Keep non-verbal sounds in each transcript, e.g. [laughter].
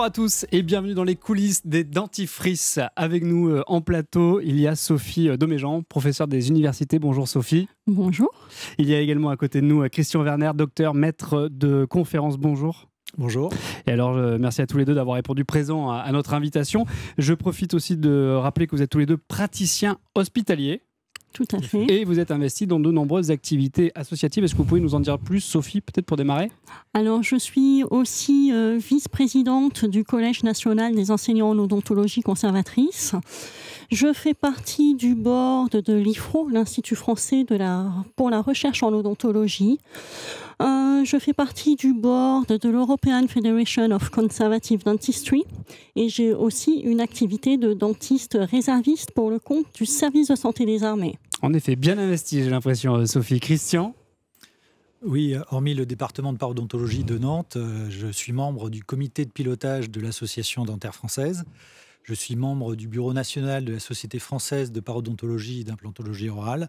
Bonjour à tous et bienvenue dans les coulisses des dentifrices. Avec nous euh, en plateau, il y a Sophie euh, Doméjean, professeure des universités. Bonjour Sophie. Bonjour. Il y a également à côté de nous euh, Christian Werner, docteur, maître de conférence. Bonjour. Bonjour. Et alors, merci à tous les deux d'avoir répondu présent à, notre invitation. Je profite aussi de rappeler que vous êtes tous les deux praticiens hospitaliers. Tout à fait. Et vous êtes investie dans de nombreuses activités associatives. Est-ce que vous pouvez nous en dire plus, Sophie, peut-être pour démarrer Alors, je suis aussi euh, vice-présidente du Collège national des enseignants en odontologie conservatrice. Je fais partie du board de l'IFRO, l'Institut français de la, pour la recherche en odontologie. Euh, je fais partie du board de l'European Federation of Conservative Dentistry et j'ai aussi une activité de dentiste réserviste pour le compte du service de santé des armées. En effet, bien investi, j'ai l'impression, euh, Sophie. Christian oui, euh, hormis le département de parodontologie de Nantes, je suis membre du comité de pilotage de l'association dentaire française. Je suis membre du bureau national de la Société française de parodontologie et d'implantologie orale.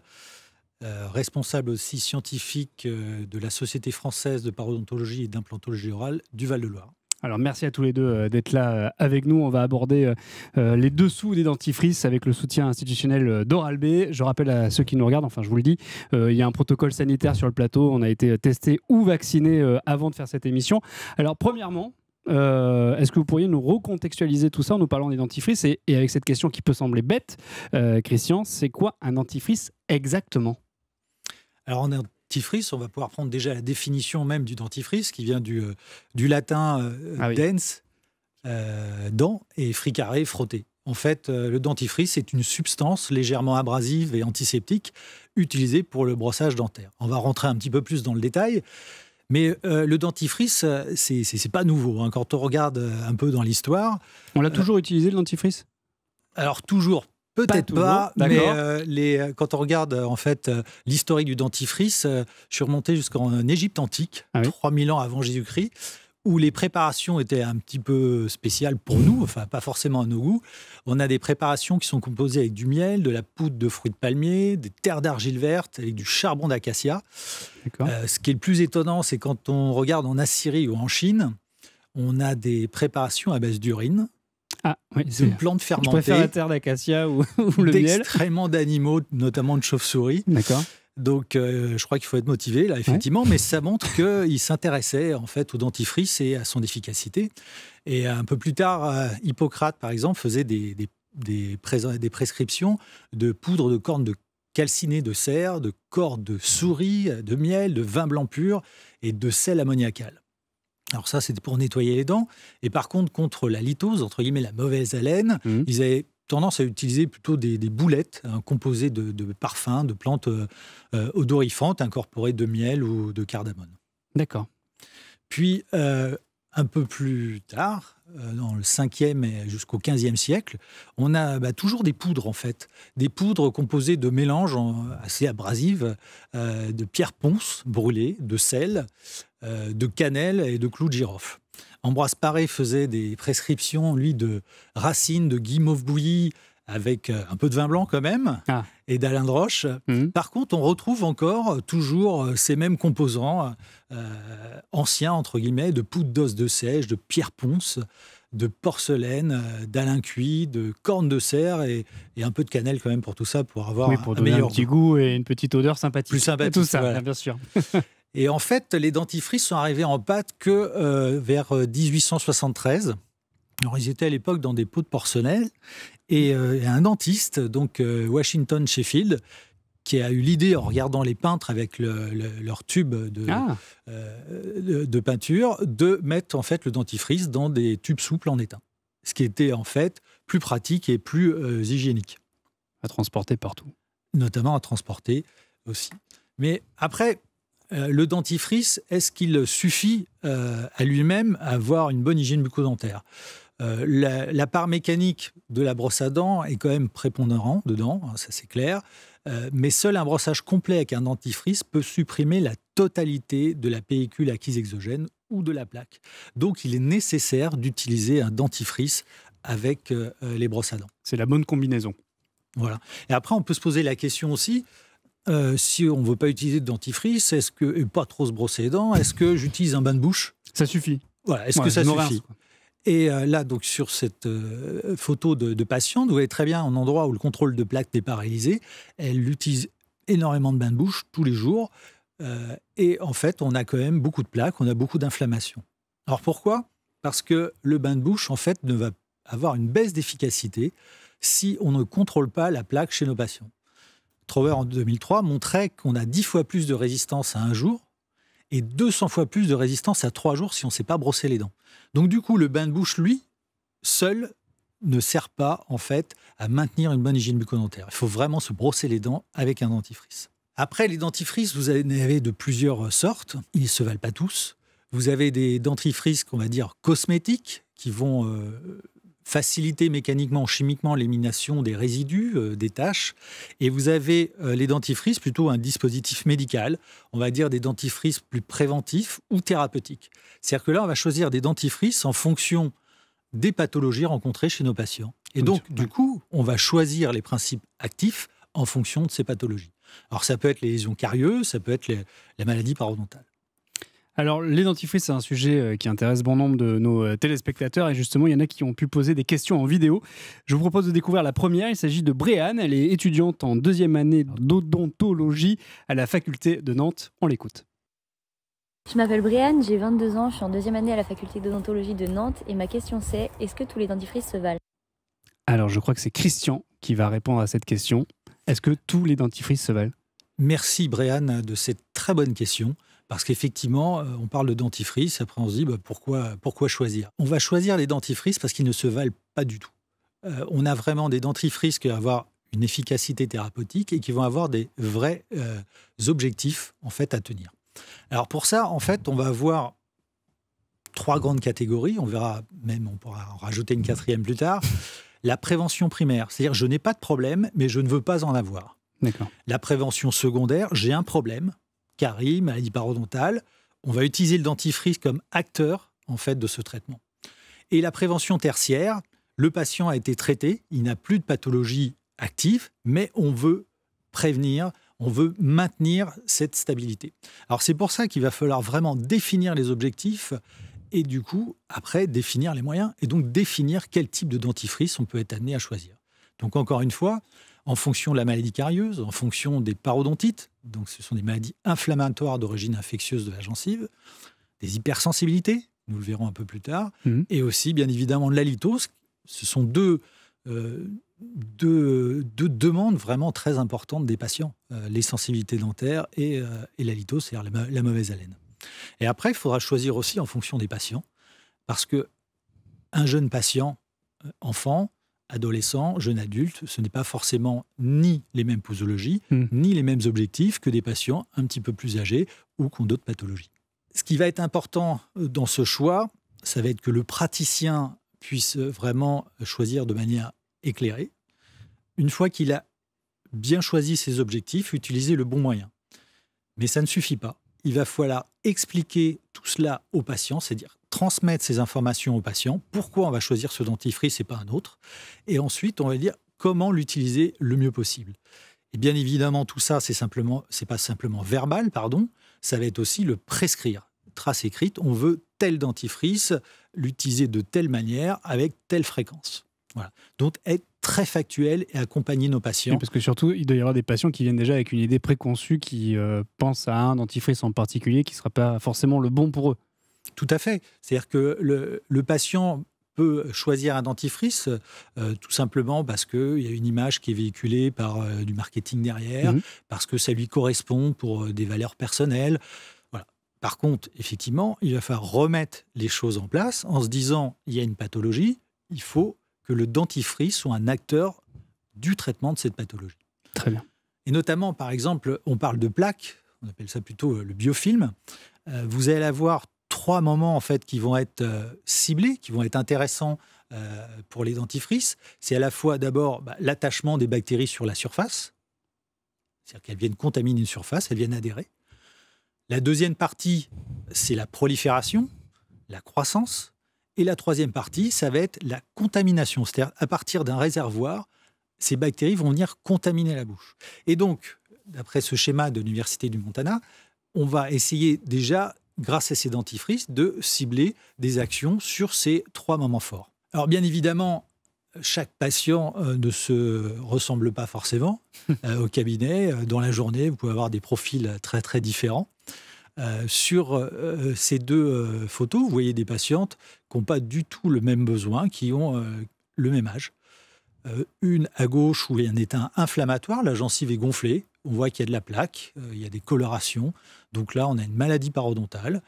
Euh, responsable aussi scientifique euh, de la Société française de parodontologie et d'implantologie orale du Val-de-Loire. Alors merci à tous les deux euh, d'être là avec nous. On va aborder les dessous des dentifrices avec le soutien institutionnel d'Oral B. Je rappelle à ceux qui nous regardent, enfin je vous le dis, il y a un protocole sanitaire sur le plateau. On a été testé ou vacciné avant de faire cette émission. Alors premièrement, Est-ce que vous pourriez nous recontextualiser tout ça en nous parlant des dentifrices et, avec cette question qui peut sembler bête, Christian, c'est quoi un dentifrice exactement alors, en dentifrice, on va pouvoir prendre déjà la définition même du dentifrice, qui vient du, euh, latin euh, ah dense euh, »,« dent, et fricaré, frotter. En fait, le dentifrice est une substance légèrement abrasive et antiseptique utilisée pour le brossage dentaire. On va rentrer un petit peu plus dans le détail. Mais le dentifrice, c'est pas nouveau. Hein. Quand on regarde un peu dans l'histoire. On l'a toujours utilisé, le dentifrice Alors, toujours Peut-être pas, mais euh, euh, quand on regarde en fait euh, l'historique du dentifrice, je suis remonté jusqu'en Égypte antique, 3000 ah ans avant Jésus-Christ, où les préparations étaient un petit peu spéciales pour nous, enfin pas forcément à nos goûts. On a des préparations qui sont composées avec du miel, de la poudre de fruits de palmier, des terres d'argile verte, avec du charbon d'acacia. ce qui est le plus étonnant, c'est quand on regarde en Assyrie ou en Chine, on a des préparations à base d'urine ah, c'est une plante fermentée. la d'acacia [laughs] ou, le miel. Extrêmement d'animaux, notamment de chauves-souris. D'accord. Donc, euh, je crois qu'il faut être motivé, là, effectivement, mais ça montre [laughs] qu'il s'intéressait, en fait, au dentifrice et à son efficacité. Et euh, un peu plus tard, euh, Hippocrate, par exemple, faisait des, des, des, prescriptions de poudre de corne de calciné de cerf, de corde de souris, de miel, de vin blanc pur et de sel ammoniacal. Alors ça, c'est pour nettoyer les dents. Et par contre, contre la litose, entre guillemets, la mauvaise haleine, mmh. ils avaient tendance à utiliser plutôt des, boulettes hein, composées de, parfums, de plantes euh, euh, odorifantes incorporées de miel ou de cardamone. D'accord. Puis, euh, un peu plus tard, dans le 5e et jusqu'au 15e siècle, on a bah, toujours des poudres en fait, des poudres composées de mélanges assez abrasifs, de pierres ponces brûlées, de sel, euh, de cannelle et de clou de girofle. Ambroise Paré faisait des prescriptions, lui, de racines, de guimauve bouillie avec euh, un peu de vin blanc quand même, ah. et d'Alain Droche. Mmh. Par contre, on retrouve encore euh, toujours ces mêmes composants anciens, entre guillemets, de poudre d'os de sèche, de pierre ponce, de porcelaine, d'alain cuit, de corne de serre et, un peu de cannelle quand même pour tout ça, pour avoir un, petit goût. et une petite odeur sympathique. Plus sympathique. tout ça, bien sûr. [laughs] Et en fait, les dentifrices sont arrivés en pâte que euh, vers 1873. Euh, Alors, ils étaient à l'époque dans des pots de porcelaine. Et euh, un dentiste, donc Washington Sheffield, qui a eu l'idée en regardant les peintres avec leurs tubes leur tube ah. de, de, peinture de mettre en fait le dentifrice dans des tubes souples en étain. Ce qui était en fait plus pratique et plus hygiénique. À transporter partout. Notamment à transporter aussi. Mais après, euh, le dentifrice, est-ce qu'il suffit euh, à lui-même à avoir une bonne hygiène bucco euh, la, part mécanique de la brosse à dents est quand même prépondérante dedans, hein, ça c'est clair. mais seul un brossage complet avec un dentifrice peut supprimer la totalité de la pellicule acquise exogène ou de la plaque. Donc il est nécessaire d'utiliser un dentifrice avec les brosses à dents. C'est la bonne combinaison. Voilà. Et après, on peut se poser la question aussi euh, si on ne veut pas utiliser de dentifrice, est-ce que pas trop se brosser les dents, est-ce que j'utilise un bain de bouche Ça suffit. Voilà, est-ce que ça suffit et euh, là, donc sur cette euh, photo de, de, patiente, vous voyez très bien un endroit où le contrôle de plaque n'est pas réalisé. Elle utilise énormément de bains de bouche tous les jours. et en fait, on a quand même beaucoup de plaques, on a beaucoup d'inflammation. Alors pourquoi Parce que le bain de bouche, en fait, ne va avoir une baisse d'efficacité si on ne contrôle pas la plaque chez nos patients. Trover en 2003 montrait qu'on a 10 fois plus de résistance à un jour et 200 fois plus de résistance à trois jours si on ne s'est pas brossé les dents. Donc du coup, le bain de bouche, lui, seul, ne sert pas en fait à maintenir une bonne hygiène bucco-dentaire. Il faut vraiment se brosser les dents avec un dentifrice. Après, les dentifrices, vous en avez de plusieurs sortes. Ils ne se valent pas tous. Vous avez des dentifrices qu'on va dire cosmétiques, qui vont euh, faciliter mécaniquement, chimiquement l'élimination des résidus, euh, des tâches. Et vous avez euh, les dentifrices, plutôt un dispositif médical, on va dire des dentifrices plus préventifs ou thérapeutiques. C'est-à-dire que là, on va choisir des dentifrices en fonction des pathologies rencontrées chez nos patients. Et donc, du coup, on va choisir les principes actifs en fonction de ces pathologies. Alors, ça peut être les lésions carieuses, ça peut être la maladie parodontale. Alors, les dentifrices, c'est un sujet euh, qui intéresse bon nombre de nos euh, téléspectateurs et justement, il y en a qui ont pu poser des questions en vidéo. Je vous propose de découvrir la première. Il s'agit de Bréane. Elle est étudiante en deuxième année d'odontologie à la faculté de Nantes. On l'écoute. Je m'appelle Bréane, j'ai 22 ans, je suis en deuxième année à la faculté d'odontologie de Nantes et ma question c'est est-ce que tous les dentifrices se valent Alors, je crois que c'est Christian qui va répondre à cette question. Est-ce que tous les dentifrices se valent Merci Bréane de cette très bonne question. Parce qu'effectivement, euh, on parle de dentifrice, après on se dit bah, pourquoi, pourquoi choisir On va choisir les dentifrices parce qu'ils ne se valent pas du tout. Euh, on a vraiment des dentifrices qui vont avoir une efficacité thérapeutique et qui vont avoir des vrais euh, objectifs en fait à tenir. Alors pour ça, en fait, on va avoir trois grandes catégories. On verra même, on pourra en rajouter une quatrième plus tard. La prévention primaire, c'est-à-dire je n'ai pas de problème, mais je ne veux pas en avoir. La prévention secondaire, j'ai un problème, maladie parodontale. On va utiliser le dentifrice comme acteur en fait de ce traitement. Et la prévention tertiaire, le patient a été traité, il n'a plus de pathologie active, mais on veut prévenir, on veut maintenir cette stabilité. Alors c'est pour ça qu'il va falloir vraiment définir les objectifs et du coup, après, définir les moyens et donc définir quel type de dentifrice on peut être amené à choisir. Donc encore une fois, en fonction de la maladie carieuse, en fonction des parodontites, donc ce sont des maladies inflammatoires d'origine infectieuse de la gencive, des hypersensibilités, nous le verrons un peu plus tard, mhm. et aussi bien évidemment de la Ce sont euh, deux, demandes vraiment très importantes des patients, euh, les sensibilités dentaires et, l'halitose, euh, et c'est-à-dire la, la, mauvaise haleine. Et après, il faudra choisir aussi en fonction des patients, parce que un jeune patient, enfant, Adolescents, jeunes adultes, ce n'est pas forcément ni les mêmes posologies, hmm. ni les mêmes objectifs que des patients un petit peu plus âgés ou qui ont d'autres pathologies. Ce qui va être important euh, dans ce choix, ça va être que le praticien puisse vraiment choisir de manière éclairée. Une fois qu'il a bien choisi ses objectifs, utiliser le bon moyen. Mais ça ne suffit pas. Il va falloir expliquer tout cela aux patients, c'est-à-dire transmettre ces informations aux patients. Pourquoi on va choisir ce dentifrice et pas un autre Et ensuite, on va dire comment l'utiliser le mieux possible. Et bien évidemment, tout ça, c'est simplement, c'est pas simplement verbal, pardon. Ça va être aussi le prescrire, trace écrite. On veut tel dentifrice, l'utiliser de telle manière, avec telle fréquence. Voilà. Donc être très factuel et accompagner nos patients. parce que surtout, il doit y avoir des patients qui viennent déjà avec une idée préconçue, qui euh, pensent à un dentifrice en particulier qui ne sera pas forcément le bon pour eux. Tout à fait. C'est-à-dire que le, patient peut choisir un dentifrice euh, tout simplement parce qu'il y a une image qui est véhiculée par euh, du marketing derrière, mhm. parce que ça lui correspond pour euh, des valeurs personnelles. Voilà. Par contre, effectivement, il va falloir remettre les choses en place en se disant il y a une pathologie, il faut que le dentifrice soit un acteur du traitement de cette pathologie. Très bien. Et notamment, par exemple, on parle de plaques, on appelle ça plutôt le biofilm. vous allez avoir trois moments en fait qui vont être euh, ciblés, qui vont être intéressants euh, pour les dentifrices. C'est à la fois d'abord bah, l'attachement des bactéries sur la surface, c'est-à-dire qu'elles viennent contaminer une surface, elles viennent adhérer. La deuxième partie, c'est la prolifération, la croissance. Et la troisième partie, ça va être la contamination, c'est-à-dire à partir d'un réservoir, ces bactéries vont venir contaminer la bouche. Et donc, d'après ce schéma de l'Université du Montana, on va essayer déjà grâce à ces dentifrices, de cibler des actions sur ces trois moments forts. Alors bien évidemment, chaque patient euh, ne se ressemble pas forcément [laughs] euh, au cabinet. Euh, dans la journée, vous pouvez avoir des profils très très différents. sur ces deux photos, vous voyez des patientes qui n'ont pas du tout le même besoin, qui ont le même âge, euh, une à gauche où il y a un état inflammatoire, la gencive est gonflée, on voit qu'il y a de la plaque, euh, il y a des colorations. Donc là, on a une maladie parodontale.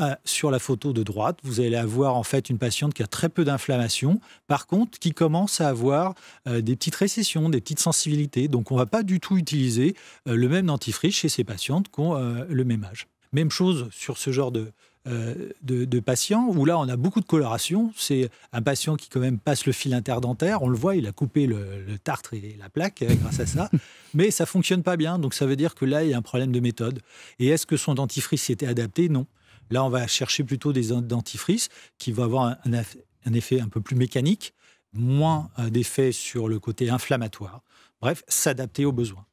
Euh, sur la photo de droite, vous allez avoir en fait une patiente qui a très peu d'inflammation, par contre qui commence à avoir des petites récessions, des petites sensibilités. Donc on ne va pas du tout utiliser le même dentifrice chez ces patientes qui ont le même âge. Même chose sur ce genre de, euh, de, patients où là, on a beaucoup de coloration. C'est un patient qui, quand même, passe le fil interdentaire. On le voit, il a coupé le, tartre et la plaque euh, grâce à ça. [laughs] Mais ça fonctionne pas bien. Donc, ça veut dire que là, il y a un problème de méthode. Et est-ce que son dentifrice était adapté Non. Là, on va chercher plutôt des dentifrices qui vont avoir un effet un peu plus mécanique, moins euh, d'effet sur le côté inflammatoire. Bref, s'adapter aux besoins.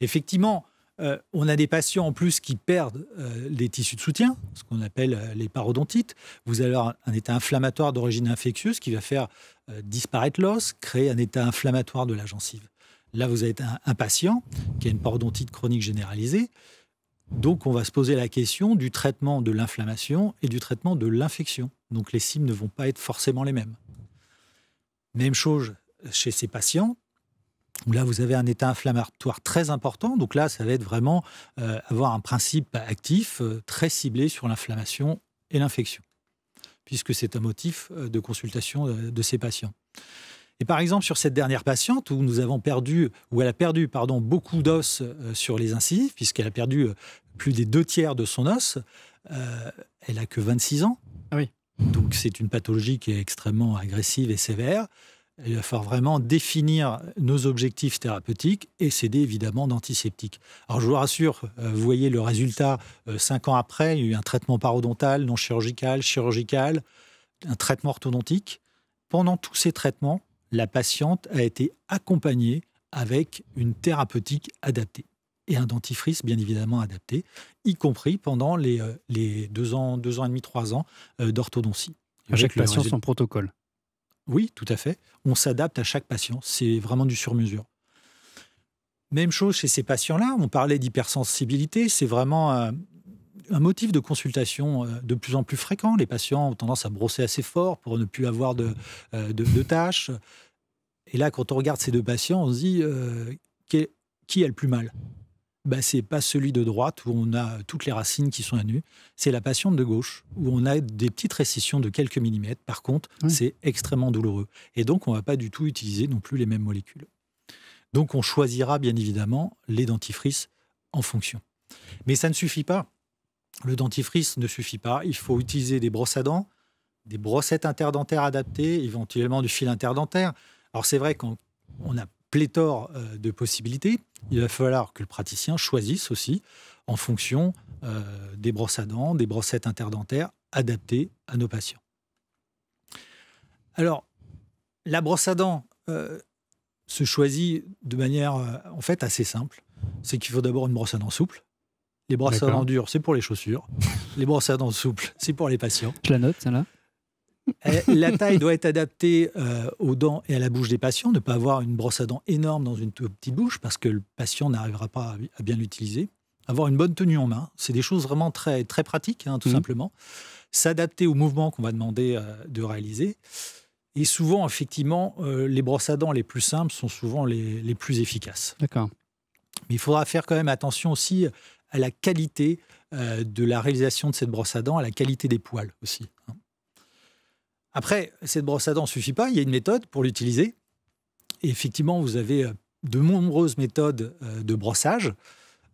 Effectivement, euh, on a des patients en plus qui perdent des euh, les tissus de soutien, ce qu'on appelle euh, les parodontites. Vous avez avoir un état inflammatoire d'origine infectieuse qui va faire disparaître l'os, créer un état inflammatoire de la gencive. Là, vous avez un, un patient qui a une parodontite chronique généralisée. Donc, on va se poser la question du traitement de l'inflammation et du traitement de l'infection. Donc, les cibles ne vont pas être forcément les mêmes. Même chose chez ces patients Là, vous avez un état inflammatoire très important. Donc là, ça va être vraiment euh, avoir un principe actif euh, très ciblé sur l'inflammation et l'infection, puisque c'est un motif euh, de consultation de ces patients. Et par exemple, sur cette dernière patiente où nous avons perdu, où elle a perdu, pardon, beaucoup d'os sur les incisives, puisqu'elle a perdu plus des deux tiers de son os, elle n'a que 26 ans. Ah oui. Donc c'est une pathologie qui est extrêmement agressive et sévère. Il va falloir vraiment définir nos objectifs thérapeutiques et s'aider évidemment d'antiseptiques. Alors je vous rassure, euh, vous voyez le résultat euh, cinq ans après, il y a eu un traitement parodontal, non chirurgical, chirurgical, un traitement orthodontique. Pendant tous ces traitements, la patiente a été accompagnée avec une thérapeutique adaptée et un dentifrice bien évidemment adapté, y compris pendant les, euh, les deux, ans, deux ans et demi, trois ans d'orthodontie. Avec patient son protocole. Oui, tout à fait. On s'adapte à chaque patient. C'est vraiment du sur-mesure. Même chose chez ces patients-là. On parlait d'hypersensibilité. C'est vraiment euh, un, motif de consultation euh, de plus en plus fréquent. Les patients ont tendance à brosser assez fort pour ne plus avoir de, euh, tâches. Et là, quand on regarde ces deux patients, on se dit qui a le plus mal bah, c'est pas celui de droite où on a toutes les racines qui sont à nu, c'est la patiente de gauche où on a des petites récessions de quelques millimètres. Par contre, c'est extrêmement douloureux. Et donc, on va pas du tout utiliser non plus les mêmes molécules. Donc, on choisira bien évidemment les dentifrices en fonction. Mais ça ne suffit pas. Le dentifrice ne suffit pas. Il faut utiliser des brosses à dents, des brossettes interdentaires adaptées, éventuellement du fil interdentaire. Alors, c'est vrai qu'on n'a pléthore euh, de possibilités. Il va falloir que le praticien choisisse aussi en fonction euh, des brosses à dents, des brossettes interdentaires adaptées à nos patients. Alors, la brosse à dents euh, se choisit de manière en fait assez simple. C'est qu'il faut d'abord une brosse à dents souple. Les brosses à dents dures, c'est pour les chaussures. les brosses à dents souples, c'est pour les patients. Je la note, celle-là. Eh, la taille doit être adaptée euh, aux dents et à la bouche des patients, ne pas avoir une brosse à dents énorme dans une petite bouche parce que le patient n'arrivera pas à bien l'utiliser. Avoir une bonne tenue en main, c'est des choses vraiment très, très pratiques, hein, tout mmh. simplement. S'adapter aux mouvements qu'on va demander euh, de réaliser. Et souvent, effectivement, euh, les brosses à dents les plus simples sont souvent les, plus efficaces. D'accord. Mais il faudra faire quand même attention aussi à la qualité de la réalisation de cette brosse à dents, à la qualité des poils aussi. Hein. Après, cette brosse à dents ne suffit pas, il y a une méthode pour l'utiliser. Et effectivement, vous avez euh, de nombreuses méthodes euh, de brossage,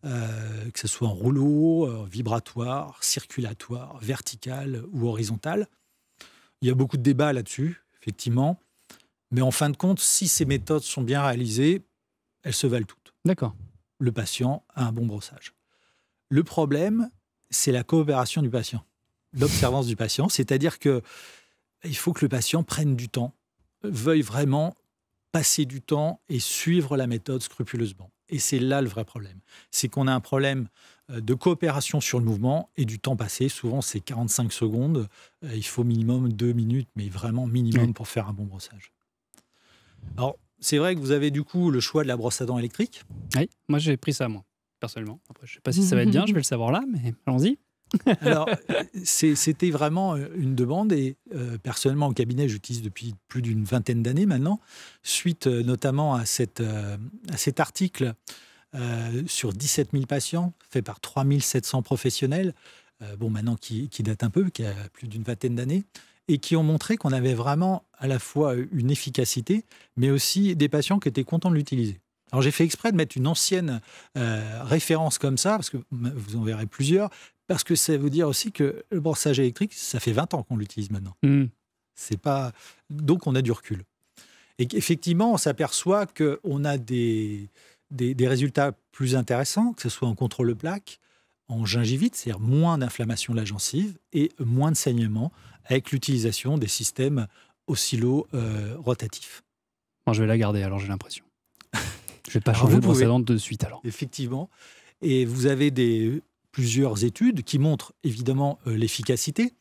euh, que ce soit en rouleau, vibratoire, circulatoire, vertical ou horizontal. Il y a beaucoup de débats là-dessus, effectivement. Mais en fin de compte, si ces méthodes sont bien réalisées, elles se valent toutes. D'accord. Le patient a un bon brossage. Le problème, c'est la coopération du patient, l'observance du patient. C'est-à-dire que il faut que le patient prenne du temps, veuille vraiment passer du temps et suivre la méthode scrupuleusement. Et c'est là le vrai problème. C'est qu'on a un problème euh, de coopération sur le mouvement et du temps passé. Souvent, c'est 45 secondes. Euh, il faut minimum deux minutes, mais vraiment minimum pour faire un bon brossage. Alors, c'est vrai que vous avez du coup le choix de la brosse à dents électrique. Oui, moi j'ai pris ça, moi, personnellement. Après, je ne sais pas si ça va être bien, je vais le savoir là, mais allons-y. [laughs] Alors, c'était vraiment euh, une demande et euh, personnellement, au cabinet, j'utilise depuis plus d'une vingtaine d'années maintenant, suite euh, notamment à, cet article sur 17 000 patients, fait par 3700 professionnels, bon, maintenant qui, date un peu, qui a plus d'une vingtaine d'années, et qui ont montré qu'on avait vraiment à la fois une efficacité, mais aussi des patients qui étaient contents de l'utiliser. Alors j'ai fait exprès de mettre une ancienne référence comme ça, parce que vous en verrez plusieurs, parce que ça veut dire aussi que le brossage électrique, ça fait 20 ans qu'on l'utilise maintenant. Hmm. C'est pas donc on a du recul. Et effectivement, on s'aperçoit que on a des, des, résultats plus intéressants, que ce soit en contrôle de plaque, en gingivite, c'est-à-dire moins d'inflammation de la gencive et moins de saignement avec l'utilisation des systèmes oscillo-rotatifs. Euh, Moi, je vais la garder, alors j'ai l'impression. [laughs] je vais pas changer de brosse de suite, alors. Effectivement. Et vous avez des plusieurs études qui montrent évidemment euh, l'efficacité.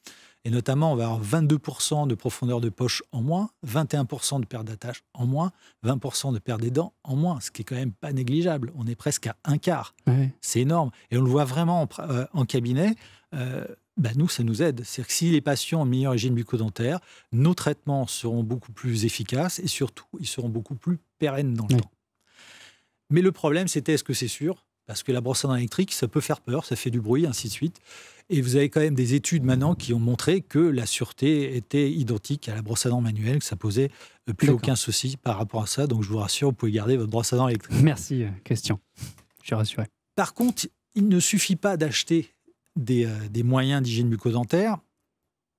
Et notamment, on va avoir 22% de profondeur de poche en moins, 21% de perte d'attache en moins, 20% de perte des dents en moins, ce qui est quand même pas négligeable. On est presque à un quart. C'est énorme. Et on le voit vraiment en, euh, cabinet. Euh, bah, nous, ça nous aide. C'est-à-dire que si les patients ont une meilleure hygiène bucco-dentaire, nos traitements seront beaucoup plus efficaces et surtout, ils seront beaucoup plus pérennes dans le temps. Mais le problème, c'était est-ce que c'est sûr parce que la brosse à dents électrique, ça peut faire peur, ça fait du bruit, ainsi de suite. Et vous avez quand même des études maintenant qui ont montré que la sûreté était identique à la brosse à dents manuelle, que ça posait euh, plus aucun souci par rapport à ça. Donc je vous rassure, vous pouvez garder votre brosse à dents électrique. Merci, Question. Euh, je suis rassuré. Par contre, il ne suffit pas d'acheter des, euh, moyens d'hygiène bucco-dentaire.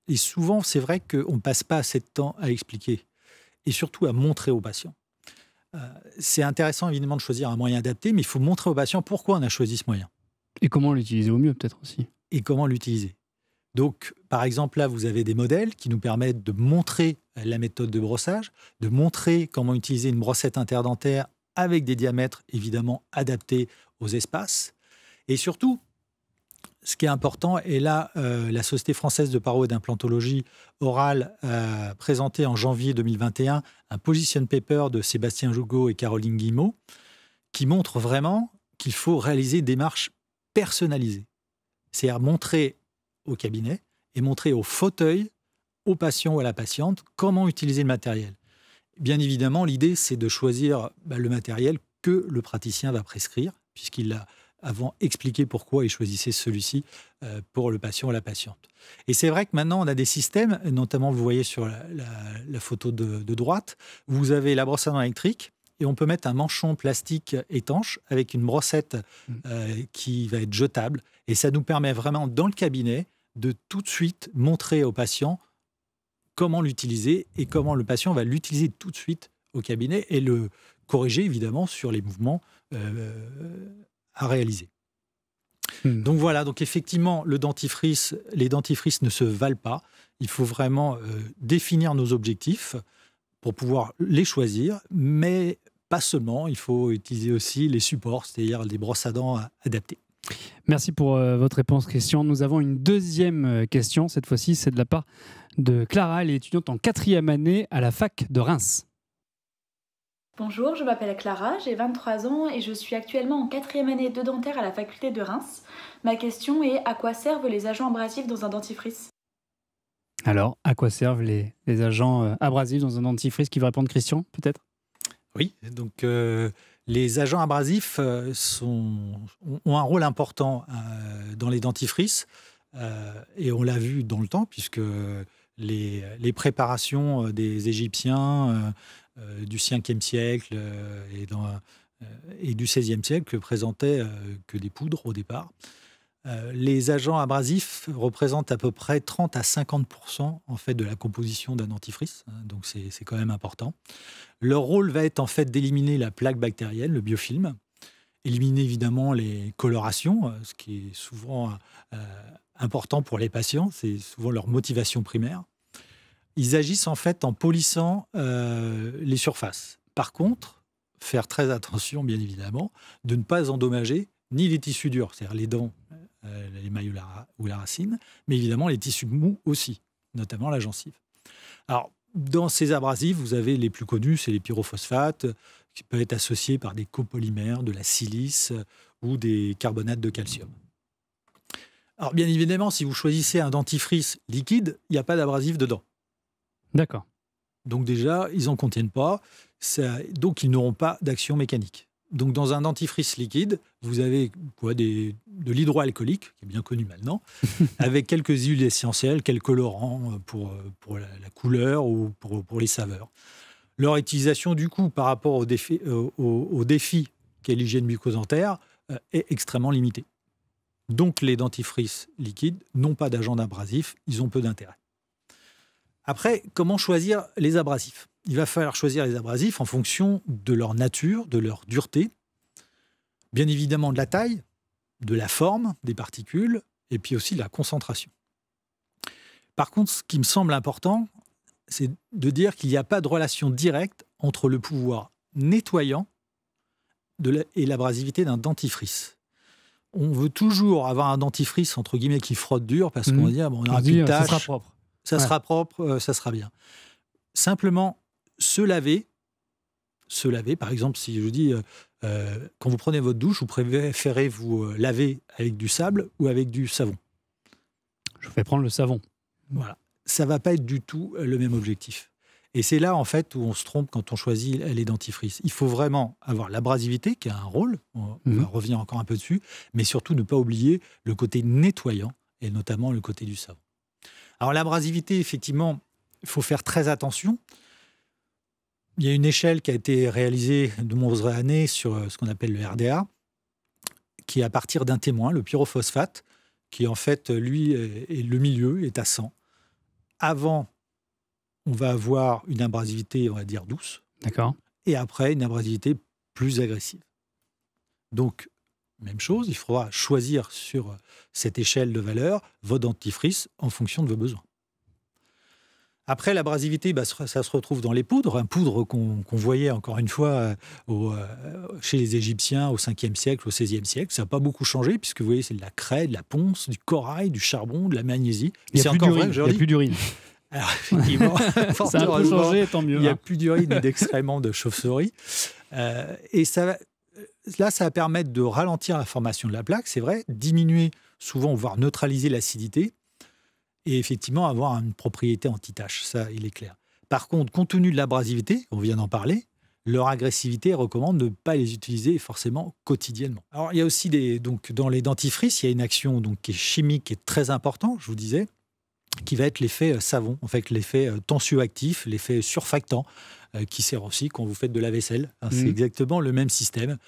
Et souvent, c'est vrai qu'on ne passe pas assez de temps à expliquer et surtout à montrer aux patients. Euh, c'est intéressant évidemment de choisir un moyen adapté, mais il faut montrer aux patients pourquoi on a choisi ce moyen. Et comment l'utiliser au mieux peut-être aussi. Et comment l'utiliser. Donc, par exemple, là, vous avez des modèles qui nous permettent de montrer euh, la méthode de brossage, de montrer comment utiliser une brossette interdentaire avec des diamètres évidemment adaptés aux espaces. Et surtout, ce qui est important, et là, euh, la Société française de paro et d'implantologie orale a présenté en janvier 2021 un position paper de Sébastien Jougot et Caroline Guimot qui montre vraiment qu'il faut réaliser des marches personnalisées. C'est-à-dire montrer au cabinet et montrer au fauteuil, au patient ou à la patiente, comment utiliser le matériel. Bien évidemment, l'idée, c'est de choisir bah, le matériel que le praticien va prescrire, puisqu'il a avant, expliquer pourquoi il choisissaient celui-ci euh, pour le patient ou la patiente. Et c'est vrai que maintenant, on a des systèmes, notamment vous voyez sur la, photo de, droite, vous avez la brosse à dents électrique, et on peut mettre un manchon plastique étanche avec une brossette mm. euh, qui va être jetable. Et ça nous permet vraiment, dans le cabinet, de tout de suite montrer au patient comment l'utiliser et comment le patient va l'utiliser tout de suite au cabinet et le corriger évidemment sur les mouvements euh, réaliser. Hmm. Donc voilà, donc effectivement, le dentifrice, les dentifrices ne se valent pas. Il faut vraiment euh, définir nos objectifs pour pouvoir les choisir, mais pas seulement, il faut utiliser aussi les supports, c'est-à-dire les brosses à dents adaptées. Merci pour euh, votre réponse, Christian. Nous avons une deuxième euh, question, cette fois-ci, c'est de la part de Clara, elle est étudiante en quatrième année à la fac de Reims. Bonjour, je m'appelle Clara, j'ai 23 ans et je suis actuellement en quatrième année de dentaire à la faculté de Reims. Ma question est à quoi servent les agents abrasifs dans un dentifrice Alors, à quoi servent les, agents euh, abrasifs dans un dentifrice qui va répondre Christian, peut-être Oui, donc euh, les agents abrasifs euh, ont un rôle important dans les dentifrices et on l'a vu dans le temps puisque les préparations des Égyptiens euh, du 5e siècle euh, euh, et, du 16e siècle que présentaient que des poudres au départ. les agents abrasifs représentent à peu près 30 à 50 en fait de la composition d'un antifrice, hein, donc c'est quand même important. Leur rôle va être en fait d'éliminer la plaque bactérienne, le biofilm, éliminer évidemment les colorations, ce qui est souvent important pour les patients, c'est souvent leur motivation primaire ils agissent en fait en polissant euh, les surfaces. Par contre, faire très attention, bien évidemment, de ne pas endommager ni les tissus durs, c'est-à-dire les dents, euh, les mailles ou la, racine, mais évidemment les tissus mous aussi, notamment la gencive. Alors, dans ces abrasifs, vous avez les plus connus, c'est les pyrophosphates, qui peuvent être associés par des copolymères, de la silice ou des carbonates de calcium. Alors, bien évidemment, si vous choisissez un dentifrice liquide, il n'y a pas d'abrasif dedans. D'accord. Donc déjà, ils n'en contiennent pas, ça, donc ils n'auront pas d'action mécanique. Donc dans un dentifrice liquide, vous avez quoi, des, de l'hydroalcoolique, qui est bien connu maintenant, [laughs] avec quelques huiles essentielles, quelques colorants euh, pour, euh, pour la, couleur ou pour, les saveurs. Leur utilisation, du coup, par rapport au défi, euh, au, défi qu'est l'hygiène bucco-dentaire, est extrêmement limitée. Donc les dentifrices liquides n'ont pas d'agent abrasif, ils ont peu d'intérêt. Après, comment choisir les abrasifs Il va falloir choisir les abrasifs en fonction de leur nature, de leur dureté, bien évidemment de la taille, de la forme des particules, et puis aussi de la concentration. Par contre, ce qui me semble important, c'est de dire qu'il n'y a pas de relation directe entre le pouvoir nettoyant et l'abrasivité d'un dentifrice. On veut toujours avoir un dentifrice entre guillemets qui frotte dur parce qu'on mmh. va dire bon, on aura plus ça sera propre, euh, ça sera bien. Simplement, se laver, se laver, par exemple, si je dis, euh, euh, quand vous prenez votre douche, vous préférez vous laver avec du sable ou avec du savon Je vais prendre le savon. Voilà. Ça va pas être du tout le même objectif. Et c'est là, en fait, où on se trompe quand on choisit les dentifrices. Il faut vraiment avoir l'abrasivité, qui a un rôle, on, mmh. revient encore un peu dessus, mais surtout ne pas oublier le côté nettoyant, et notamment le côté du savon. Alors l'abrasivité, effectivement, il faut faire très attention. Il y a une échelle qui a été réalisée de nombreuses années sur euh, ce qu'on appelle le RDA, qui est à partir d'un témoin, le pyrophosphate, qui en fait, lui, est le milieu, est à 100. Avant, on va avoir une abrasivité, on va dire, douce. D'accord. Et après, une abrasivité plus agressive. Donc, même chose, il faudra choisir sur euh, cette échelle de valeur vos dentifrices en fonction de vos besoins. Après, l'abrasivité, bah, ça se retrouve dans les poudres. Un poudre qu'on voyait, encore une fois, euh, au, euh, chez les Égyptiens au 5e siècle, au 16e siècle. Ça n'a pas beaucoup changé, puisque vous voyez, c'est de la craie, de la ponce, du corail, du charbon, de la magnésie. Il n'y a, a plus d'urine. [laughs] Alors, effectivement, [laughs] ça a changé, tant mieux. Il n'y a hein. plus d'urine ni d'excréments de chauve-souris. et ça, Là, ça va permettre de ralentir la formation de la plaque, c'est vrai, diminuer souvent, voire neutraliser l'acidité, et effectivement avoir une propriété anti-tache, ça, il est clair. Par contre, compte tenu de l'abrasivité, on vient d'en parler, leur agressivité recommande de ne pas les utiliser forcément quotidiennement. Alors, il y a aussi des, donc, dans les dentifrices, il y a une action donc, qui est chimique et très importante, je vous disais, qui va être l'effet euh, savon, en fait, l'effet euh, tensioactif, l'effet surfactant. Euh, qui sert aussi quand vous faites de la vaisselle. Ah, c'est hmm. exactement le même système.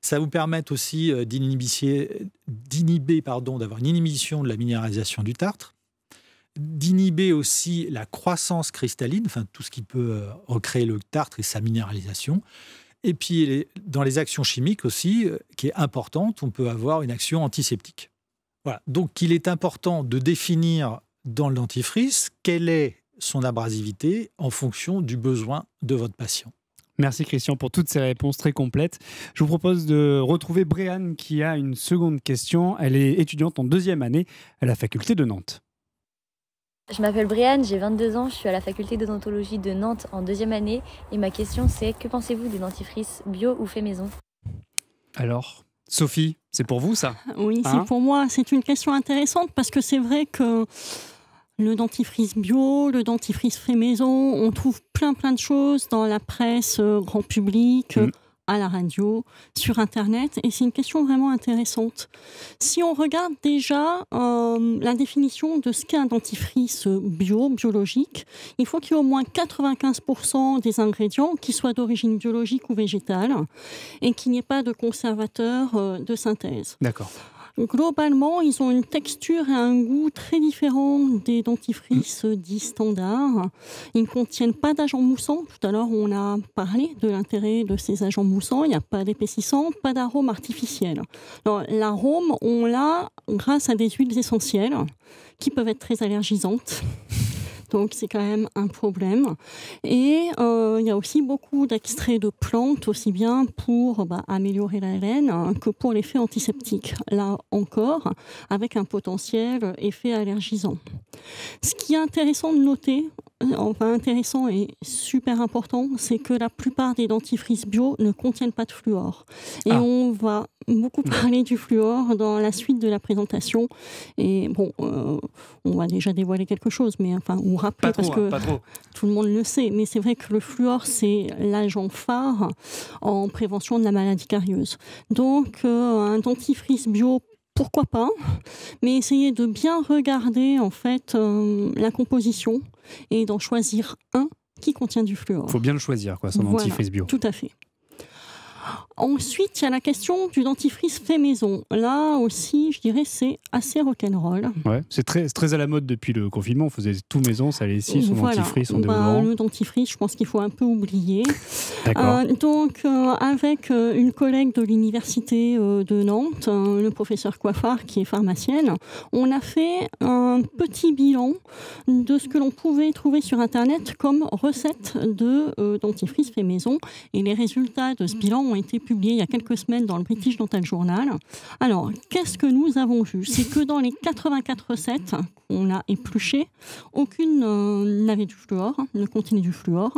Ça vous permet aussi euh, d'inhiber, pardon, d'avoir une inhibition de la minéralisation du tartre, d'inhiber aussi la croissance cristalline, enfin tout ce qui peut euh, recréer le tartre et sa minéralisation. Et puis dans les actions chimiques aussi, qui est importante, on peut avoir une action antiseptique. Voilà. Donc il est important de définir dans le dentifrice quelle est son abrasivité en fonction du besoin de votre patient. Merci Christian pour toutes ces réponses très complètes. Je vous propose de retrouver Brianne qui a une seconde question. Elle est étudiante en deuxième année à la faculté de Nantes. Je m'appelle Brianne, j'ai 22 ans, je suis à la faculté d'odontologie de Nantes en deuxième année et ma question c'est que pensez-vous des dentifrices bio ou fait maison Alors, Sophie, c'est pour vous ça Oui, c'est hein pour moi. C'est une question intéressante parce que c'est vrai que le dentifrice bio, le dentifrice fait maison. On trouve plein plein de choses dans la presse euh, grand public, mm. à la radio, sur Internet. Et c'est une question vraiment intéressante. Si on regarde déjà euh, la définition de ce qu'est un dentifrice bio, biologique, il faut qu'il y ait au moins 95% des ingrédients qui soient d'origine biologique ou végétale et qu'il n'y ait pas de conservateur euh, de synthèse. D'accord. Globalement, ils ont une texture et un goût très différents des dentifrices dits standards. Ils ne contiennent pas d'agents moussants. Tout à l'heure, on a parlé de l'intérêt de ces agents moussants. Il n'y a pas d'épaississant, pas d'arôme artificiel. L'arôme, on l'a grâce à des huiles essentielles qui peuvent être très allergisantes. Donc c'est quand même un problème. Et euh, il y a aussi beaucoup d'extraits de plantes, aussi bien pour bah, améliorer la laine hein, que pour l'effet antiseptique. Là encore, avec un potentiel effet allergisant. Ce qui est intéressant de noter enfin, intéressant et super important, c'est que la plupart des dentifrices bio ne contiennent pas de fluor. Et ah. on va beaucoup parler du fluor dans la suite de la présentation. Et bon, euh, on va déjà dévoiler quelque chose, mais enfin, ou rappeler parce que hein, tout le monde le sait. Mais c'est vrai que le fluor, c'est l'agent phare en prévention de la maladie carieuse. Donc, euh, un dentifrice bio pourquoi pas, mais essayez de bien regarder en fait euh, la composition et d'en choisir un qui contient du fluor. Il faut bien le choisir, quoi, son antifreeze bio. Tout à fait. Ensuite, il y a la question du dentifrice fait maison. Là aussi, je dirais, c'est assez rock'n'roll. Ouais, c'est très, très à la mode depuis le confinement. On faisait tout maison, ça allait ici, son dentifrice, son bah, déodorant. le dentifrice, je pense qu'il faut un peu oublier. [laughs] Euh, donc, euh, avec euh, une collègue de l'université de Nantes, le professeur Coiffard, qui est pharmacienne, on a fait un petit bilan de ce que l'on pouvait trouver sur Internet comme recette de dentifrice fait maison. Et les résultats de ce bilan ont été publiés il y a quelques semaines dans le British Dental Journal. Alors, qu'est-ce que nous avons vu C'est que dans les 84 recettes qu'on a épluchées, aucune euh, n'avait du fluor, ne contenait du fluor.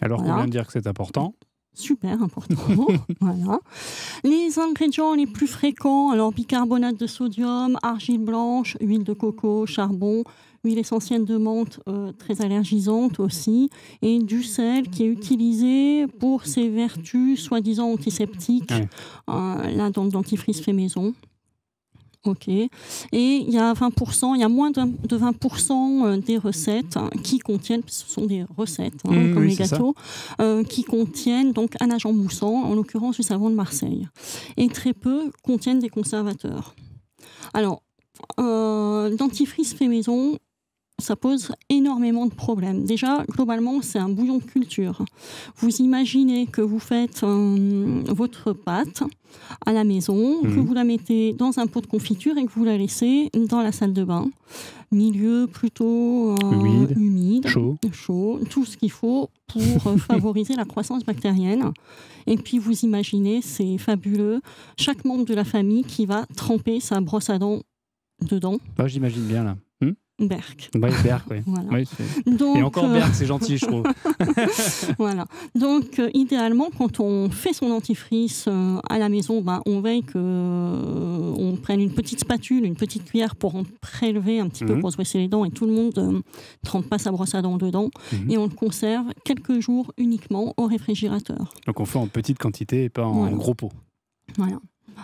Alors voilà. qu'on vient de dire que c'est important super important. [laughs] voilà. Les ingrédients les plus fréquents, alors bicarbonate de sodium, argile blanche, huile de coco, charbon, huile essentielle de menthe très allergisante aussi, et du sel qui est utilisé pour ses vertus soi-disant antiseptiques, euh, là dans le dentifrice fait maison. Ok. Et il y a 20%, il y a moins de 20% euh, des recettes hein, qui contiennent, ce sont des recettes, hein, mmh, comme les gâteaux, euh, qui contiennent donc un agent moussant, en l'occurrence du savon de Marseille. Et très peu contiennent des conservateurs. Alors, dentifrice fait maison, ça pose énormément de problèmes. Déjà, globalement, c'est un bouillon de culture. Vous imaginez que vous faites euh, votre pâte à la maison, mhm. que vous la mettez dans un pot de confiture et que vous la laissez dans la salle de bain. Milieu plutôt euh, humide, chaud. chaud, tout ce qu'il faut pour euh, [laughs] favoriser la croissance bactérienne. Et puis vous imaginez, c'est fabuleux, chaque membre de la famille qui va tremper sa brosse à dents dedans. J'imagine bien là. Berck. [laughs] Donc, et encore Berck, c'est euh, gentil, je trouve. [laughs] voilà. Donc, euh, idéalement, quand on fait son dentifrice euh, à la maison, bah, on veille qu'on prenne une petite spatule, une petite cuillère pour en prélever un petit peu mhm. pour se brosser les dents. Et tout le monde ne trempe pas sa brosse à dents dedans. Mhm. Et on le conserve quelques jours uniquement au réfrigérateur. Donc, on fait en petite quantité et pas en gros pot. Voilà.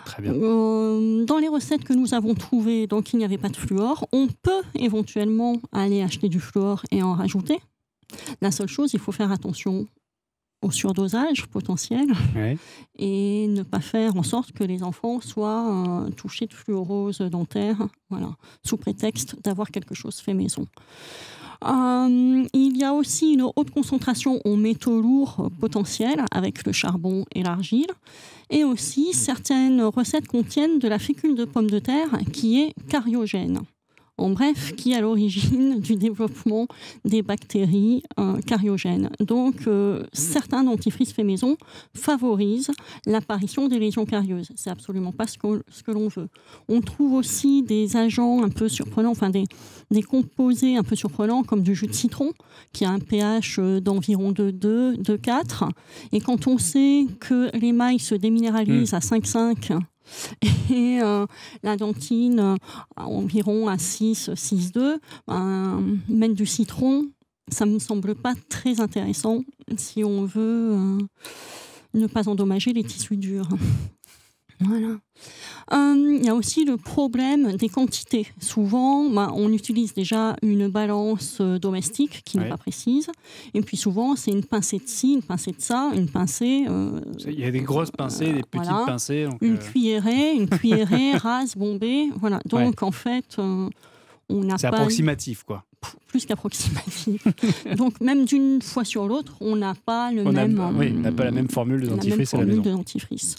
Très bien. Euh, dans les recettes que nous avons trouvées, donc il n'y avait pas de fluor, on peut éventuellement aller acheter du fluor et en rajouter. La seule chose, il faut faire attention au surdosage potentiel et ne pas faire en sorte que les enfants soient euh, touchés de fluorose dentaire, voilà, sous prétexte d'avoir quelque chose fait maison. Euh, il y a aussi une haute concentration en métaux lourds potentiels avec le charbon et l'argile. Et aussi, certaines recettes contiennent de la fécule de pomme de terre qui est cariogène en bref, qui est à l'origine [laughs] du développement des bactéries euh, cariogènes. Donc, euh, certains dentifrices faits maison favorisent l'apparition des lésions carieuses. C'est absolument pas ce que, ce que l'on veut. On trouve aussi des agents un peu surprenants, enfin des, des composés un peu surprenants, comme du jus de citron, qui a un pH euh, d'environ de 2, 2, 4. Et quand on sait que l'émail se déminéralise mmh. à 5,5 [laughs] et euh, la dentine euh, environ à 6, 6,2, euh, mettre du citron, ça me semble pas très intéressant si on veut ne pas endommager les tissus durs. Voilà. Euh, il y a aussi le problème des quantités. Souvent, ben, on utilise déjà une balance euh, domestique qui n'est pas précise. Et puis souvent, c'est une pincée de ci, une pincée de ça, une pincée. Euh, il y a des grosses pincées, des petites pincées. une cuillerée, une [laughs] cuillerée rase, bombée. Voilà. Donc en fait, on pas... C'est approximatif, quoi plus qu'approximatif. [laughs] Donc même d'une fois sur l'autre, on n'a pas le même. on n'a pas la même formule de De dentifrice.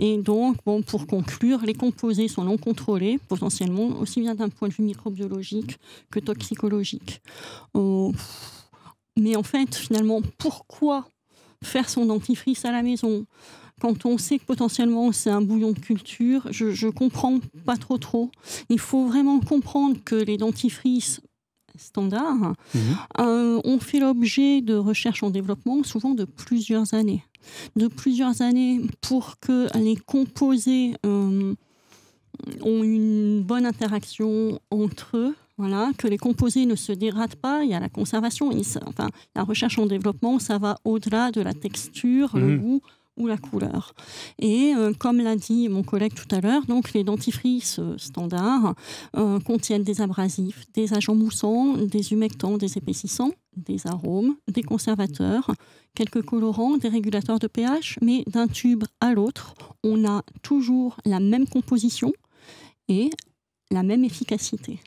Et donc, bon, pour conclure, les composés sont non contrôlés, potentiellement, aussi bien d'un point de vue microbiologique que toxicologique. Euh, mais en fait, finalement, pourquoi faire son dentifrice à la maison quand on sait que potentiellement c'est un bouillon de culture, je, je comprends pas trop trop. Il faut vraiment comprendre que les dentifrices standard, mhm. euh, ont fait l'objet de recherches en développement souvent de plusieurs années. De plusieurs années pour que les composés euh, ont une bonne interaction entre eux. Voilà, que les composés ne se dégradent pas, il y a la conservation, enfin, la recherche en développement, ça va au-delà de la texture, le mhm. goût, ou la couleur. Et euh, comme l'a dit mon collègue tout à l'heure, donc les dentifrices euh, standards euh, contiennent des abrasifs, des agents moussants, des humectants, des épaississants, des arômes, des conservateurs, quelques colorants, des régulateurs de pH, mais d'un tube à l'autre, on a toujours la même composition et la même efficacité.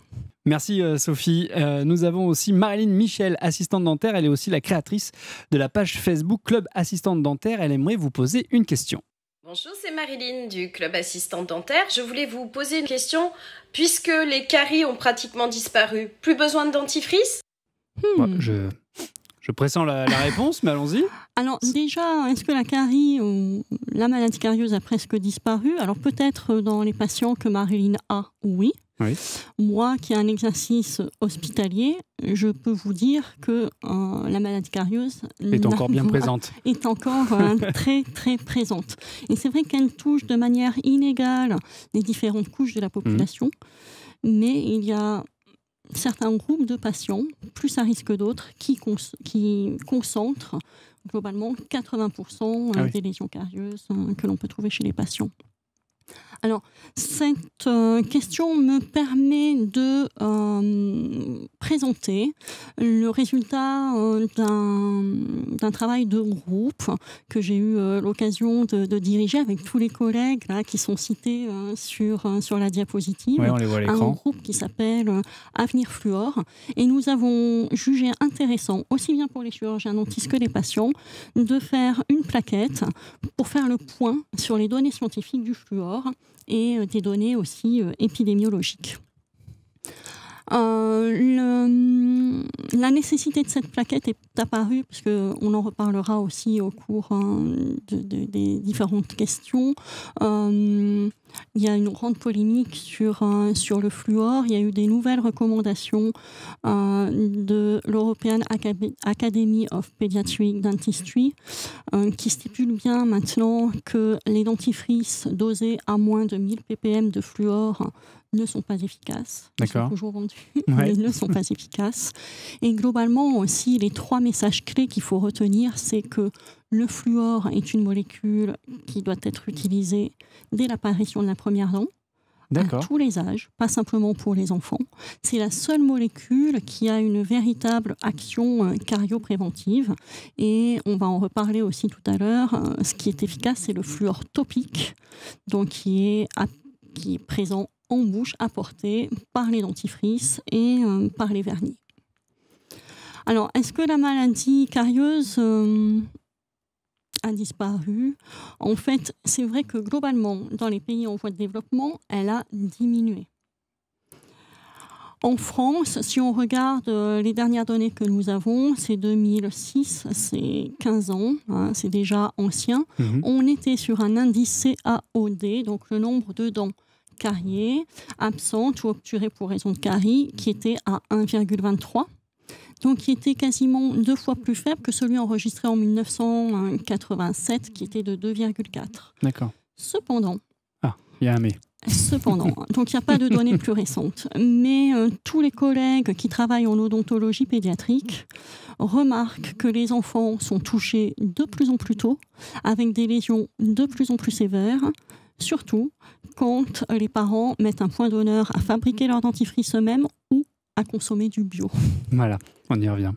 Merci euh, Sophie. Euh, nous avons aussi Marilyn Michel, assistante dentaire. Elle est aussi la créatrice de la page Facebook Club Assistante Dentaire. Elle aimerait vous poser une question. Bonjour, c'est Marilyn du Club Assistante Dentaire. Je voulais vous poser une question puisque les caries ont pratiquement disparu. Plus besoin de dentifrice Je je pressens la, réponse, mais allons-y. Alors déjà, est-ce que la carie ou la maladie carieuse a presque disparu Alors peut-être dans les patients que Marilyn a, oui. Moi qui ai un exercice hospitalier, je peux vous dire que euh, la maladie carieuse est encore bien présente. Est encore euh, très très présente. Et c'est vrai qu'elle touche de manière inégale les différentes couches de la population. Mmh. mais il y a certains groupes de patients, plus à risque d'autres, qui, concentrent globalement 80% ah des lésions carieuses hein, que l'on peut trouver chez les patients. Alors, cette euh, question me permet de euh, présenter le résultat euh, d'un travail de groupe que j'ai eu l'occasion de, diriger avec tous les collègues qui sont cités sur, la diapositive. on les voit Un groupe qui s'appelle Avenir Fluor. Et nous avons jugé intéressant, aussi bien pour les chirurgiens dentistes que les patients, de faire une plaquette pour faire le point sur les données scientifiques du fluor et euh, des données aussi euh, épidémiologiques. Euh, la nécessité de cette plaquette est apparue, puisqu'on on en reparlera aussi au cours hein, des différentes questions. Euh, il y a une grande polémique sur, euh, sur le fluor. Il y a eu des nouvelles recommandations de l'European Academy of Pediatric Dentistry qui stipulent bien maintenant que les dentifrices dosés à moins de 1000 ppm de fluor ne sont pas efficaces. Ils toujours vendus, [laughs] ne sont pas efficaces. Et globalement aussi, les trois messages clés qu'il faut retenir, c'est que le fluor est une molécule qui doit être utilisée dès l'apparition de la première dent à tous les âges, pas simplement pour les enfants. C'est la seule molécule qui a une véritable action euh, cariopréventive. Et on va en reparler aussi tout à l'heure. Euh, ce qui est efficace, c'est le fluor topique, donc qui est, qui est présent en bouche apportée par les dentifrices et euh, par les vernis. Alors, est-ce que la maladie carieuse euh, a disparu En fait, c'est vrai que globalement, dans les pays en voie de développement, elle a diminué. En France, si on regarde euh, les dernières données que nous avons, c'est 2006, c'est 15 ans, hein, c'est déjà ancien. Mhm. On était sur un indice CAOD, donc le nombre de dents carrier absente ou obturée pour raison de carie qui mhm. était à 1,23 donc qui était quasiment deux fois plus faible que celui enregistré en 1987, qui était de 2,4. D'accord. Cependant. Ah, il y a un mais. Cependant, [laughs] donc il n'y a pas de données plus récentes, mais euh, tous les collègues qui travaillent en odontologie pédiatrique remarquent que les enfants sont touchés de plus en plus tôt, avec des lésions de plus en plus sévères, surtout euh, les parents mettent un point d'honneur à fabriquer leur dentifrice eux-mêmes ou à consommer du bio. Voilà, on y revient.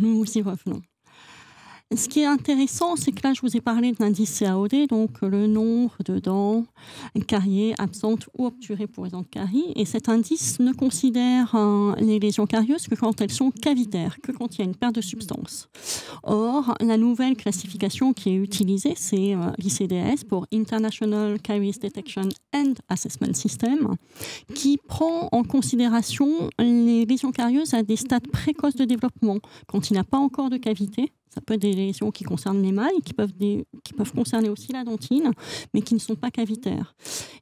nous y revenons. Ce qui est intéressant, c'est que là, je vous ai parlé de l'indice CAOD, donc le nombre de dents cariées, absentes ou obturées pour les dents Et cet indice ne considère euh, les lésions carieuses que quand elles sont cavitaires, que quand il y a une perte de substance. Or, la nouvelle classification qui est utilisée, c'est euh, l'ICDS pour International Caries Detection and Assessment System, qui prend en considération les lésions carieuses à des stades précoces de développement, quand il n'a pas encore de cavité ça peut être des lésions qui concernent les qui qui peuvent concerner aussi la dentine, mais qui ne sont pas cavitaires.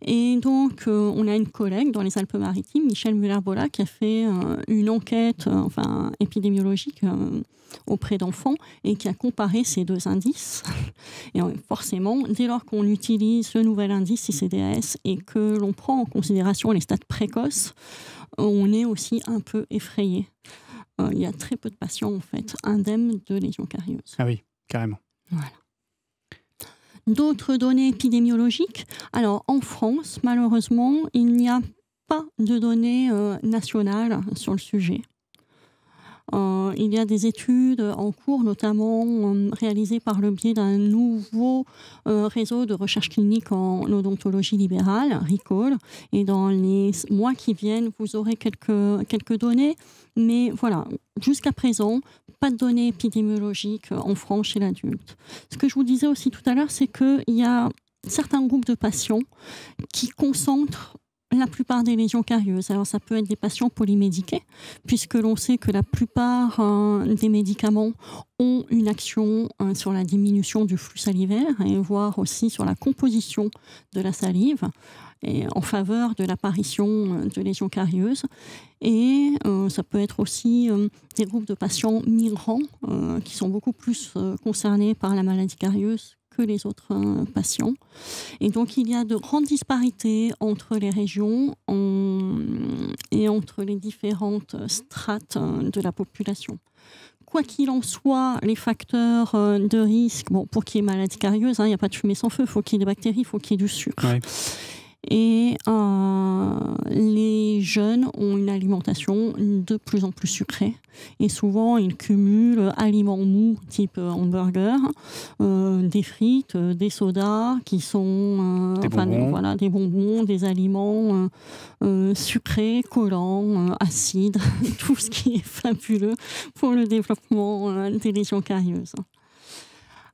Et donc, euh, on a une collègue dans les Alpes-Maritimes, Michel Muller-Bola, qui a fait euh, une enquête euh, enfin, épidémiologique auprès d'enfants et qui a comparé ces deux indices. [laughs] Et forcément, dès lors qu'on utilise le nouvel indice ICDS et que l'on prend en considération les stades précoces, on est aussi un peu effrayé. Euh, il y a très peu de patients, en fait, indemnes de lésions carieuses. Ah oui, carrément. Voilà. D'autres données épidémiologiques. Alors, en France, malheureusement, il n'y a pas de données euh, nationales sur le sujet. Euh, il y a des études en cours, notamment euh, réalisées par le biais d'un nouveau euh, réseau de recherche clinique en odontologie libérale, RICOL. Et dans les mois qui viennent, vous aurez quelques, quelques données. Mais voilà, jusqu'à présent, pas de données épidémiologiques en France chez l'adulte. Ce que je vous disais aussi tout à l'heure, c'est qu'il y a certains groupes de patients qui concentrent la plupart des lésions carieuses. Alors ça peut être des patients polymédiqués, puisque l'on sait que la plupart euh, des médicaments ont une action euh, sur la diminution du flux salivaire et voire aussi sur la composition de la salive et en faveur de l'apparition euh, de lésions carieuses. Et ça peut être aussi des groupes de patients migrants qui sont beaucoup plus concernés par la maladie carieuse les autres hein, patients. Et donc il y a de grandes disparités entre les régions et entre les différentes strates hein, de la population quoi qu'il en soit, les facteurs euh, de risque, bon, pour qu'il y ait maladie carieuse, hein, il n'y a pas de fumée sans feu, il faut qu'il y ait des bactéries, il faut qu'il y ait du sucre et euh, les jeunes ont une alimentation de plus en plus sucrée. Et souvent, ils cumulent aliments mous type euh, hamburger, euh, des frites, des sodas qui sont des, bonbons. Voilà, des bonbons, des aliments sucrés, collants, acides, [laughs] tout ce qui est fabuleux pour le développement des lésions carieuses.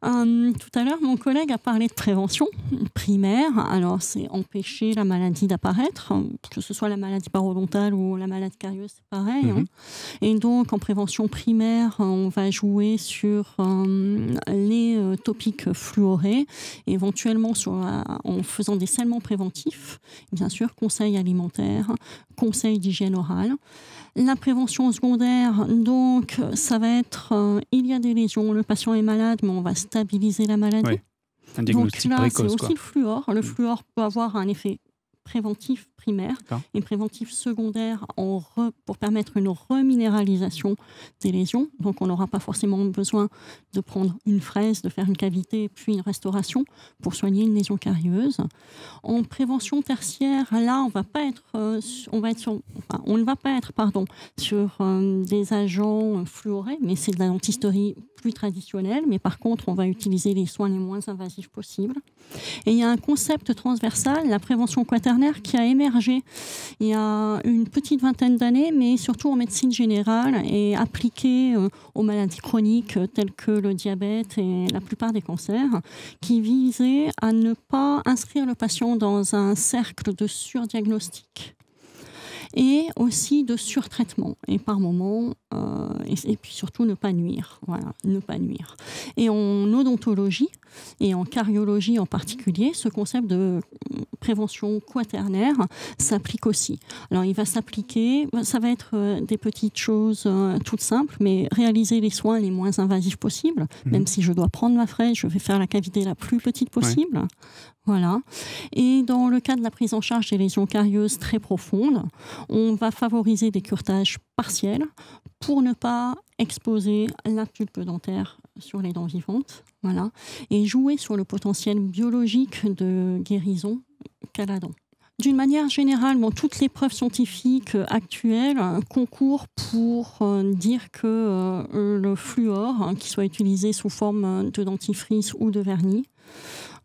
Euh, tout à l'heure, mon collègue a parlé de prévention primaire. Alors, c'est empêcher la maladie d'apparaître, euh, que ce soit la maladie parodontale ou la maladie carieuse, c'est pareil. Hein. Mhm. Et donc, en prévention primaire, euh, on va jouer sur les topiques fluorés, éventuellement sur en faisant des scellements préventifs, bien sûr, conseils alimentaires, conseils d'hygiène orale. La prévention secondaire, donc, ça va être, euh, il y a des lésions, le patient est malade, mais on va stabiliser la maladie. donc là, c'est aussi le fluor. Le fluor peut avoir un effet préventif primaire et préventif secondaire en pour permettre une reminéralisation des lésions. Donc on n'aura pas forcément besoin de prendre une fraise, de faire une cavité, puis une restauration pour soigner une lésion carieuse. En prévention tertiaire, là on va pas être, euh, on va être on ne va pas être pardon sur euh, des agents fluorés, mais c'est de la dentisterie plus traditionnelle. Mais par contre, on va utiliser les soins les moins invasifs possibles. Et il y a un concept transversal, la prévention quaternaire qui a émergé il y a une petite vingtaine d'années, mais surtout en médecine générale et appliquée euh, aux maladies chroniques euh, telles que le diabète et la plupart des cancers, qui visait à ne pas inscrire le patient dans un cercle de surdiagnostic et aussi de surtraitement. Et par moments... Euh, et, puis surtout ne pas nuire. Voilà, ne pas nuire. Et en odontologie, et en cardiologie en particulier, ce concept de prévention quaternaire s'applique aussi. Alors il va s'appliquer, ça va être euh, des petites choses euh, toutes simples, mais réaliser les soins les moins invasifs possibles, mhm. même si je dois prendre ma fraise, je vais faire la cavité la plus petite possible. Voilà. Et dans le cas de la prise en charge des lésions carieuses très profondes, on va favoriser des curtages partiels pour ne pas exposer la pulpe dentaire sur les dents vivantes. Voilà. Et jouer sur le potentiel biologique de guérison qu'a la dent. D'une manière générale, toutes les preuves scientifiques actuelles concourent pour euh, dire que euh, le fluor, hein, qui soit utilisé sous forme de dentifrice ou de vernis,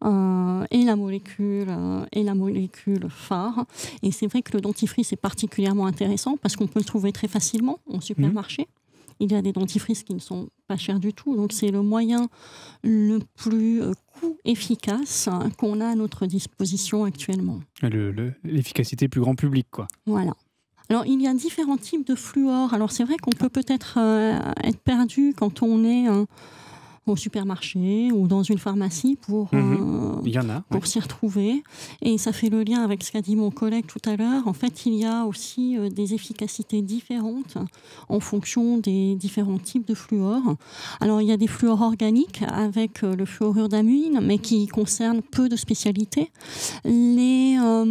est euh, la molécule la molécule phare. Et c'est vrai que le dentifrice est particulièrement intéressant parce qu'on peut le trouver très facilement en mhm. supermarché. Il y a des dentifrices qui ne sont pas chers du tout. Donc c'est le moyen le plus euh, coût efficace hein, qu'on a à notre disposition actuellement. L'efficacité le, plus grand public, quoi. Voilà. Alors, il y a différents types de fluor. Alors, c'est vrai qu'on peut peut-être euh, être perdu quand on est hein, au supermarché ou dans une pharmacie pour, mhm. euh, pour s'y retrouver. Et ça fait le lien avec ce qu'a dit mon collègue tout à l'heure. En fait, il y a aussi euh, des efficacités différentes en fonction des différents types de fluor. Alors, il y a des fluor organiques avec euh, le fluorure d'amine, mais qui concernent peu de spécialités. Les euh,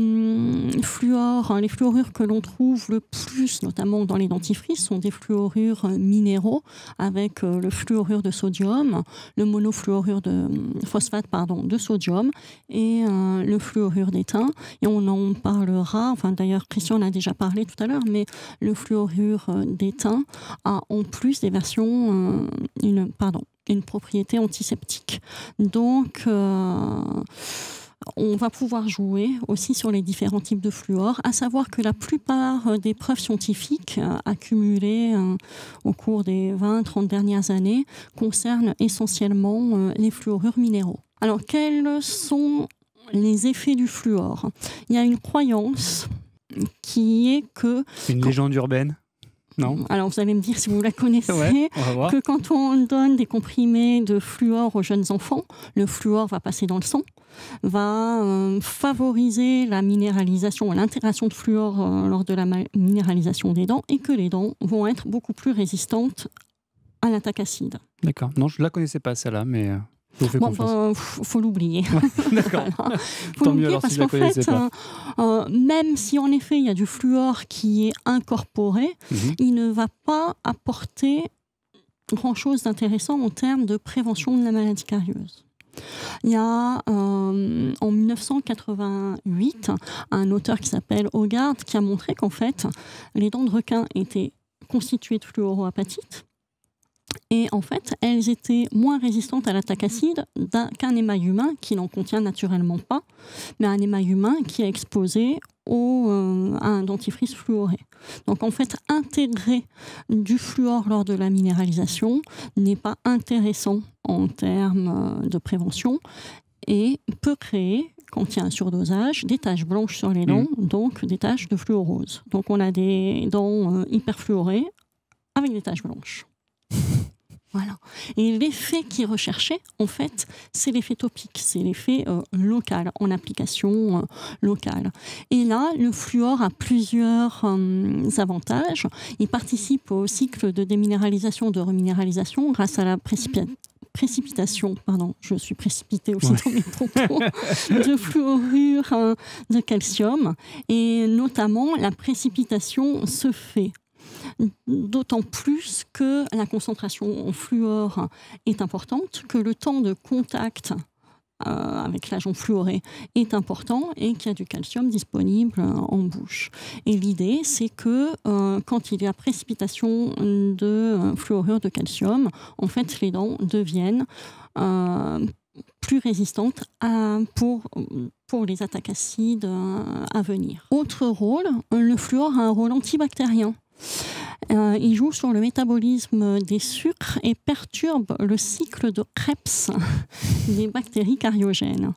les fluorures que l'on trouve le plus, notamment dans les dentifrices, sont des fluorures minéraux avec le fluorure de sodium le monofluorure de euh, phosphate pardon, de sodium et euh, le fluorure d'étain. Et on en parlera, enfin d'ailleurs Christian en a déjà parlé tout à l'heure, mais le fluorure euh, d'étain a en plus des versions, une, pardon, une propriété antiseptique. Donc, on va pouvoir jouer aussi sur les différents types de fluor, à savoir que la plupart euh, des preuves scientifiques euh, accumulées euh, au cours des 20-30 dernières années concernent essentiellement les fluorures minéraux. Alors quels sont les effets du fluor Il y a une croyance qui est que... Une légende urbaine alors vous allez me dire si vous la connaissez, que quand on donne des comprimés de fluor aux jeunes enfants, le fluor va passer dans le sang va euh, favoriser la minéralisation, l'intégration de fluor euh, lors de la minéralisation des dents et que les dents vont être beaucoup plus résistantes à l'attaque acide. D'accord. Non, je ne la connaissais pas celle-là, mais euh, il faut l'oublier. [laughs] [laughs] parce qu'en fait, euh, euh, même si en effet il y a du fluor qui est incorporé, mhm. il ne va pas apporter grand-chose d'intéressant en termes de prévention de la maladie carieuse. Il y a euh, en 1988 un auteur qui s'appelle Hogarth qui a montré qu'en fait les dents de requin étaient constituées de fluoroapatite et en fait, elles étaient moins résistantes à l'attaque acide qu'un émail humain qui n'en contient naturellement pas, mais un émail humain qui est exposé euh, à un dentifrice fluoré. Donc en fait, intégrer du fluor lors de la minéralisation n'est pas intéressant en termes euh, de prévention et peut créer quand il y a un surdosage, des taches blanches sur les dents, mmh. donc des taches de fluorose. Donc on a des dents euh, hyperfluorées avec des taches blanches. Et l'effet qui recherchait, en fait, c'est l'effet topique, c'est l'effet euh, local, en application euh, locale. Et là, le fluor a plusieurs euh, avantages. Il participe au cycle de déminéralisation, de reminéralisation grâce à la précipitation pardon, je suis précipitée aussi dans mes propos, de fluorure de calcium. Et notamment, la précipitation se fait d'autant plus que la concentration en fluor est importante, que le temps de contact euh, avec l'agent fluoré est important et qu'il y a du calcium disponible euh, en bouche. Et l'idée, c'est que euh, quand il y a précipitation de fluorure de calcium, en fait, les dents deviennent plus résistantes pour, pour les attaques acides à venir. Autre rôle, le fluor a un rôle antibactérien. Euh, il joue sur le métabolisme des sucres et perturbe le cycle de Krebs [laughs] des bactéries cariogènes.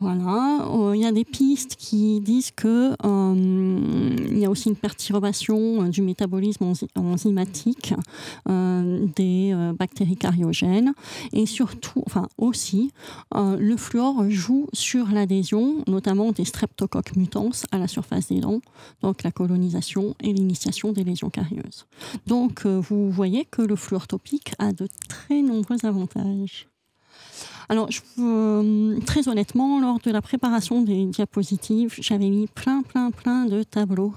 Voilà. Euh, il y a des pistes qui disent que euh, il y a aussi une perturbation du métabolisme enzymatique des bactéries cariogènes et surtout, enfin aussi, le fluor joue sur l'adhésion, notamment des streptocoques mutants à la surface des dents, donc la colonisation et l'initiation des lésions carieuses. Donc euh, vous voyez que le fluor topique a de très nombreux avantages. Alors, euh, très honnêtement, lors de la préparation des diapositives, j'avais mis plein, plein, plein de tableaux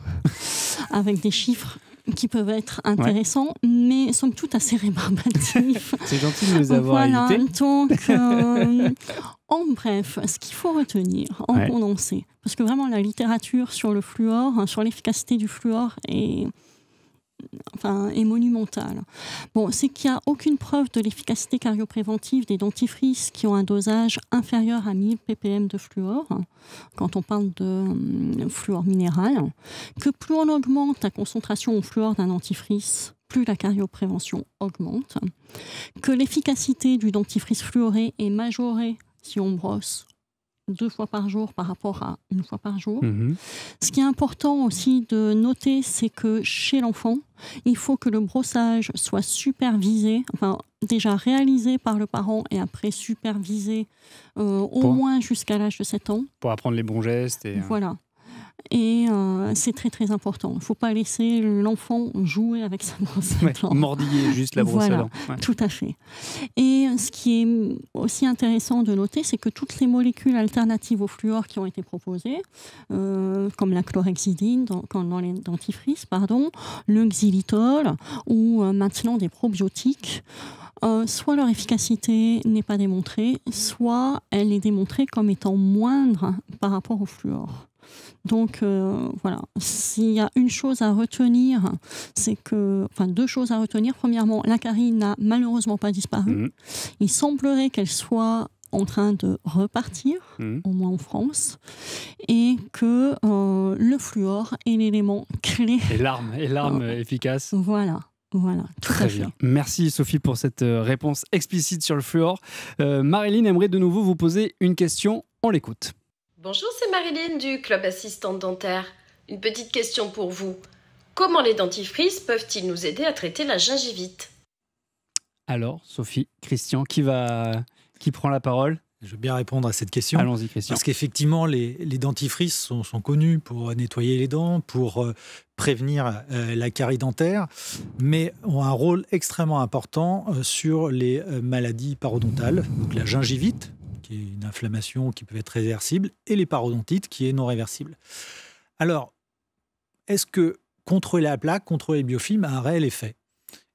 [laughs] avec des chiffres qui peuvent être intéressants, mais sont tout assez rébarbatifs. [laughs] C'est gentil de nous avoir voilà, Donc, [laughs] euh, en bref, ce qu'il faut retenir, en condensé, parce que vraiment la littérature sur le fluor, hein, sur l'efficacité du fluor est enfin, est monumentale. Bon, c'est qu'il n'y a aucune preuve de l'efficacité cariopréventive des dentifrices qui ont un dosage inférieur à 1000 ppm de fluor, quand on parle de hum, fluor minéral, que plus on augmente la concentration au fluor d'un dentifrice, plus la carioprévention augmente, que l'efficacité du dentifrice fluoré est majorée si on brosse deux fois par jour par rapport à une fois par jour. Mhm. Ce qui est important aussi de noter, c'est que chez l'enfant, il faut que le brossage soit supervisé, enfin déjà réalisé par le parent et après supervisé euh, au moins jusqu'à l'âge de 7 ans. Pour apprendre les bons gestes. Et... Euh, voilà. Et euh, c'est très très important. Il ne faut pas laisser l'enfant jouer avec sa brosse à dents. mordiller juste la brosse à dents. Tout à fait. Et euh, ce qui est aussi intéressant de noter, c'est que toutes les molécules alternatives au fluor qui ont été proposées, euh, comme la chlorhexidine dans, les dentifrices, pardon, le xylitol ou maintenant des probiotiques, soit leur efficacité n'est pas démontrée, soit elle est démontrée comme étant moindre par rapport au fluor. Donc euh, voilà, s'il y a une chose à retenir, c'est que, enfin deux choses à retenir. Premièrement, la carie n'a malheureusement pas disparu. Mhm. Il semblerait qu'elle soit en train de repartir, mhm. au moins en France, et que euh, le fluor est l'élément clé. Et l'arme, et l'arme [laughs] efficace. Voilà. Voilà, Très bien. Merci Sophie pour cette euh, réponse explicite sur le fluor. Marilyn aimerait de nouveau vous poser une question. On l'écoute. Bonjour, c'est Marilyn du Club Assistante Dentaire. Une petite question pour vous. Comment les dentifrices peuvent-ils nous aider à traiter la gingivite Alors, Sophie, Christian, qui va, qui prend la parole je veux bien répondre à cette question. Allons-y, Christian. Parce qu'effectivement, les, les, dentifrices sont, sont, connus pour nettoyer les dents, pour euh, prévenir euh, la carie dentaire, mais ont un rôle extrêmement important euh, sur les maladies parodontales, donc la gingivite, qui est une inflammation qui peut être réversible, et les parodontites, qui est non réversible. Alors, est-ce que contrôler la plaque, contrôler le biofilm a un réel effet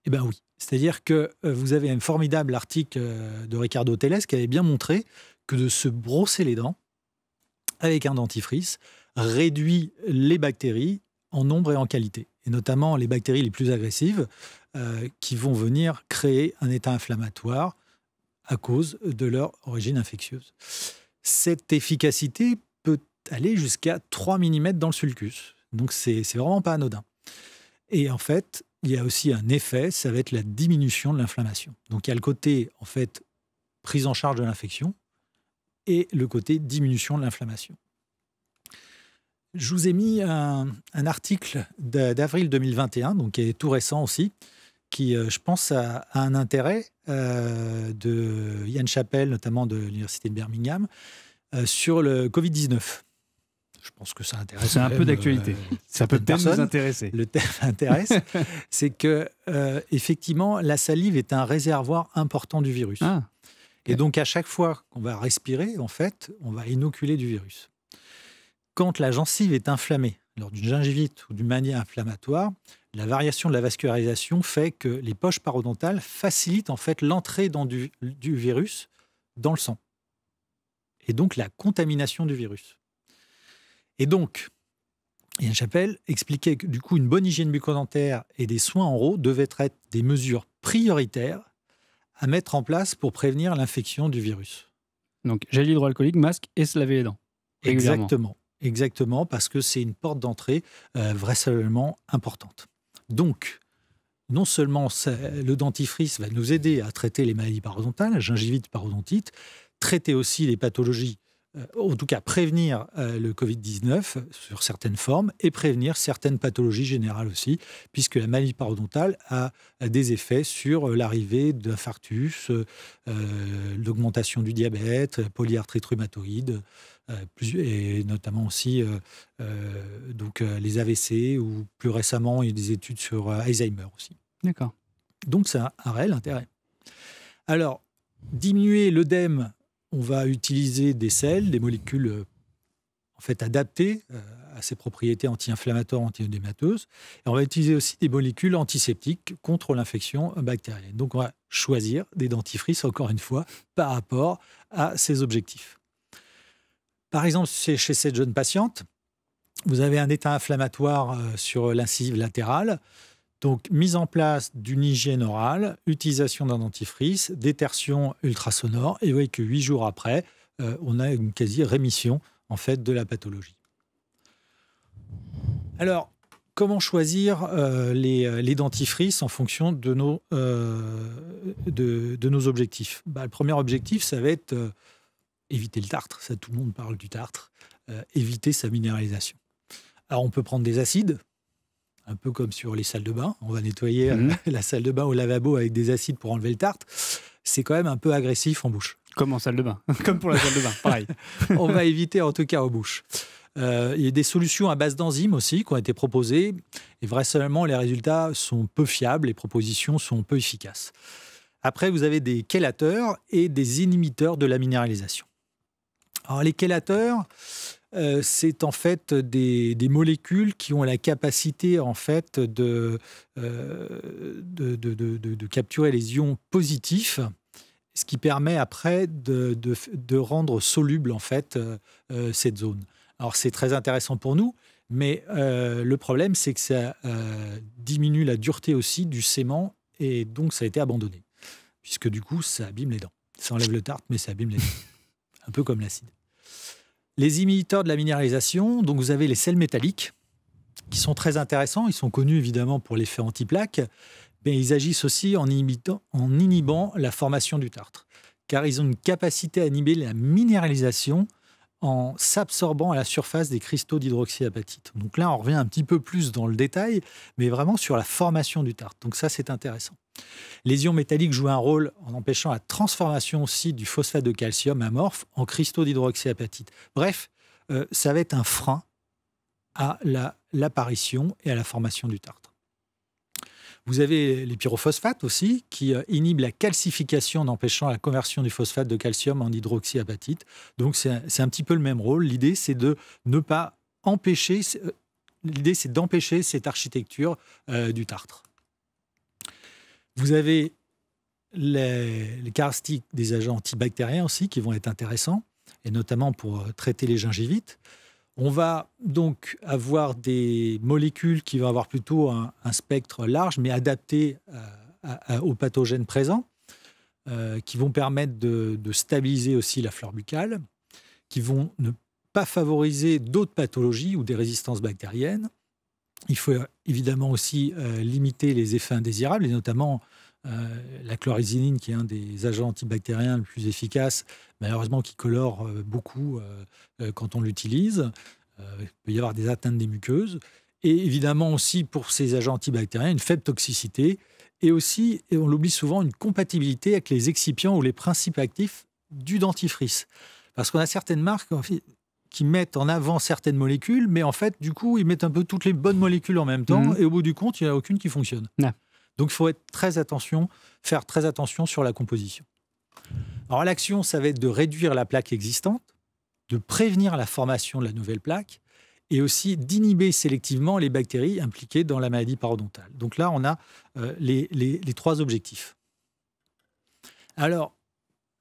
Eh bien oui. C'est-à-dire que euh, vous avez un formidable article euh, de Ricardo Teles qui avait bien montré que de se brosser les dents avec un dentifrice réduit les bactéries en nombre et en qualité, et notamment les bactéries les plus agressives euh, qui vont venir créer un état inflammatoire à cause de leur origine infectieuse. Cette efficacité peut aller jusqu'à 3 mm dans le sulcus. Donc c'est vraiment pas anodin. Et en fait, il y a aussi un effet, ça va être la diminution de l'inflammation. Donc il y a le côté en fait prise en charge de l'infection et le côté diminution de l'inflammation. Je vous ai mis un, article d'avril 2021, donc qui est tout récent aussi, qui, euh, je pense, a, a un intérêt euh, de Yann Chappell, notamment de l'Université de Birmingham, euh, sur le Covid-19 je pense que ça intéresse. C'est un peu d'actualité. C'est euh, ça peut peut-être nous intéresser. Le thème [laughs] intéresse. c'est que, effectivement, la salive est un réservoir important du virus. Ah, Et donc, à chaque fois qu'on va respirer, en fait, on va inoculer du virus. Quand la gencive est inflammée, lors d'une gingivite ou d'une manie inflammatoire, la variation de la vascularisation fait que les poches parodontales facilitent en fait l'entrée du, virus dans le sang et donc la contamination du virus. Et donc, Yann Chapelle expliquait que du coup une bonne hygiène bucco et des soins en haut devaient être des mesures prioritaires à mettre en place pour prévenir l'infection du virus. Donc gel hydroalcoolique, masque et se laver les dents. Exactement. Exactement, parce que c'est une porte d'entrée euh, vraisemblablement importante. Donc, non seulement le dentifrice va nous aider à traiter les maladies parodontales, la gingivite, parodontite, traiter aussi les pathologies euh, en tout cas prévenir euh, le Covid-19 sur certaines formes et prévenir certaines pathologies générales aussi, puisque la maladie parodontale a, des effets sur euh, l'arrivée d'infarctus, l'augmentation du diabète, polyarthrite rhumatoïde, et notamment aussi donc, les AVC ou plus récemment, il y a des études sur Alzheimer aussi. D'accord. Donc, ça a un réel intérêt. Alors, diminuer l'œdème on va utiliser des sels, des molécules euh, en fait adaptées euh, à ses propriétés anti-inflammatoires, anti odémateuses Et on va utiliser aussi des molécules antiseptiques contre l'infection bactérienne. Donc on va choisir des dentifrices, encore une fois, par rapport à ces objectifs. Par exemple, chez cette jeune patiente, vous avez un état inflammatoire euh, sur l'incisive latérale. Donc, mise en place d'une hygiène orale, utilisation d'un dentifrice, détertion ultrasonore, et vous voyez que huit jours après, euh, on a une quasi-rémission en fait de la pathologie. Alors, comment choisir euh, euh, les, dentifrices en fonction de nos, de, nos objectifs bah, Le premier objectif, ça va être éviter le tartre. Ça, tout le monde parle du tartre. éviter sa minéralisation. Alors, on peut prendre des acides, un peu comme sur les salles de bain. On va nettoyer mhm. [laughs] la salle de bain au lavabo avec des acides pour enlever le tarte. C'est quand même un peu agressif en bouche. Comme en salle de bain, [laughs] comme pour la salle de bain, pareil. [laughs] on va éviter en tout cas en bouche. Euh, il y a des solutions à base d'enzymes aussi qui ont été proposées et vraisemblablement les résultats sont peu fiables, les propositions sont peu efficaces. Après, vous avez des chélateurs et des inhibiteurs de la minéralisation. Alors les chélateurs, euh, c'est en fait des, molécules qui ont la capacité en fait euh, de, de, capturer les ions positifs ce qui permet après de, rendre soluble en fait euh, cette zone. Alors c'est très intéressant pour nous, mais le problème c'est que ça diminue la dureté aussi du sément et donc ça a été abandonné, puisque du coup ça abîme les dents. Ça enlève le tartre, mais ça abîme les dents. Un peu comme l'acide. Les inhibiteurs de la minéralisation, donc vous avez les sels métalliques, qui sont très intéressants. Ils sont connus évidemment pour l'effet anti-plaque, mais ils agissent aussi en, en inhibant la formation du tartre, car ils ont une capacité à inhiber la minéralisation en s'absorbant à la surface des cristaux d'hydroxyapatite. Donc là, on revient un petit peu plus dans le détail, mais vraiment sur la formation du tartre. Donc ça, c'est intéressant. Les ions métalliques jouent un rôle en empêchant la transformation aussi du phosphate de calcium amorphe en cristaux d'hydroxyapatite. Bref, euh, ça va être un frein à l'apparition et à la formation du tartre. Vous avez les pyrophosphates aussi, qui euh, inhibent la calcification en empêchant la conversion du phosphate de calcium en hydroxyapatite. Donc c'est un, petit peu le même rôle. L'idée, c'est de ne pas euh, l'idée, c'est d'empêcher cette architecture du tartre. Vous avez les, les caractéristiques des agents antibactériens aussi qui vont être intéressants, et notamment pour euh, traiter les gingivites. On va donc avoir des molécules qui vont avoir plutôt un, spectre large, mais adapté euh, aux pathogènes présents, euh, qui vont permettre de, de, stabiliser aussi la flore buccale, qui vont ne pas favoriser d'autres pathologies ou des résistances bactériennes. Il faut euh, évidemment aussi euh, limiter les effets indésirables, et notamment euh, la chlorhexidine, qui est un des agents antibactériens le plus efficace, malheureusement qui colore beaucoup quand on l'utilise. il peut y avoir des atteintes des muqueuses. Et évidemment aussi pour ces agents antibactériens, une faible toxicité. Et aussi, on l'oublie souvent, une compatibilité avec les excipients ou les principes actifs du dentifrice. Parce qu'on a certaines marques, qui mettent en avant certaines molécules, mais en fait, du coup, ils mettent un peu toutes les bonnes molécules en même temps, mhm. et au bout du compte, il n'y a aucune qui fonctionne. Donc, il faut être très attention, faire très attention sur la composition. Alors, l'action, ça va être de réduire la plaque existante, de prévenir la formation de la nouvelle plaque, et aussi d'inhiber sélectivement les bactéries impliquées dans la maladie parodontale. Donc là, on a euh, les, les trois objectifs. Alors,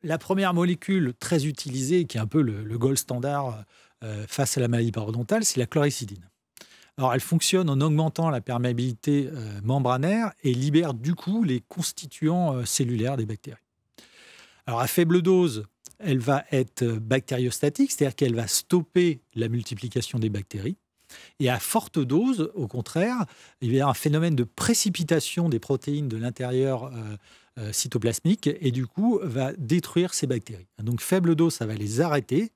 la première molécule très utilisée, qui est un peu le, le gold standard euh, face à la maladie parodontale, c'est la chloricidine. Alors, elle fonctionne en augmentant la perméabilité euh, membranaire et libère du coup les constituants euh, cellulaires des bactéries. Alors, à faible dose, elle va être bactériostatique, c'est-à-dire qu'elle va stopper la multiplication des bactéries. Et à forte dose, au contraire, il y a un phénomène de précipitation des protéines de l'intérieur euh, cytoplasmique et du coup va détruire ces bactéries. Donc faible dose, ça va les arrêter,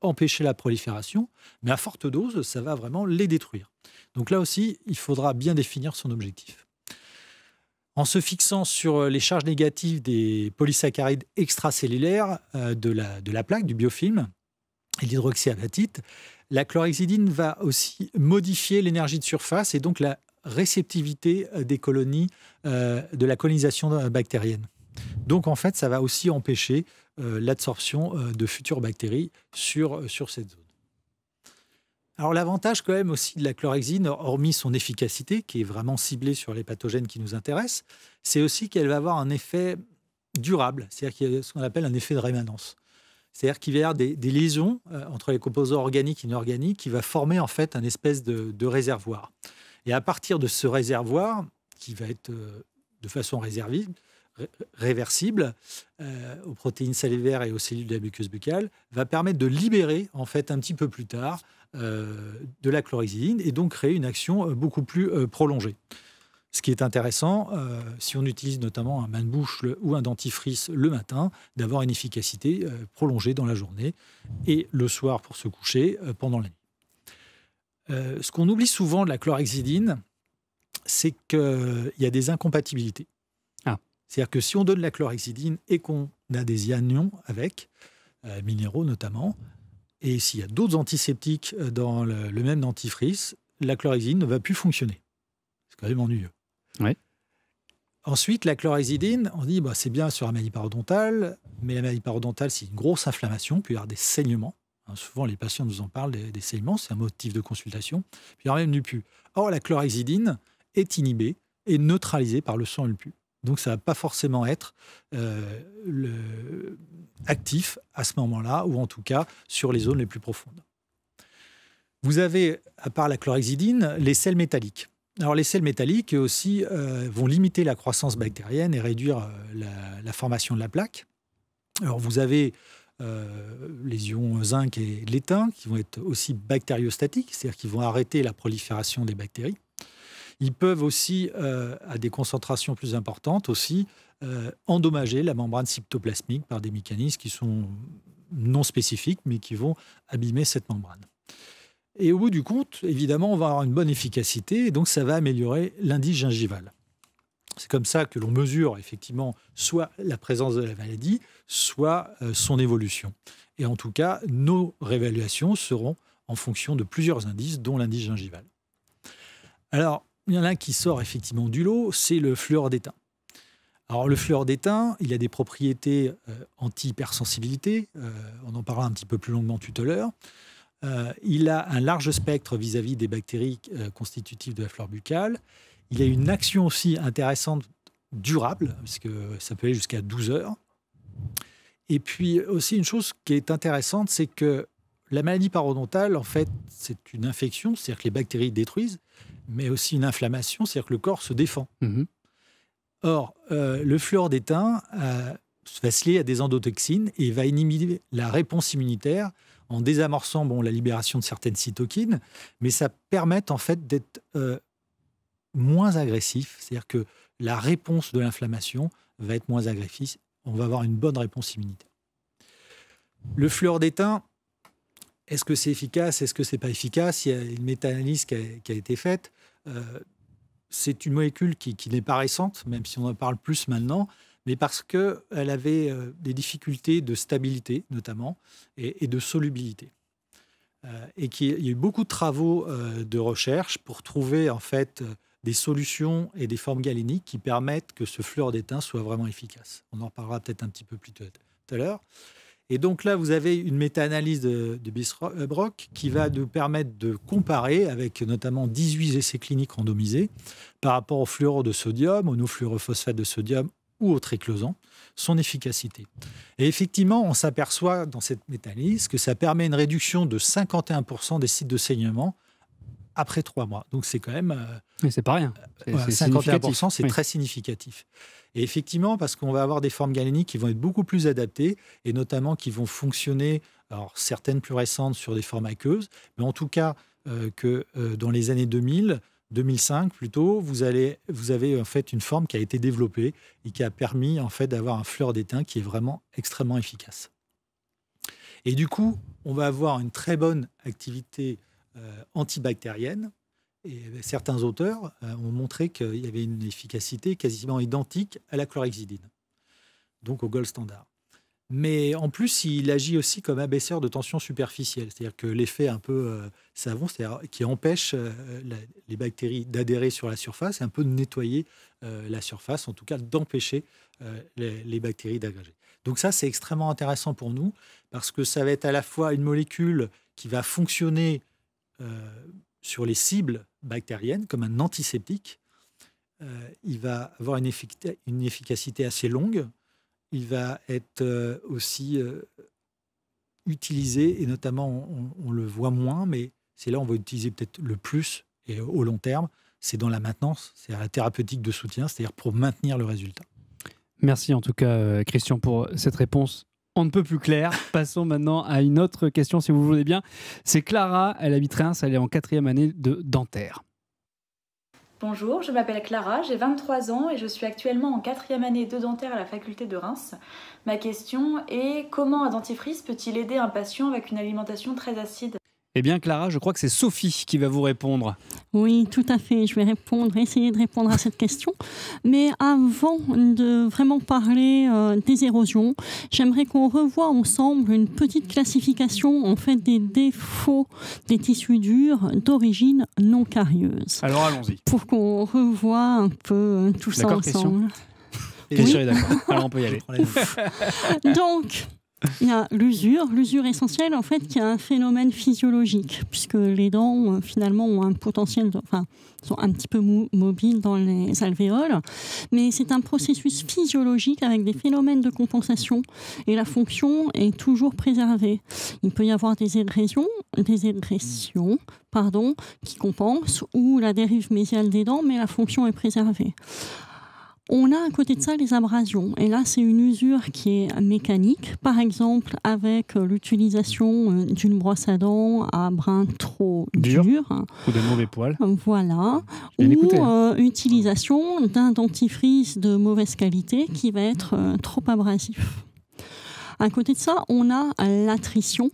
empêcher la prolifération, mais à forte dose, ça va vraiment les détruire. Donc là aussi, il faudra bien définir son objectif. En se fixant sur euh, les charges négatives des polysaccharides extracellulaires euh, de, la, plaque, du biofilm, et de l'hydroxyapatite, la chlorhexidine va aussi modifier l'énergie de surface et donc la réceptivité euh, des colonies, euh, de la colonisation euh, bactérienne. Donc en fait, ça va aussi empêcher l'absorption de futures bactéries sur, cette zone. Alors l'avantage quand même aussi de la chlorhexidine, hormis son efficacité, qui est vraiment ciblée sur les pathogènes qui nous intéressent, c'est aussi qu'elle va avoir un effet durable, c'est-à-dire ce qu'on appelle un effet de rémanence. C'est-à-dire qu'il va y avoir des, liaisons entre les composants organiques et inorganiques qui va former en fait un espèce de réservoir. Et à partir de ce réservoir, qui va être euh, de façon réservée, réversible euh, aux protéines salivaires et aux cellules de la muqueuse buccale va permettre de libérer en fait un petit peu plus tard euh, de la chlorhexidine et donc créer une action beaucoup plus prolongée. Ce qui est intéressant, si on utilise notamment un main de bouche ou un dentifrice le matin, d'avoir une efficacité prolongée dans la journée et le soir pour se coucher pendant la nuit. Euh, ce qu'on oublie souvent de la chlorhexidine, c'est qu'il y a des incompatibilités. Ah. C'est-à-dire que si on donne la chlorhexidine et qu'on a des anions avec, euh, minéraux notamment, et s'il y a d'autres antiseptiques euh, dans le, même dentifrice, la chlorhexidine ne va plus fonctionner. C'est quand même ennuyeux. Ensuite, la chlorhexidine, on dit bah, c'est bien sur la maladie parodontale, mais la maladie parodontale, c'est une grosse inflammation, puis il y avoir des saignements. Hein, souvent, les patients nous en parlent des, saignements, c'est un motif de consultation. Puis il même du pu. Or, la chlorhexidine est inhibée et neutralisée par le sang et le pu. Donc, ça ne va pas forcément être euh, actif à ce moment-là, ou en tout cas sur les zones les plus profondes. Vous avez, à part la chlorhexidine, les sels métalliques. Alors les sels métalliques aussi euh, vont limiter la croissance bactérienne et réduire euh, la, la, formation de la plaque. Alors vous avez euh, les ions zinc et l'étain, qui vont être aussi bactériostatiques, c'est-à-dire qu'ils vont arrêter la prolifération des bactéries. Ils peuvent aussi, euh, à des concentrations plus importantes aussi, euh, endommager la membrane cytoplasmique par des mécanismes qui sont non spécifiques, mais qui vont abîmer cette membrane. Et au bout du compte, évidemment, on va avoir une bonne efficacité, et donc ça va améliorer l'indice gingival. C'est comme ça que l'on mesure effectivement soit la présence de la maladie, soit euh, son évolution. Et en tout cas, nos réévaluations seront en fonction de plusieurs indices, dont l'indice gingival. Alors, il y en a un qui sort effectivement du lot, c'est le fleur d'étain. Alors le fleur d'étain, il a des propriétés euh, anti-hypersensibilité, euh, on en parlera un petit peu plus longuement tout à l'heure. il a un large spectre vis-à-vis -vis des bactéries constitutives de la flore buccale. Il y a une action aussi intéressante, durable, parce que ça peut aller jusqu'à 12 heures. Et puis aussi une chose qui est intéressante, c'est que la maladie parodontale, en fait, c'est une infection, c'est-à-dire que les bactéries détruisent, mais aussi une inflammation, c'est-à-dire que le corps se défend. Mm-hmm. Or, euh, le fluor d'étain euh, va se lier à des endotoxines et va inhiber la réponse immunitaire en désamorçant bon, la libération de certaines cytokines, mais ça permet en fait d'être euh, moins agressif, c'est-à-dire que la réponse de l'inflammation va être moins agressive, on va avoir une bonne réponse immunitaire. Le fluor d'étain, est-ce que c'est efficace, est-ce que c'est pas efficace Il y a une méta-analyse qui, a été faite. Euh, c'est une molécule qui, n'est pas récente, même si on en parle plus maintenant, mais parce qu'elle avait euh, des difficultés de stabilité notamment et, de solubilité. Euh, et qu'il y a eu beaucoup de travaux de recherche pour trouver en fait des solutions et des formes galéniques qui permettent que ce fluor d'étain soit vraiment efficace. On en reparlera peut-être un petit peu plus tout à l'heure. Et donc là, vous avez une méta-analyse de, de qui va nous permettre de comparer avec notamment 18 essais cliniques randomisés par rapport au fluor de sodium, au non-fluorophosphate de sodium ou au triclosan, son efficacité. Et effectivement, on s'aperçoit dans cette méta-analyse que ça permet une réduction de 51% des sites de saignement après trois mois. Donc c'est quand même. Euh, mais c'est pas rien. Euh, 51%, c'est très significatif. Et effectivement, parce qu'on va avoir des formes galéniques qui vont être beaucoup plus adaptées et notamment qui vont fonctionner, alors certaines plus récentes sur des formes aqueuses, mais en tout cas euh, que euh, dans les années 2000, 2005 plutôt, vous, allez, vous avez en fait une forme qui a été développée et qui a permis en fait d'avoir un fleur d'étain qui est vraiment extrêmement efficace. Et du coup, on va avoir une très bonne activité euh, antibactérienne. Et euh, certains auteurs euh, ont montré qu'il y avait une efficacité quasiment identique à la chlorhexidine, donc au gold standard. Mais en plus, il agit aussi comme abaisseur de tension superficielle, c'est-à-dire que l'effet un peu savon, c'est-à-dire qui empêche les bactéries d'adhérer sur la surface, et un peu de nettoyer la surface, en tout cas d'empêcher les, les, bactéries d'agréger. Donc ça, c'est extrêmement intéressant pour nous, parce que ça va être à la fois une molécule qui va fonctionner euh, sur les cibles bactériennes comme un antiseptique. Euh, il va avoir une, efficacité assez longue. Il va être euh, aussi utilisé, et notamment on, le voit moins, mais c'est là qu'on on va utiliser peut-être le plus et au long terme, c'est dans la maintenance, c'est à la thérapeutique de soutien, c'est-à-dire pour maintenir le résultat. Merci en tout cas Christian pour cette réponse on ne peut plus clair. [laughs] Passons maintenant à une autre question, si vous voulez bien. C'est Clara, elle habite Reims, elle est en quatrième année de dentaire. Bonjour, je m'appelle Clara, j'ai 23 ans et je suis actuellement en quatrième année de dentaire à la faculté de Reims. Ma question est comment un dentifrice peut-il aider un patient avec une alimentation très acide eh bien, Clara, je crois que c'est Sophie qui va vous répondre. Oui, tout à fait. Je vais répondre, essayer de répondre à cette question. Mais avant de vraiment parler euh, des érosions, j'aimerais qu'on revoie ensemble une petite classification en fait des défauts des tissus durs d'origine non carieuse. Alors allons-y. Pour qu'on revoie un peu euh, tout ça ensemble. Question. Et d'accord. Alors on peut y aller. [laughs] Donc, il y a l'usure, l'usure essentielle en fait, qui est un phénomène physiologique, puisque les dents euh, finalement ont un potentiel, enfin, sont un petit peu mobiles dans les alvéoles, mais c'est un processus physiologique avec des phénomènes de compensation et la fonction est toujours préservée. Il peut y avoir des agressions, des agressions pardon, qui compensent ou la dérive médiale des dents, mais la fonction est préservée. On a à côté de ça les abrasions. Et là, c'est une usure qui est mécanique. Par exemple, avec euh, l'utilisation euh, d'une brosse à dents à brins trop durs. Ou de mauvais poils. Voilà. Ou euh, utilisation d'un dentifrice de mauvaise qualité qui va être trop abrasif. À côté de ça, on a l'attrition.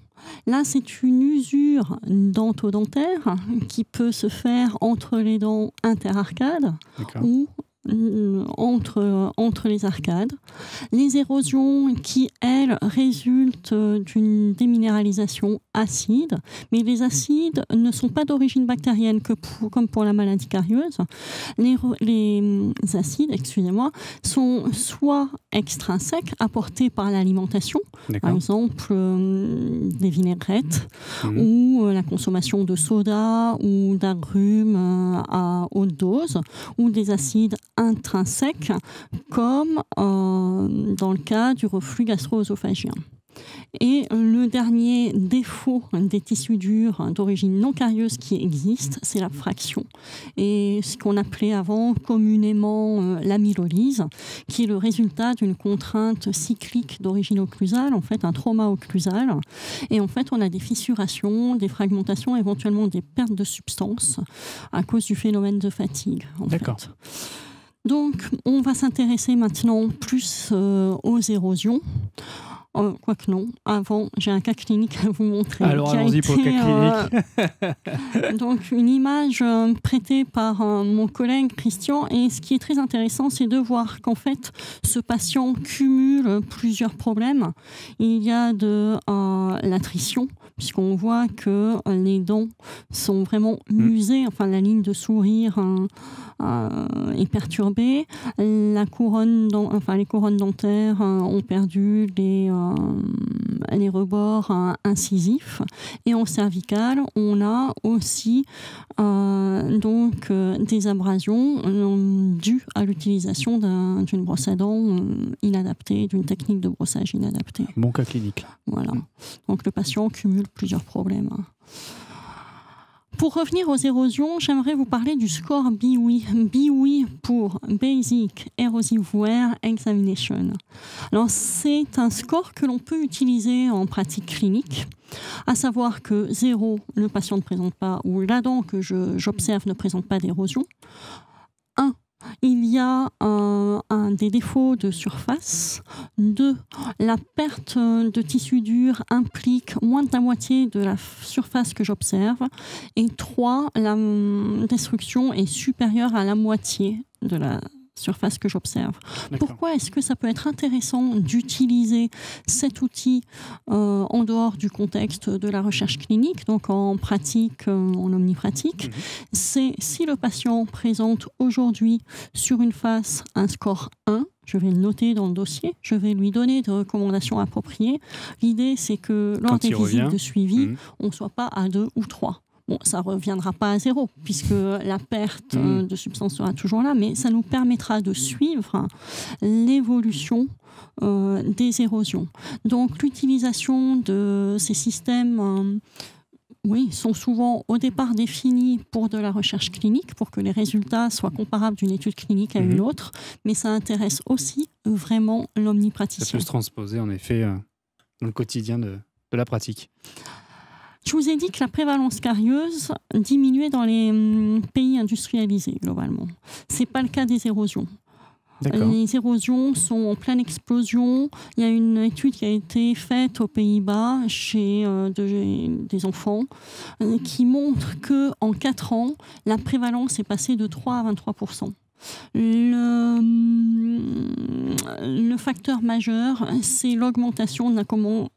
Là, c'est une usure dentodentaire qui peut se faire entre les dents interarcades ou euh, entre, entre les arcades. Les érosions qui, elles, résultent euh, d'une déminéralisation acide, mais les acides ne sont pas d'origine bactérienne comme pour la maladie carieuse. Les, les hum, acides, excusez-moi, sont soit extrinsèques, apportés par l'alimentation, par exemple hum, des vinaigrettes mmh. ou euh, la consommation de soda ou d'agrumes à haute dose, ou des acides intrinsèque, comme euh, dans le cas du reflux gastro-œsophagien. Et le dernier défaut des tissus durs d'origine non carieuse qui existe, c'est la fraction. Et ce qu'on appelait avant communément euh, l'amylolyse, qui est le résultat d'une contrainte cyclique d'origine occlusale, en fait un trauma occlusal. Et en fait, on a des fissurations, des fragmentations, éventuellement des pertes de substance à cause du phénomène de fatigue. D'accord. Donc, on va s'intéresser maintenant plus euh, aux érosions. Euh, Quoique non, avant, j'ai un cas clinique à vous montrer. Alors allons-y pour cas euh, clinique. [laughs] donc une image prêtée par mon collègue Christian. Et ce qui est très intéressant, c'est de voir qu'en fait, ce patient cumule plusieurs problèmes. Il y a de l'attrition, puisqu'on voit que les dents sont vraiment mm. musées. Enfin, la ligne de sourire hein, euh, est perturbée. La couronne, enfin, les couronnes dentaires euh, ont perdu les, euh, les rebords incisifs. Et en cervical, on a aussi donc, des abrasions dues à l'utilisation d'une brosse à dents inadaptée, d'une technique de brossage inadaptée. Bon cas clinique. Voilà. Donc le patient cumule plusieurs problèmes. Pour revenir aux érosions, j'aimerais vous parler du score BIWI. BIWI pour Basic Erosive Wear Examination. Alors, c'est un score que l'on peut utiliser en pratique clinique à savoir que 0, le patient ne présente pas, ou la dent que j'observe ne présente pas d'érosion il y a un, des défauts de surface. Deux, la perte de tissu dur implique moins de la moitié de la surface que j'observe. Et trois, la hum, destruction est supérieure à la moitié de la surface que j'observe. Pourquoi est-ce que ça peut être intéressant d'utiliser cet outil euh, en dehors du contexte de la recherche clinique, donc en pratique, euh, en omnipratique mhm. C'est si le patient présente aujourd'hui sur une face un score 1, je vais le noter dans le dossier, je vais lui donner des recommandations appropriées. L'idée, c'est que lors des visites de suivi, mhm. on ne soit pas à 2 ou 3. Bon, ça ne reviendra pas à zéro, puisque la perte mm. euh, de substance sera toujours là, mais ça nous permettra de suivre l'évolution euh, des érosions. Donc l'utilisation de ces systèmes... Euh, oui, sont souvent au départ définis pour de la recherche clinique, pour que les résultats soient comparables d'une étude clinique à une mm-hmm. autre, mais ça intéresse aussi vraiment l'omnipraticien. Ça peut se transposer en effet dans le quotidien de, de la pratique. Je vous ai dit que la prévalence carieuse diminuait dans les hum, pays industrialisés, globalement. Ce n'est pas le cas des érosions. Les érosions sont en pleine explosion. Il y a une étude qui a été faite aux Pays-Bas chez euh, des enfants euh, qui montre que en 4 ans, la prévalence est passée de 3 à 23 le, facteur majeur, c'est l'augmentation de la, euh,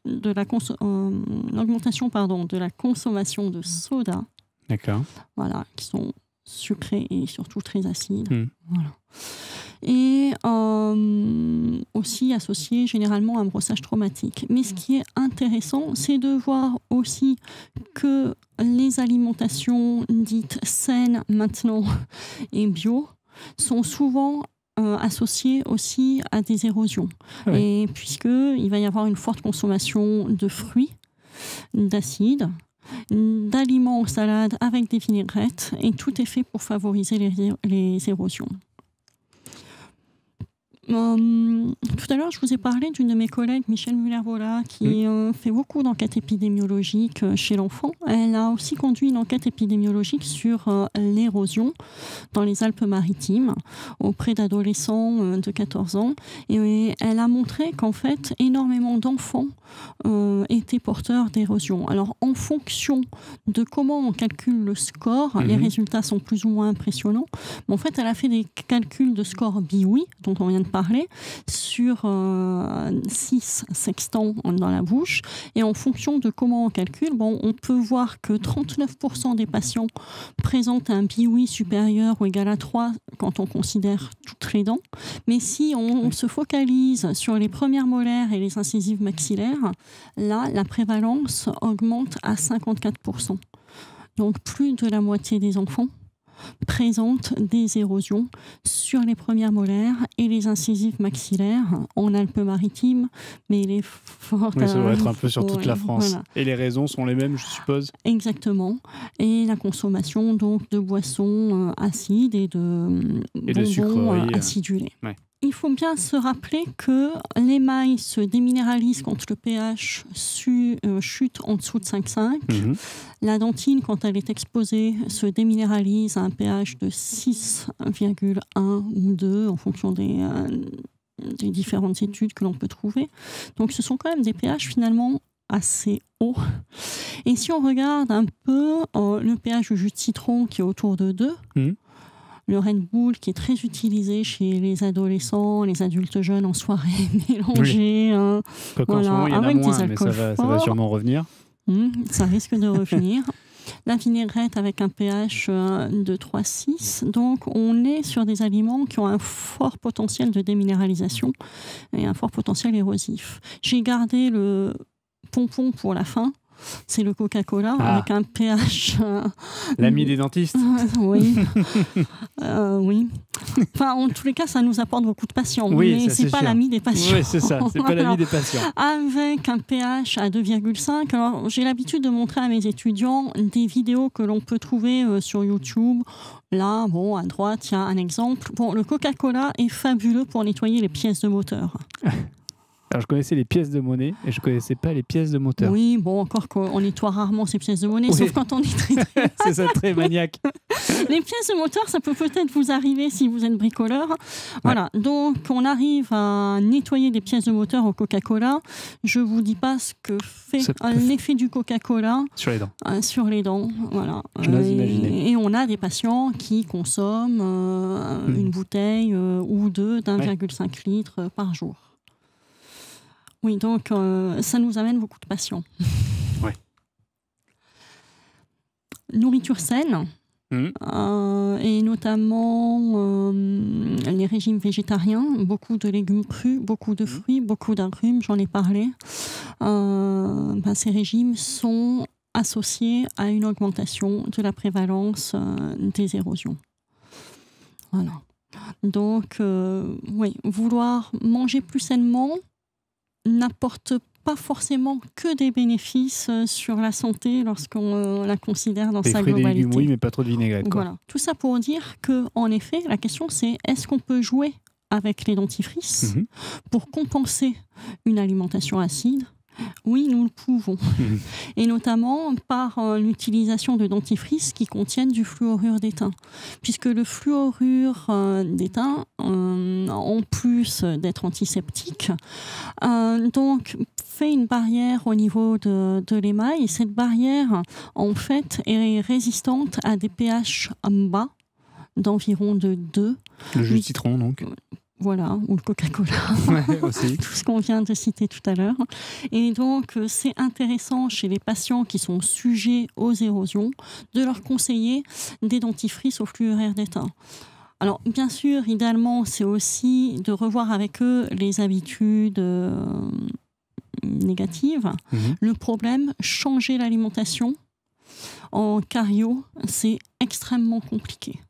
pardon, de la consommation de soda. D'accord. Voilà, qui sont sucrés et surtout très acides. Hmm. Et euh, aussi associé généralement à un brossage traumatique. Mais ce qui est intéressant, c'est de voir aussi que les alimentations dites saines maintenant [laughs] et bio sont souvent euh, associés aussi à des érosions. Ah et puisque va y avoir une forte consommation de fruits, d'acides, d'aliments en salade avec des vinaigrettes, et tout est fait pour favoriser les érosions. Euh, tout à l'heure, je vous ai parlé d'une de mes collègues, Michel Muller-Vola, qui euh, fait beaucoup d'enquêtes épidémiologiques euh, chez l'enfant. Elle a aussi conduit une enquête épidémiologique sur l'érosion dans les Alpes-Maritimes auprès d'adolescents de 14 ans. Et elle a montré qu'en fait, énormément d'enfants étaient porteurs d'érosion. Alors, en fonction de comment on calcule le score, les mhm. résultats sont plus ou moins impressionnants. en fait, elle a fait des calculs de score BIOI, dont on vient de sur 6 euh, sextants dans la bouche. Et en fonction de comment on calcule, bon, on peut voir que 39% des patients présentent un biI supérieur ou égal à 3 quand on considère toutes les dents. Mais si on se focalise sur les premières molaires et les incisives maxillaires, là, la prévalence augmente à 54%. Donc plus de la moitié des enfants présente des érosions sur les premières molaires et les incisives maxillaires en Alpes-Maritimes, mais il est fort. Mais ça doit être un peu sur toute la France. Et les raisons sont les mêmes, je suppose Exactement. Et la consommation donc de boissons euh, acides et de, sucre, euh, il faut bien se rappeler que l'émail se déminéralise quand le pH euh, chute en dessous de 5,5. Mhm. La dentine, quand elle est exposée, se déminéralise à un pH de 6,1 ou 2 en fonction euh, des, différentes études que l'on peut trouver. Donc ce sont quand même des pH finalement assez hauts. Et si on regarde un peu euh, le pH du jus de citron qui est autour de 2, le Red Bull qui est très utilisé chez les adolescents, les adultes jeunes en soirée [laughs] mélangée. Hein. il y en ah a moins, mais ça va, ça va, sûrement revenir. Hmm, ça risque de revenir. [laughs] La vinaigrette avec un pH euh, de 3,6. Donc, on est sur des aliments qui ont un fort potentiel de déminéralisation et un fort potentiel érosif. J'ai gardé le pompon pour la fin c'est le Coca-Cola ah. avec un pH. Euh, l'ami des dentistes. [laughs] oui. [laughs] Euh, oui. Enfin, en tous les cas, ça nous apporte beaucoup de patients. mais mais c'est pas l'ami des patients. Oui, c'est ça. C'est pas l'ami des [laughs] patients. Avec un pH à 2,5. Alors, j'ai l'habitude de montrer à mes étudiants des vidéos que l'on peut trouver euh, sur YouTube. Là, bon, à droite, il y a un exemple. Bon, le Coca-Cola est fabuleux pour nettoyer les pièces de moteur. Alors, je connaissais les pièces de monnaie et je connaissais pas les pièces de moteur. Oui, bon, encore qu'on nettoie rarement ces pièces de monnaie, sauf quand on est [laughs] très. c'est ça, très maniaque. [laughs] les pièces de moteur, ça peut peut-être vous arriver si vous êtes bricoleur. Voilà, donc on arrive à nettoyer des pièces de moteur au Coca-Cola. Je vous dis pas ce que fait l'effet du Coca-Cola. Sur les dents. Euh, sur les dents, voilà. Je euh, et, et, on a des patients qui consomment euh, hmm. une bouteille ou deux d'1,5 ouais. litre par jour. Oui, donc euh, ça nous amène beaucoup de patients. [laughs] Ouais. Nourriture saine, mmh. euh, et notamment euh, les régimes végétariens, beaucoup de légumes crus, beaucoup de mmh. fruits, beaucoup d'agrumes, j'en ai parlé. Ben, ces régimes sont associés à une augmentation de la prévalence des érosions. Voilà. Donc, oui, vouloir manger plus sainement, n'apporte pas forcément que des bénéfices euh, sur la santé lorsqu'on euh, la considère dans sa globalité. oui, mais pas trop de vinaigrette. Voilà. Tout ça pour dire que, en effet, la question c'est est-ce qu'on peut jouer avec les dentifrices mhm. pour compenser une alimentation acide oui, nous le pouvons. [laughs] Et notamment par euh, l'utilisation de dentifrices qui contiennent du fluorure d'étain. Puisque le fluorure euh, d'étain, euh, en plus d'être antiseptique, donc fait une barrière au niveau de, de l'émail. Cette barrière, en fait, est résistante à des pH bas d'environ de 2. Le jus de citron, donc voilà, ou le Coca-Cola, [laughs] tout ce qu'on vient de citer tout à l'heure. Et donc, euh, c'est intéressant chez les patients qui sont sujets aux érosions de leur conseiller des dentifrices au flux horaire Alors, bien sûr, idéalement, c'est aussi de revoir avec eux les habitudes euh, négatives. Mhm. Le problème, changer l'alimentation en cario, c'est extrêmement compliqué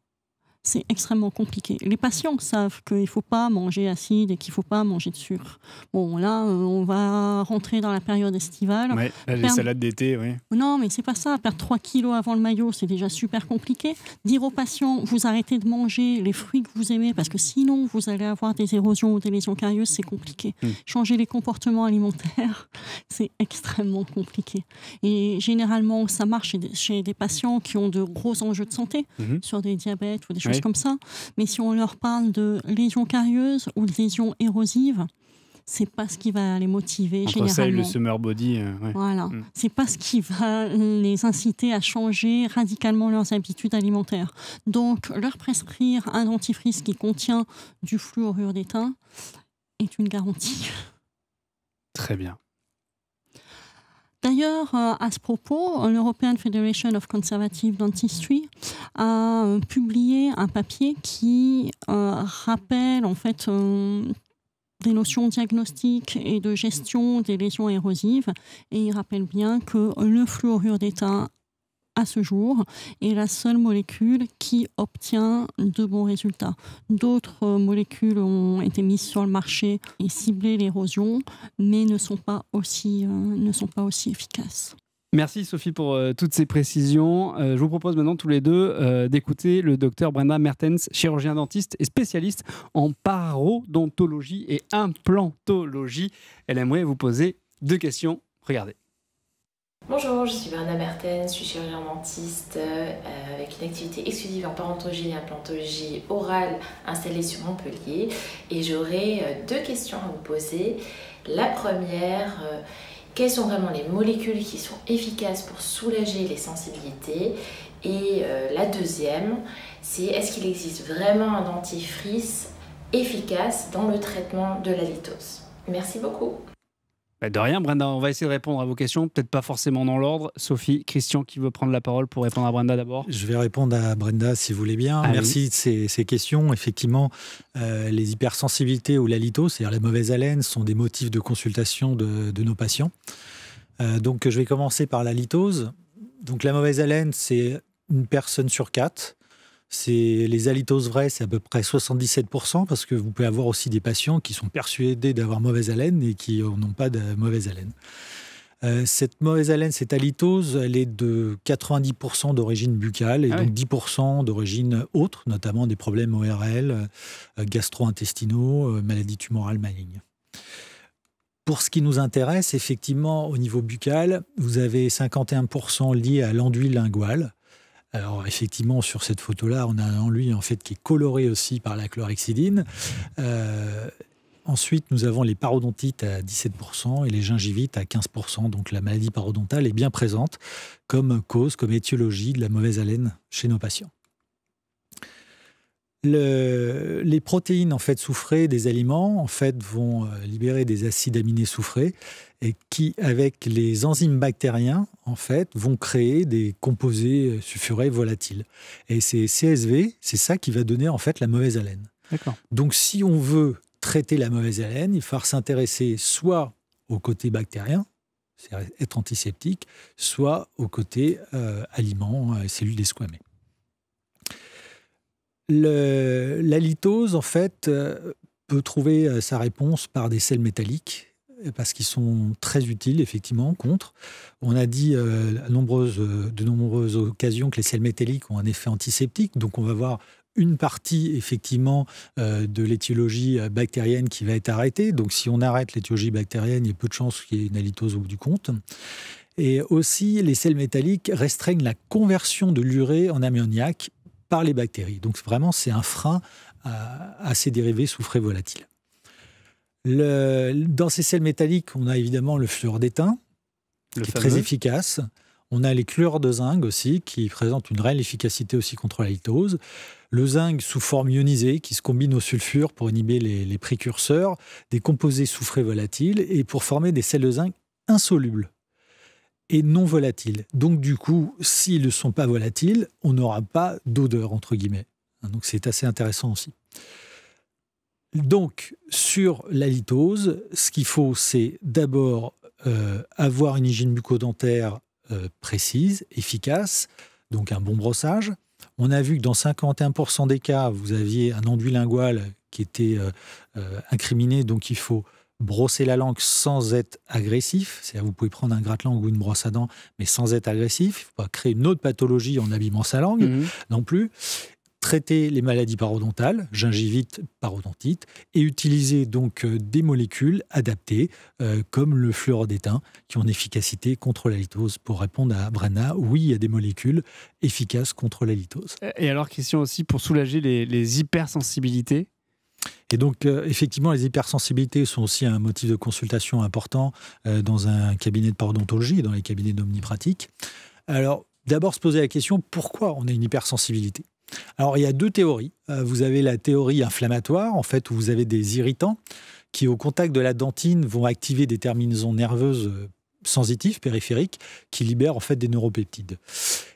c'est extrêmement compliqué. Les patients savent qu'il ne faut pas manger acide et qu'il ne faut pas manger de sucre. Bon, là, euh, on va rentrer dans la période estivale. les salades d'été, oui. Non, mais c'est pas ça. Perdre 3 kilos avant le maillot, c'est déjà super compliqué. Dire aux patients, vous arrêtez de manger les fruits que vous aimez, parce que sinon, vous allez avoir des érosions ou des lésions carieuses, c'est compliqué. Hmm. Changer les comportements alimentaires, [laughs] c'est extrêmement compliqué. Et généralement, ça marche chez des, patients qui ont de gros enjeux de santé, mhm. sur des diabètes ou des choses comme ça. Mais si on leur parle de lésions carieuses ou de lésions érosives, c'est pas ce qui va les motiver Entre Ça le summer body. Euh, voilà, mm. c'est pas ce qui va les inciter à changer radicalement leurs habitudes alimentaires. Donc leur prescrire un dentifrice qui contient du fluorure d'étain est une garantie. Très bien. D'ailleurs, euh, à ce propos, l'European Federation of Conservative Dentistry a euh, publié un papier qui euh, rappelle en fait des notions diagnostiques et de gestion des lésions érosives. Et il rappelle bien que le fluorure d'étain à ce jour est la seule molécule qui obtient de bons résultats. D'autres euh, molécules ont été mises sur le marché et ciblées l'érosion, mais ne sont pas aussi, euh, ne sont pas aussi efficaces. Merci Sophie pour euh, toutes ces précisions. je vous propose maintenant tous les deux d'écouter le docteur Brenda Mertens, chirurgien dentiste et spécialiste en parodontologie et implantologie. Elle aimerait vous poser deux questions. Regardez. Bonjour, je suis Bernard Mertens, je suis chirurgien dentiste euh, avec une activité exclusive en parentologie et implantologie orale installée sur Montpellier et j'aurai euh, deux questions à vous poser. La première, euh, quelles sont vraiment les molécules qui sont efficaces pour soulager les sensibilités et la deuxième, c'est est-ce qu'il existe vraiment un dentifrice efficace dans le traitement de la litose Merci beaucoup bah, de rien, Brenda. On va essayer de répondre à vos questions, peut-être pas forcément dans l'ordre. Sophie, Christian, qui veut prendre la parole pour répondre à Brenda d'abord Je vais répondre à Brenda si vous voulez bien. Merci de ces, questions. Effectivement, euh, les hypersensibilités ou la c'est-à-dire la mauvaise haleine, sont des motifs de consultation de, nos patients. Euh, donc, je vais commencer par la Donc, la mauvaise haleine, c'est une personne sur quatre c'est les halitoses vraies, c'est à peu près 77%, parce que vous pouvez avoir aussi des patients qui sont persuadés d'avoir mauvaise haleine et qui n'ont pas de mauvaise haleine. Euh, cette mauvaise haleine, cette halitose, elle est de 90% d'origine buccale et ah donc 10% d'origine autre, notamment des problèmes ORL, euh, gastro-intestinaux, euh, maladies tumorales malignes. Pour ce qui nous intéresse, effectivement, au niveau buccal, vous avez 51% lié à l'enduit lingual. Alors effectivement, sur cette photo-là, on a un lui en fait qui est coloré aussi par la chlorhexidine. Euh, ensuite, nous avons les parodontites à 17% et les gingivites à 15%. Donc la maladie parodontale est bien présente comme cause, comme étiologie de la mauvaise haleine chez nos patients les protéines en fait soufrées des aliments en fait vont euh, libérer des acides aminés souffrés et qui avec les enzymes bactériens en fait vont créer des composés euh, sulfurés volatiles et c'est CSV c'est ça qui va donner en fait la mauvaise haleine. Donc si on veut traiter la mauvaise haleine, il faut s'intéresser soit au côté bactérien c'est être antiseptique, soit au côté euh, aliments, cellules desquamées. Le, en fait, euh, peut trouver euh, sa réponse par des sels métalliques euh, parce qu'ils sont très utiles, effectivement, contre. On a dit de nombreuses occasions que les sels métalliques ont un effet antiseptique, donc on va voir une partie effectivement de l'étiologie bactérienne qui va être arrêtée. Donc si on arrête l'étiologie bactérienne, il y a peu de chances qu'il y ait une halitose au bout du compte. Et aussi, les sels métalliques restreignent la conversion de l'urée en ammoniac par les bactéries. Donc vraiment, c'est un frein à, euh, ces dérivés soufrés volatiles. dans ces sels métalliques, on a évidemment le fluor d'étain, qui est très efficace. On a les chlorures de zinc aussi, qui présentent une réelle efficacité aussi contre la lithose. Le zinc sous forme ionisée, qui se combine au sulfure pour inhiber les, précurseurs, des composés soufrés volatiles, et pour former des sels de zinc insolubles et non volatiles. Donc du coup, s'ils ne sont pas volatiles, on n'aura pas d'odeur, entre guillemets. Hein, donc c'est assez intéressant aussi. Donc sur la litose, ce qu'il faut, c'est d'abord euh, avoir une hygiène bucco euh, précise, efficace, donc un bon brossage. On a vu que dans 51% des cas, vous aviez un enduit lingual qui était euh, incriminé, donc il faut brosser la langue sans être agressif. C'est-à-dire, vous pouvez prendre un gratte-langue ou une brosse à dents, mais sans être agressif. faut pas créer une autre pathologie en abîmant sa langue mhm. non plus. Traiter les maladies parodontales, gingivite, parodontite, et utiliser donc euh, des molécules adaptées euh, comme le d'étain, qui ont une efficacité contre la lithose. Pour répondre à Brana, oui, il y a des molécules efficaces contre la lithose. Et alors, question aussi pour soulager les hypersensibilités et donc, euh, effectivement, les hypersensibilités sont aussi un motif de consultation important euh, dans un cabinet de parodontologie, dans les cabinets d'omnipratique. Alors, d'abord se poser la question, pourquoi on a une hypersensibilité Alors, il y a deux théories. Euh, vous avez la théorie inflammatoire, en fait, où vous avez des irritants qui, au contact de la dentine, vont activer des terminaisons nerveuses sensitives, périphériques qui libèrent en fait des neuropeptides.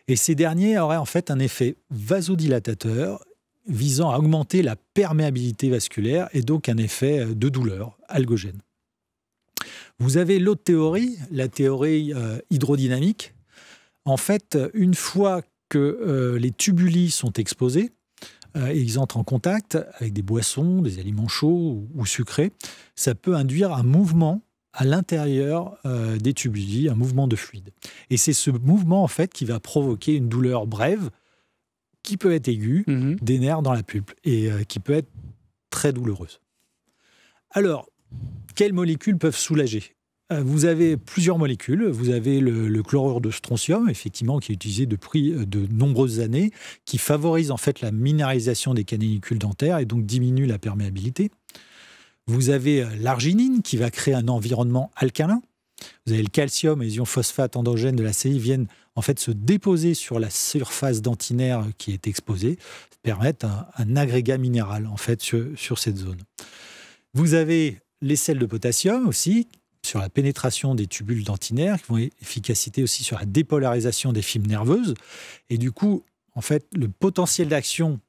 Et ces derniers auraient en fait un effet vasodilatateur visant à augmenter la perméabilité vasculaire et donc un effet euh, de douleur algogène. Vous avez l'autre théorie, la théorie euh, hydrodynamique. En fait, une fois que euh, les tubulis sont exposés et ils entrent en contact avec des boissons, des aliments chauds ou, sucrés, ça peut induire un mouvement à l'intérieur des tubulis, un mouvement de fluide. Et c'est ce mouvement en fait qui va provoquer une douleur brève qui peut être aigu mhm. des nerfs dans la pulpe et euh, qui peut être très douloureuse. Alors, quelles molécules peuvent soulager euh, Vous avez plusieurs molécules. Vous avez le, chlorure de strontium, effectivement, qui est utilisé depuis euh, de nombreuses années, qui favorise en fait la minéralisation des canalicules dentaires et donc diminue la perméabilité. Vous avez l'arginine qui va créer un environnement alcalin. Vous avez le calcium et les ions phosphates endogènes de la cellule viennent en fait se déposer sur la surface dentinaire qui est exposée, permet un, agrégat minéral en fait sur, cette zone. Vous avez les sels de potassium aussi sur la pénétration des tubules dentinaires, qui vont efficacité aussi sur la dépolarisation des fibres nerveuses. Et du coup, en fait, le potentiel d'action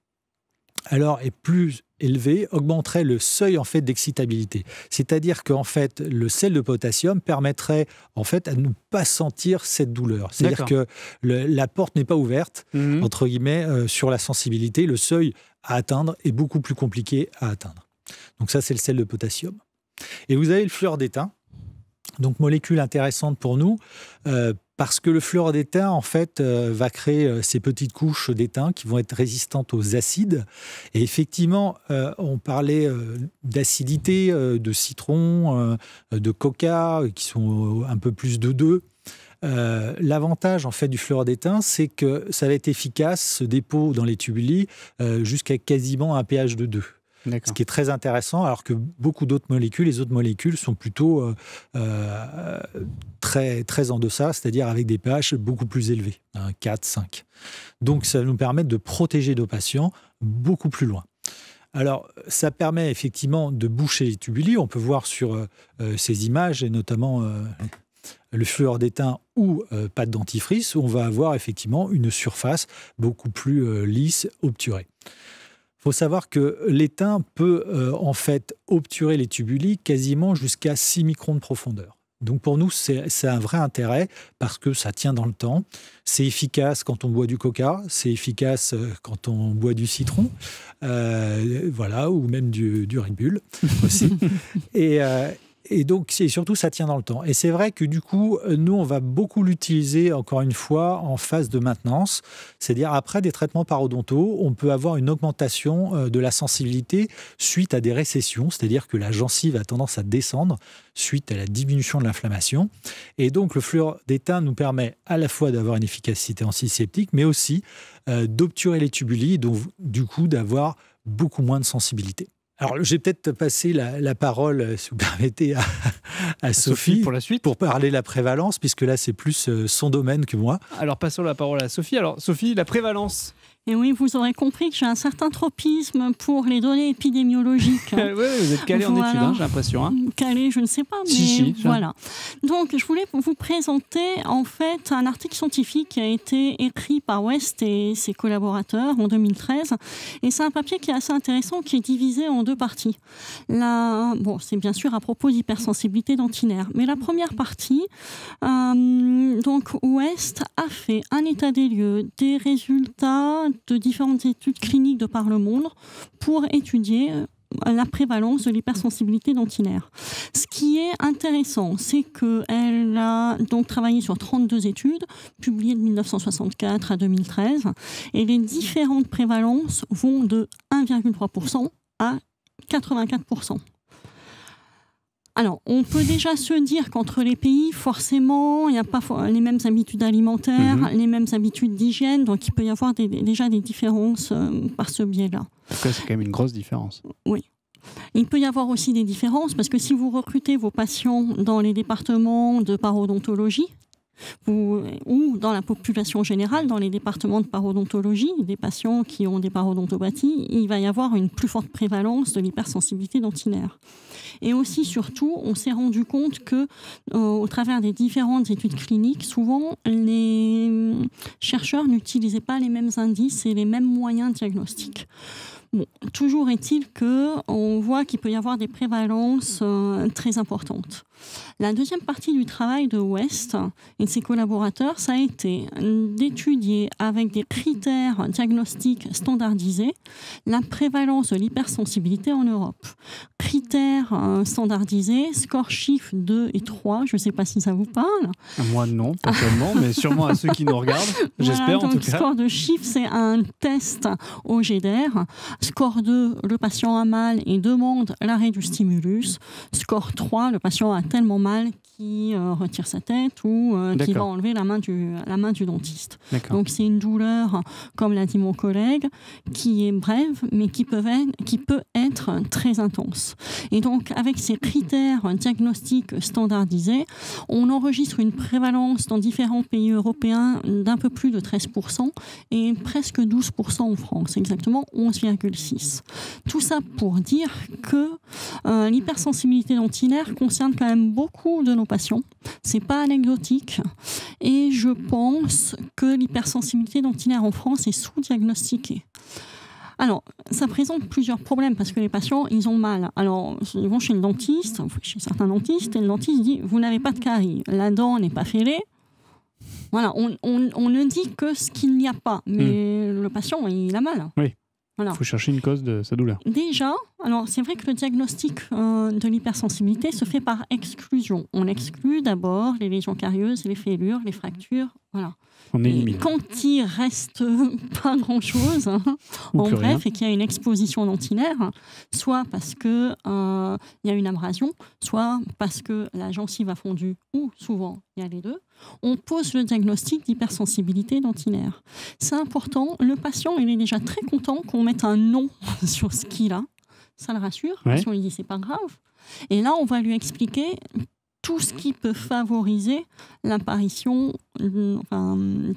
alors est plus élevé augmenterait le seuil en fait d'excitabilité. C'est-à-dire qu'en fait le sel de potassium permettrait en fait à ne pas sentir cette douleur. C'est-à-dire que la porte n'est pas ouverte mhm. entre guillemets euh, sur la sensibilité, le seuil à atteindre est beaucoup plus compliqué à atteindre. Donc ça c'est le sel de potassium. Et vous avez le fleur d'étain. Donc molécule intéressante pour nous euh, parce que le fluor d'étain, en fait, euh, va créer euh, ces petites couches d'étain qui vont être résistantes aux acides. Et effectivement, euh, on parlait d'acidité, de citron, de coca, qui sont un peu plus de deux. L'avantage en fait du fleur d'étain, c'est que ça va être efficace, ce dépôt dans les tubulis, jusqu'à quasiment un pH de 2 ce qui est très intéressant, alors que beaucoup d'autres molécules, les autres molécules sont plutôt euh, euh, très, très en deçà, c'est-à-dire avec des pH beaucoup plus élevés, 4, hein, 5. Donc ça nous permet de protéger nos patients beaucoup plus loin. Alors, ça permet effectivement de boucher les tubulis. On peut voir sur euh, ces images, et notamment le fluor d'étain ou pas de dentifrice, où on va avoir effectivement une surface beaucoup plus lisse, obturée faut savoir que l'étain peut euh, en fait obturer les tubules quasiment jusqu'à 6 microns de profondeur. Donc pour nous, c'est un vrai intérêt parce que ça tient dans le temps. C'est efficace quand on boit du coca, c'est efficace euh, quand on boit du citron, euh, voilà, ou même du, du Red aussi. [laughs] et, et donc, c'est surtout, ça tient dans le temps. Et c'est vrai que du coup, nous, on va beaucoup l'utiliser, encore une fois, en phase de maintenance. C'est-à-dire, après des traitements parodontaux, on peut avoir une augmentation euh, de la sensibilité suite à des récessions, c'est-à-dire que la gencive a tendance à descendre suite à la diminution de l'inflammation. Et donc, le fluor d'étain nous permet à la fois d'avoir une efficacité antiseptique, mais aussi euh, d'obturer les tubulies, donc du coup, d'avoir beaucoup moins de sensibilité. Alors, j'ai peut-être passé la, parole, euh, si vous [laughs] permettez, à, Sophie, pour la suite, pour parler la prévalence, puisque là, c'est plus euh, son domaine que moi. Alors, passons la parole à Sophie. Alors, Sophie, la prévalence. Et oui, vous aurez compris que j'ai un certain tropisme pour les données épidémiologiques. [laughs] oui, vous êtes calé en études, hein, j'ai l'impression. Hein. Calé, je ne sais pas, mais voilà. Donc, je voulais vous présenter en fait un article scientifique qui a été écrit par West et ses collaborateurs en 2013. Et c'est un papier qui est assez intéressant, qui est divisé en deux parties. La... Bon, c'est bien sûr à propos d'hypersensibilité dentinaire. Mais la première partie, euh, donc West a fait un état des lieux des résultats de différentes études cliniques de par le monde pour étudier euh, la prévalence de l'hypersensibilité dentinaire Ce qui est intéressant, c'est qu'elle a donc travaillé sur 32 études, publiées de 1964 à 2013, et les différentes prévalences vont de 1,3% à 84%. Alors, on peut déjà se dire qu'entre les pays, forcément, il n'y a pas les mêmes habitudes alimentaires, mhm. les mêmes habitudes d'hygiène, donc il peut y avoir déjà des différences euh, par ce biais-là. En c'est quand même une grosse différence. Oui. Il peut y avoir aussi des différences parce que si vous recrutez vos patients dans les départements de parodontologie, ou, dans la population générale, dans les départements de parodontologie, des patients qui ont des parodontopathies, il va y avoir une plus forte prévalence de l'hypersensibilité dentinaire. Et aussi, surtout, on s'est rendu compte que, euh, au travers des différentes études cliniques, souvent les chercheurs n'utilisaient pas les mêmes indices et les mêmes moyens diagnostiques. toujours est-il qu'on voit qu'il peut y avoir des prévalences euh, très importantes. La deuxième partie du travail de West et de ses collaborateurs, ça a été d'étudier avec des critères diagnostiques standardisés la prévalence de l'hypersensibilité en Europe. Critères euh, standardisés, score chiffre 2 et 3, je ne sais pas si ça vous parle. Moi non, pas seulement, mais sûrement à ceux qui nous regardent, [laughs] j'espère en tout cas. Score de chiffre c'est un test au GDR. Score 2, le patient a mal et demande l'arrêt du stimulus. Score 3, le patient a tellement mal qu'il retire sa tête ou euh, qui qu'il va enlever la main du, la main du dentiste. Donc c'est une douleur, comme l'a dit mon collègue, qui est brève, mais qui peut, être, qui peut être très intense. Et donc avec ces critères diagnostiques standardisés, on enregistre une prévalence dans différents pays européens d'un peu plus de 13% et presque 12% en France, exactement 11,6%. Tout ça pour dire que euh, l'hypersensibilité dentinaire concerne quand même beaucoup de nos patients. C'est pas anecdotique. Et je pense que l'hypersensibilité dentinaire en France est sous-diagnostiquée. Alors, ça présente plusieurs problèmes parce que les patients, ils ont mal. Alors, ils vont chez le dentiste, chez certains dentistes, et le dentiste dit Vous n'avez pas de carie, la dent n'est pas fêlée. Voilà, on, on, ne dit que ce qu'il n'y a pas, hmm. mais le patient, il a mal. Oui. Il faut chercher une cause de sa douleur. Déjà, alors c'est vrai que le diagnostic euh, de l'hypersensibilité se fait par exclusion. On exclut d'abord les lésions carieuses, les fêlures, les fractures, voilà. Quand il reste [laughs] pas grand-chose, hein, en bref, et qu'il y a une exposition dentinaire, soit parce qu'il euh, y a une abrasion, soit parce que la gencive a fondu, ou souvent il y a les deux, on pose le diagnostic d'hypersensibilité dentinaire. C'est important, le patient il est déjà très content qu'on mette un nom [laughs] sur ce qu'il a, ça le rassure, si on lui dit c'est pas grave. Et là, on va lui expliquer tout ce mm-hmm. qui peut mm-hmm. favoriser l'apparition euh,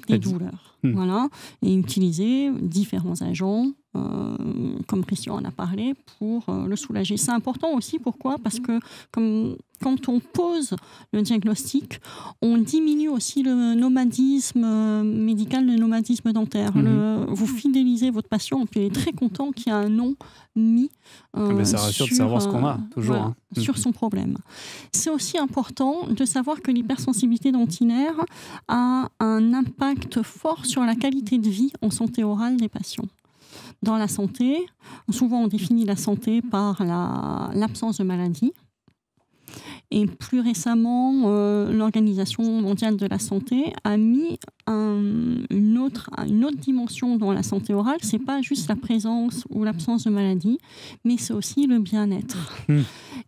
des douleurs. Hmm. Voilà, et utiliser différents agents euh, comme Christian en a parlé, pour euh, le soulager. C'est important aussi, pourquoi Parce mm. que comme, quand on pose le diagnostic, on diminue aussi le nomadisme euh, médical, le nomadisme dentaire. Mm-hmm. vous fidélisez votre patient, puis il est très content qu'il y a un nom mis ah, savoir ce qu'on a, toujours. Hein. Sur son problème. C'est aussi important de savoir que l'hypersensibilité dentinaire a un impact fort sur la qualité de vie en santé orale des patients dans la santé, souvent on définit la santé par l'absence de maladie. Et plus récemment, euh, l'Organisation mondiale de la santé a mis une, autre, dimension dans la santé orale. C'est pas juste la présence ou l'absence de maladie, mais c'est aussi le bien-être hmm.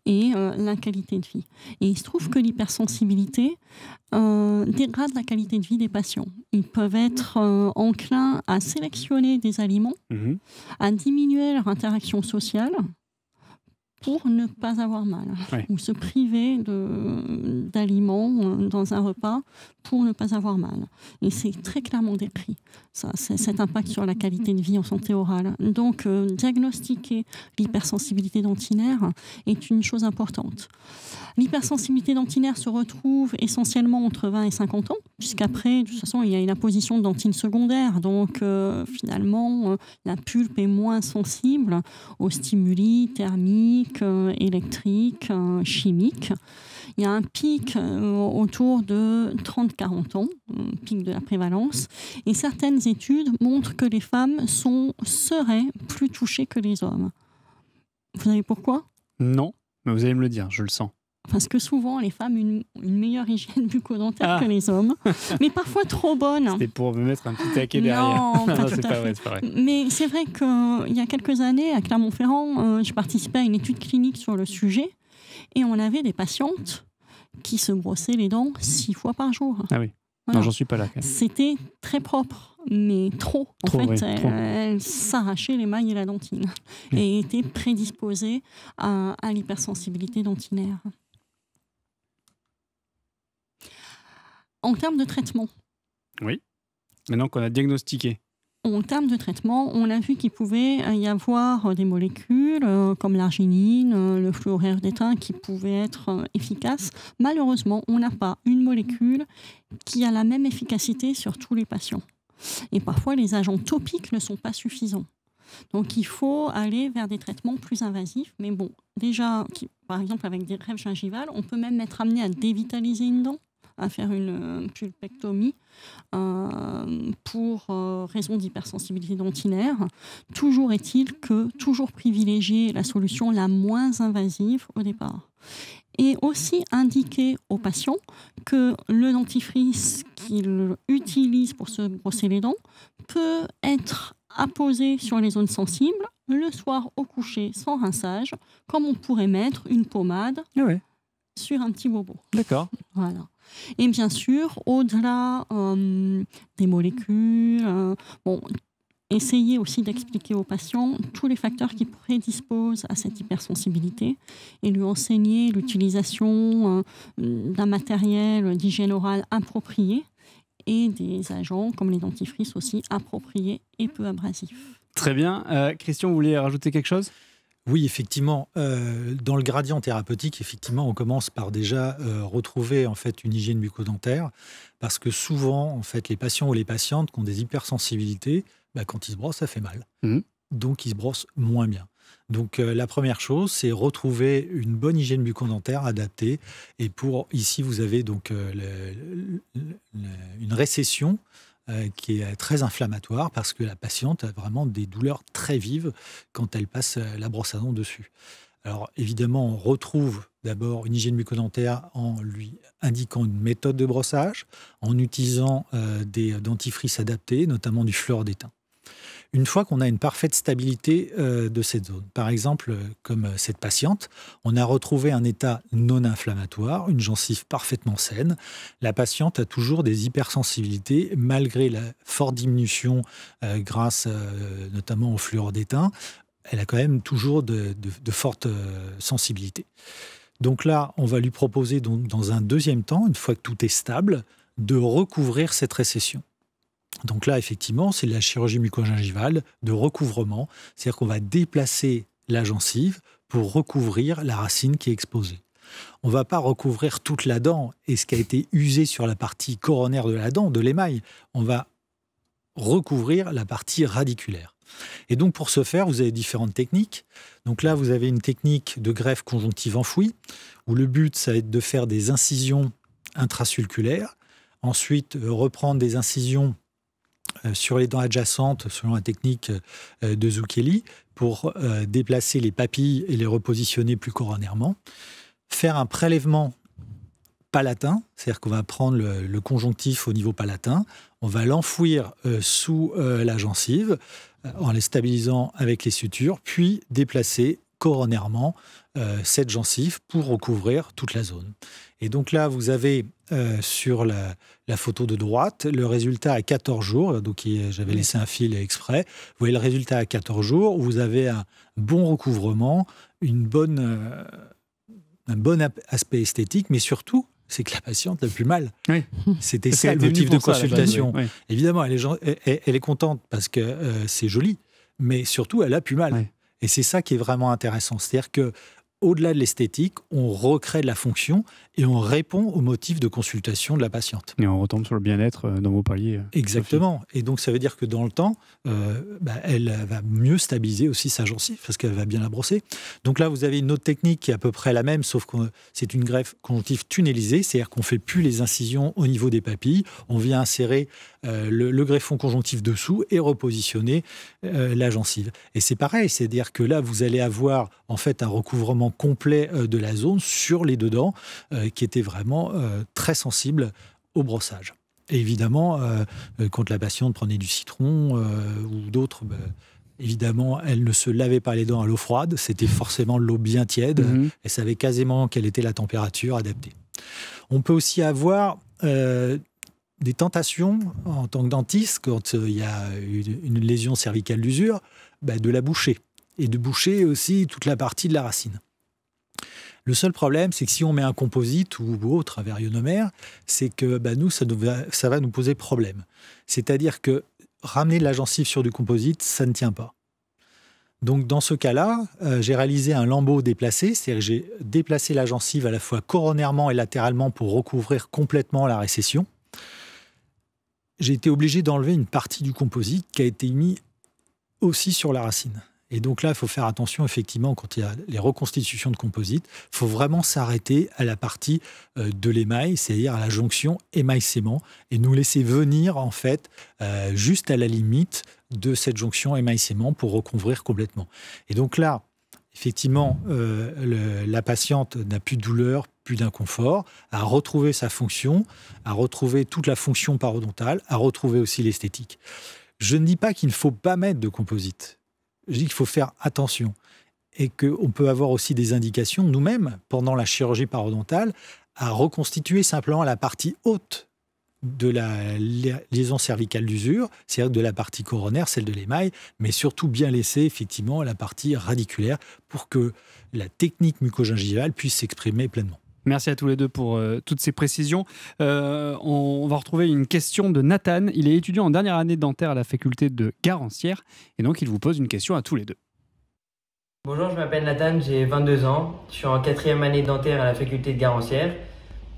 et euh, la qualité de vie. Et il se trouve que l'hypersensibilité euh, dégrade la qualité de vie des patients. Ils peuvent être enclins à sélectionner des aliments, mhm. à diminuer leur interaction sociale pour ne pas avoir mal, ou se priver d'aliments euh, dans un repas pour ne pas avoir mal. Et c'est très clairement décrit, ça, cet impact sur la qualité de vie en santé orale. Donc, euh, diagnostiquer l'hypersensibilité dentinaire est une chose importante. L'hypersensibilité dentinaire se retrouve essentiellement entre 20 et 50 ans, jusqu'après de toute façon, il y a une apposition de dentine secondaire. Donc, euh, finalement, la pulpe est moins sensible aux stimuli thermiques, euh, électrique, euh, chimique. Il y a un pic euh, autour de 30-40 ans, pic de la prévalence, et certaines études montrent que les femmes sont, seraient plus touchées que les hommes. Vous savez pourquoi Non, mais vous allez me le dire, je le sens parce que souvent les femmes ont une, meilleure hygiène bucco-dentaire ah. que les hommes, [laughs] mais parfois trop bonne. C'était pour me mettre un petit taquet derrière. Non, [laughs] pas non tout pas Vrai, mais c'est vrai qu'il euh, y a quelques années, à Clermont-Ferrand, euh, je participais à une étude clinique sur le sujet, et on avait des patientes qui se brossaient les dents six fois par jour. Ah oui. Non, j'en suis pas là. C'était très propre, mais trop. En fait, euh, elles elle, les mailles et la dentine et étaient prédisposées à l'hypersensibilité dentinaire. En termes de traitement. Oui. Maintenant qu'on a diagnostiqué. En termes de traitement, on a vu qu'il pouvait euh, y avoir euh, des molécules euh, comme l'arginine, le fluorure d'étain qui pouvaient être efficaces. Malheureusement, on n'a pas une molécule qui a la même efficacité sur tous les patients. Et parfois, les agents topiques ne sont pas suffisants. Donc, il faut aller vers des traitements plus invasifs. Mais bon, déjà, par exemple, avec des rêves gingivales, on peut même être amené à dévitaliser une dent à faire une euh, pulpectomie euh, pour euh, raison d'hypersensibilité dentinaire. Toujours est-il que toujours privilégier la solution la moins invasive au départ. Et aussi indiquer aux patients que le dentifrice qu'ils utilisent pour se brosser les dents peut être apposé sur les zones sensibles le soir au coucher sans rinçage, comme on pourrait mettre une pommade ah sur un petit bobo. D'accord. Voilà. Et bien sûr, au-delà euh, des molécules, euh, bon, essayer aussi d'expliquer aux patients tous les facteurs qui prédisposent à cette hypersensibilité et lui enseigner l'utilisation euh, d'un matériel d'hygiène orale approprié et des agents comme les dentifrices aussi appropriés et peu abrasifs. Très bien. Christian, vous voulez rajouter quelque chose oui, effectivement, euh, dans le gradient thérapeutique, effectivement, on commence par déjà euh, retrouver en fait une hygiène bucco-dentaire, parce que souvent, en fait, les patients ou les patientes qui ont des hypersensibilités, bah, quand ils se brossent, ça fait mal. Mmh. Donc, ils se brossent moins bien. Donc euh, la première chose, c'est retrouver une bonne hygiène bucco-dentaire adaptée. Et pour ici, vous avez donc une récession euh, qui est très inflammatoire parce que la patiente a vraiment des douleurs très vives quand elle passe euh, la brosse à dents dessus. Alors évidemment, on retrouve d'abord une hygiène mucodentaire en lui indiquant une méthode de brossage, en utilisant euh, des dentifrices adaptés, notamment du fleur d'étain une fois qu'on a une parfaite stabilité euh, de cette zone. Par exemple, comme euh, cette patiente, on a retrouvé un état non inflammatoire, une gencive parfaitement saine. La patiente a toujours des hypersensibilités malgré la forte diminution euh, grâce notamment au fluor d'étain, Elle a quand même toujours de, fortes sensibilités. Donc là, on va lui proposer donc dans un deuxième temps, une fois que tout est stable, de recouvrir cette récession. Donc là, effectivement, c'est la chirurgie mucogingivale de recouvrement, c'est-à-dire qu'on va déplacer la gencive pour recouvrir la racine qui est exposée. On ne va pas recouvrir toute la dent et ce qui a été usé sur la partie coronaire de la dent, de l'émail. On va recouvrir la partie radiculaire. Et donc pour ce faire, vous avez différentes techniques. Donc là, vous avez une technique de greffe conjonctive enfouie, où le but, ça va être de faire des incisions intrasulculaires, ensuite euh, reprendre des incisions euh, sur les dents adjacentes, selon la technique euh, de Zucchelli, pour euh, déplacer les papilles et les repositionner plus coronairement. Faire un prélèvement palatin, c'est-à-dire qu'on va prendre le, conjonctif au niveau palatin, on va l'enfouir sous la gencive en les stabilisant avec les sutures, puis déplacer coronairement euh, cette gencive pour recouvrir toute la zone. Et donc là, vous avez euh, sur la, photo de droite le résultat à 14 jours. Donc j'avais laissé un fil exprès. Vous voyez le résultat à 14 jours. vous avez un bon recouvrement, une bonne, euh, un bon aspect esthétique, mais surtout, c'est que la patiente n'a plus mal. C'était ça le motif de consultation. Évidemment, elle est, elle, est, contente parce que c'est joli, mais surtout, elle a plus mal. Et c'est ça qui est vraiment intéressant. C'est-à-dire que au-delà de l'esthétique, on recrée de la fonction et on répond aux motifs de consultation de la patiente. Et on retombe sur le bien-être euh, dans vos paliers. Euh, Exactement. Et donc ça veut dire que dans le temps, euh, bah, elle va mieux stabiliser aussi sa gencive parce qu'elle va bien la brosser. Donc là, vous avez une autre technique qui est à peu près la même, sauf que c'est une greffe conjonctive tunnelisée, c'est-à-dire qu'on fait plus les incisions au niveau des papilles, on vient insérer le, greffon conjonctif dessous et repositionner la gencive. Et c'est pareil, c'est-à-dire que là, vous allez avoir en fait un recouvrement complet de la zone sur les deux dents euh, qui était vraiment euh, très sensible au brossage. évidemment, euh, quand la patiente prenait du citron ou d'autres... Bah, évidemment, elle ne se lavait pas les dents à l'eau froide, c'était forcément l'eau bien tiède. Mhm. Elle savait quasiment quelle était la température adaptée. On peut aussi avoir des tentations en tant que dentiste, quand il y a une, lésion cervicale d'usure, bah, de la boucher. Et de boucher aussi toute la partie de la racine. Le seul problème, c'est que si on met un composite ou, autre, un c'est que bah, nous, ça, va, nous poser problème. C'est-à-dire que ramener de la gencive sur du composite, ça ne tient pas. Donc dans ce cas-là, euh, j'ai réalisé un lambeau déplacé, c'est-à-dire que j'ai déplacé la gencive à la fois coronairement et latéralement pour recouvrir complètement la récession. J'ai été obligé d'enlever une partie du composite qui a été mis aussi sur la racine. Et donc là, il faut faire attention, effectivement, quand il y a les reconstitutions de composites, il faut vraiment s'arrêter à la partie euh, de l'émail, c'est-à-dire à la jonction émail-sément, et nous laisser venir, en fait, euh, juste à la limite de cette jonction émail-sément pour recouvrir complètement. Et donc là, effectivement, euh, la patiente n'a plus de douleur, plus d'inconfort, a retrouvé sa fonction, a retrouvé toute la fonction parodontale, a retrouvé aussi l'esthétique. Je ne dis pas qu'il ne faut pas mettre de composite je dis qu'il faut faire attention et qu'on peut avoir aussi des indications nous-mêmes pendant la chirurgie parodontale à reconstituer simplement la partie haute de la liaison cervicale d'usure, c'est-à-dire de la partie coronaire, celle de l'émail, mais surtout bien laisser effectivement la partie radiculaire pour que la technique mucogingivale puisse s'exprimer pleinement. Merci à tous les deux pour euh, toutes ces précisions. Euh, on, va retrouver une question de Nathan. Il est étudiant en dernière année dentaire à la faculté de Garancière et donc il vous pose une question à tous les deux. Bonjour, je m'appelle Nathan, j'ai 22 ans. Je suis en quatrième année dentaire à la faculté de Garancière.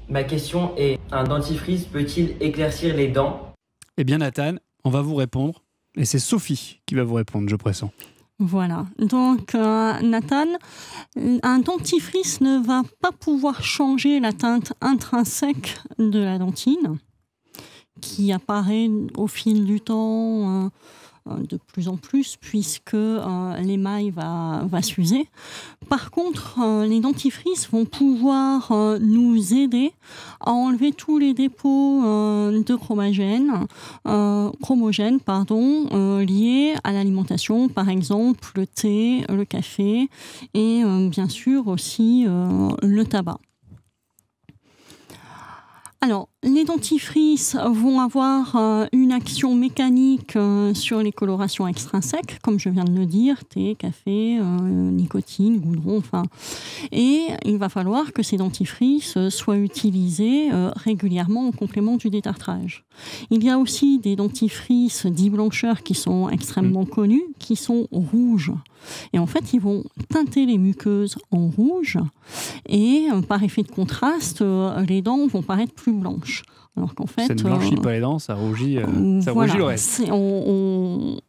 Ma question est un dentifrice peut-il éclaircir les dents Eh bien, Nathan, on va vous répondre et c'est Sophie qui va vous répondre, je pressens. Voilà. Donc, euh, Nathan, un dentifrice ne va pas pouvoir changer la teinte intrinsèque de la dentine, qui apparaît au fil du temps. Hein, Hein, de plus en plus puisque euh, l'émail va, va s'user. Par contre, euh, les dentifrices vont pouvoir euh, nous aider à enlever tous les dépôts de chromogènes chromogène pardon, liés à l'alimentation, par exemple le thé, le café et bien sûr aussi le tabac. Alors, les dentifrices vont avoir euh, une action mécanique euh, sur les colorations extrinsèques, comme je viens de le dire, thé, café, euh, nicotine, goudron, enfin. Et il va falloir que ces dentifrices soient utilisés régulièrement en complément du détartrage. Il y a aussi des dentifrices dits blancheurs qui sont extrêmement mmh. connus, qui sont rouges. Et en fait, ils vont teinter les muqueuses en rouge et par effet de contraste, les dents vont paraître plus blanches qu'en fait, ça ne euh, blanchit pas les dents, ça rougit, euh, le reste. On,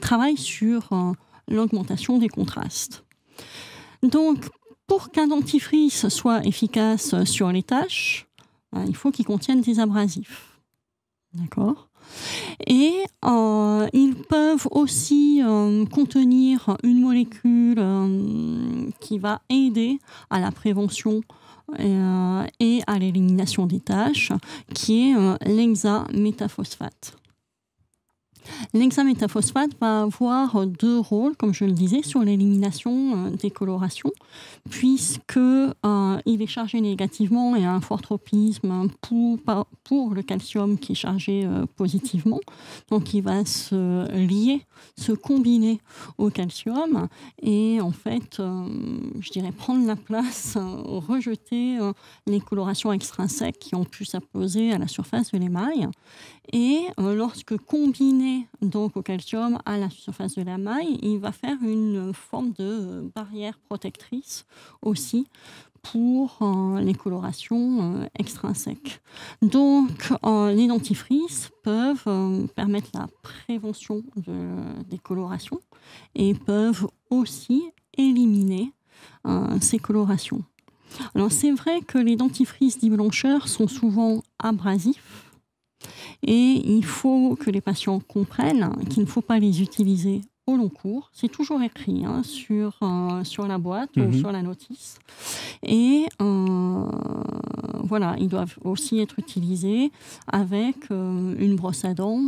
travaille sur euh, l'augmentation des contrastes. Donc, pour qu'un dentifrice soit efficace sur les tâches, hein, il faut qu'il contienne des abrasifs. D'accord Et ils peuvent aussi contenir une molécule qui va aider à la prévention euh, et à l'élimination des tâches, qui est euh, l'hexamétaphosphate. L'hexamétaphosphate va avoir deux rôles, comme je le disais, sur l'élimination euh, des colorations, puisque euh, il est chargé négativement et a un fort tropisme pour, le calcium qui est chargé euh, positivement. Donc il va se lier, se combiner au calcium et en fait, je dirais prendre la place, rejeter les colorations extrinsèques qui ont pu s'apposer à la surface de l'émail. Et euh, lorsque combiné au calcium à la surface de la maille, il va faire une forme de euh, barrière protectrice aussi pour euh, les colorations extrinsèques. Donc, les dentifrices peuvent permettre la prévention des colorations et peuvent aussi éliminer ces colorations. Alors, c'est vrai que les dentifrices dits blancheurs sont souvent abrasifs, et il faut que les patients comprennent qu'il ne faut pas les utiliser au long cours. C'est toujours écrit hein, sur, euh, sur la boîte ou mhm. sur la notice. Et euh, voilà, ils doivent aussi être utilisés avec euh, une brosse à dents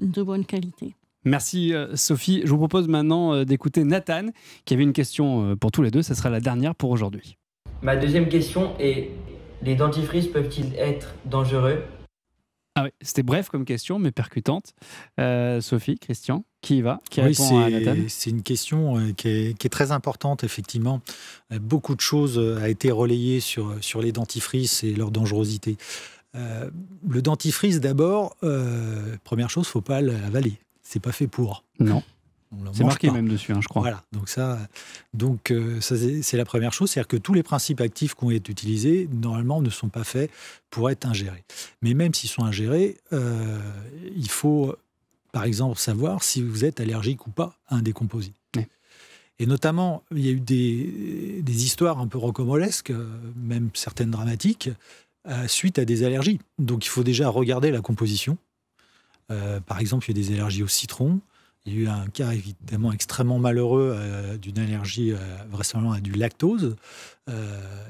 de bonne qualité. Merci Sophie. Je vous propose maintenant d'écouter Nathan qui avait une question pour tous les deux. Ce sera la dernière pour aujourd'hui. Ma deuxième question est les dentifrices peuvent-ils être dangereux ah c'était bref comme question, mais percutante. Euh, Sophie, Christian, qui va qui oui, C'est une question euh, qui est, très importante, effectivement. Euh, beaucoup de choses a été relayées sur, les dentifrices et leur dangerosité. le dentifrice, d'abord, première chose, faut pas l'avaler. C'est pas fait pour. Non. C'est marqué même dessus, hein, je crois. Voilà, donc ça, donc euh, c'est la première chose, c'est-à-dire que tous les principes actifs qui ont été utilisés normalement ne sont pas faits pour être ingérés. Mais même s'ils sont ingérés, euh, il faut, par exemple, savoir si vous êtes allergique ou pas à un des composés. Et notamment, il y a eu des, histoires un peu rocambolesques, euh, même certaines dramatiques, suite à des allergies. Donc il faut déjà regarder la composition. par exemple, il y a des allergies au citron, il y a eu un cas évidemment extrêmement malheureux euh, d'une allergie euh, vraisemblablement à du lactose. Euh,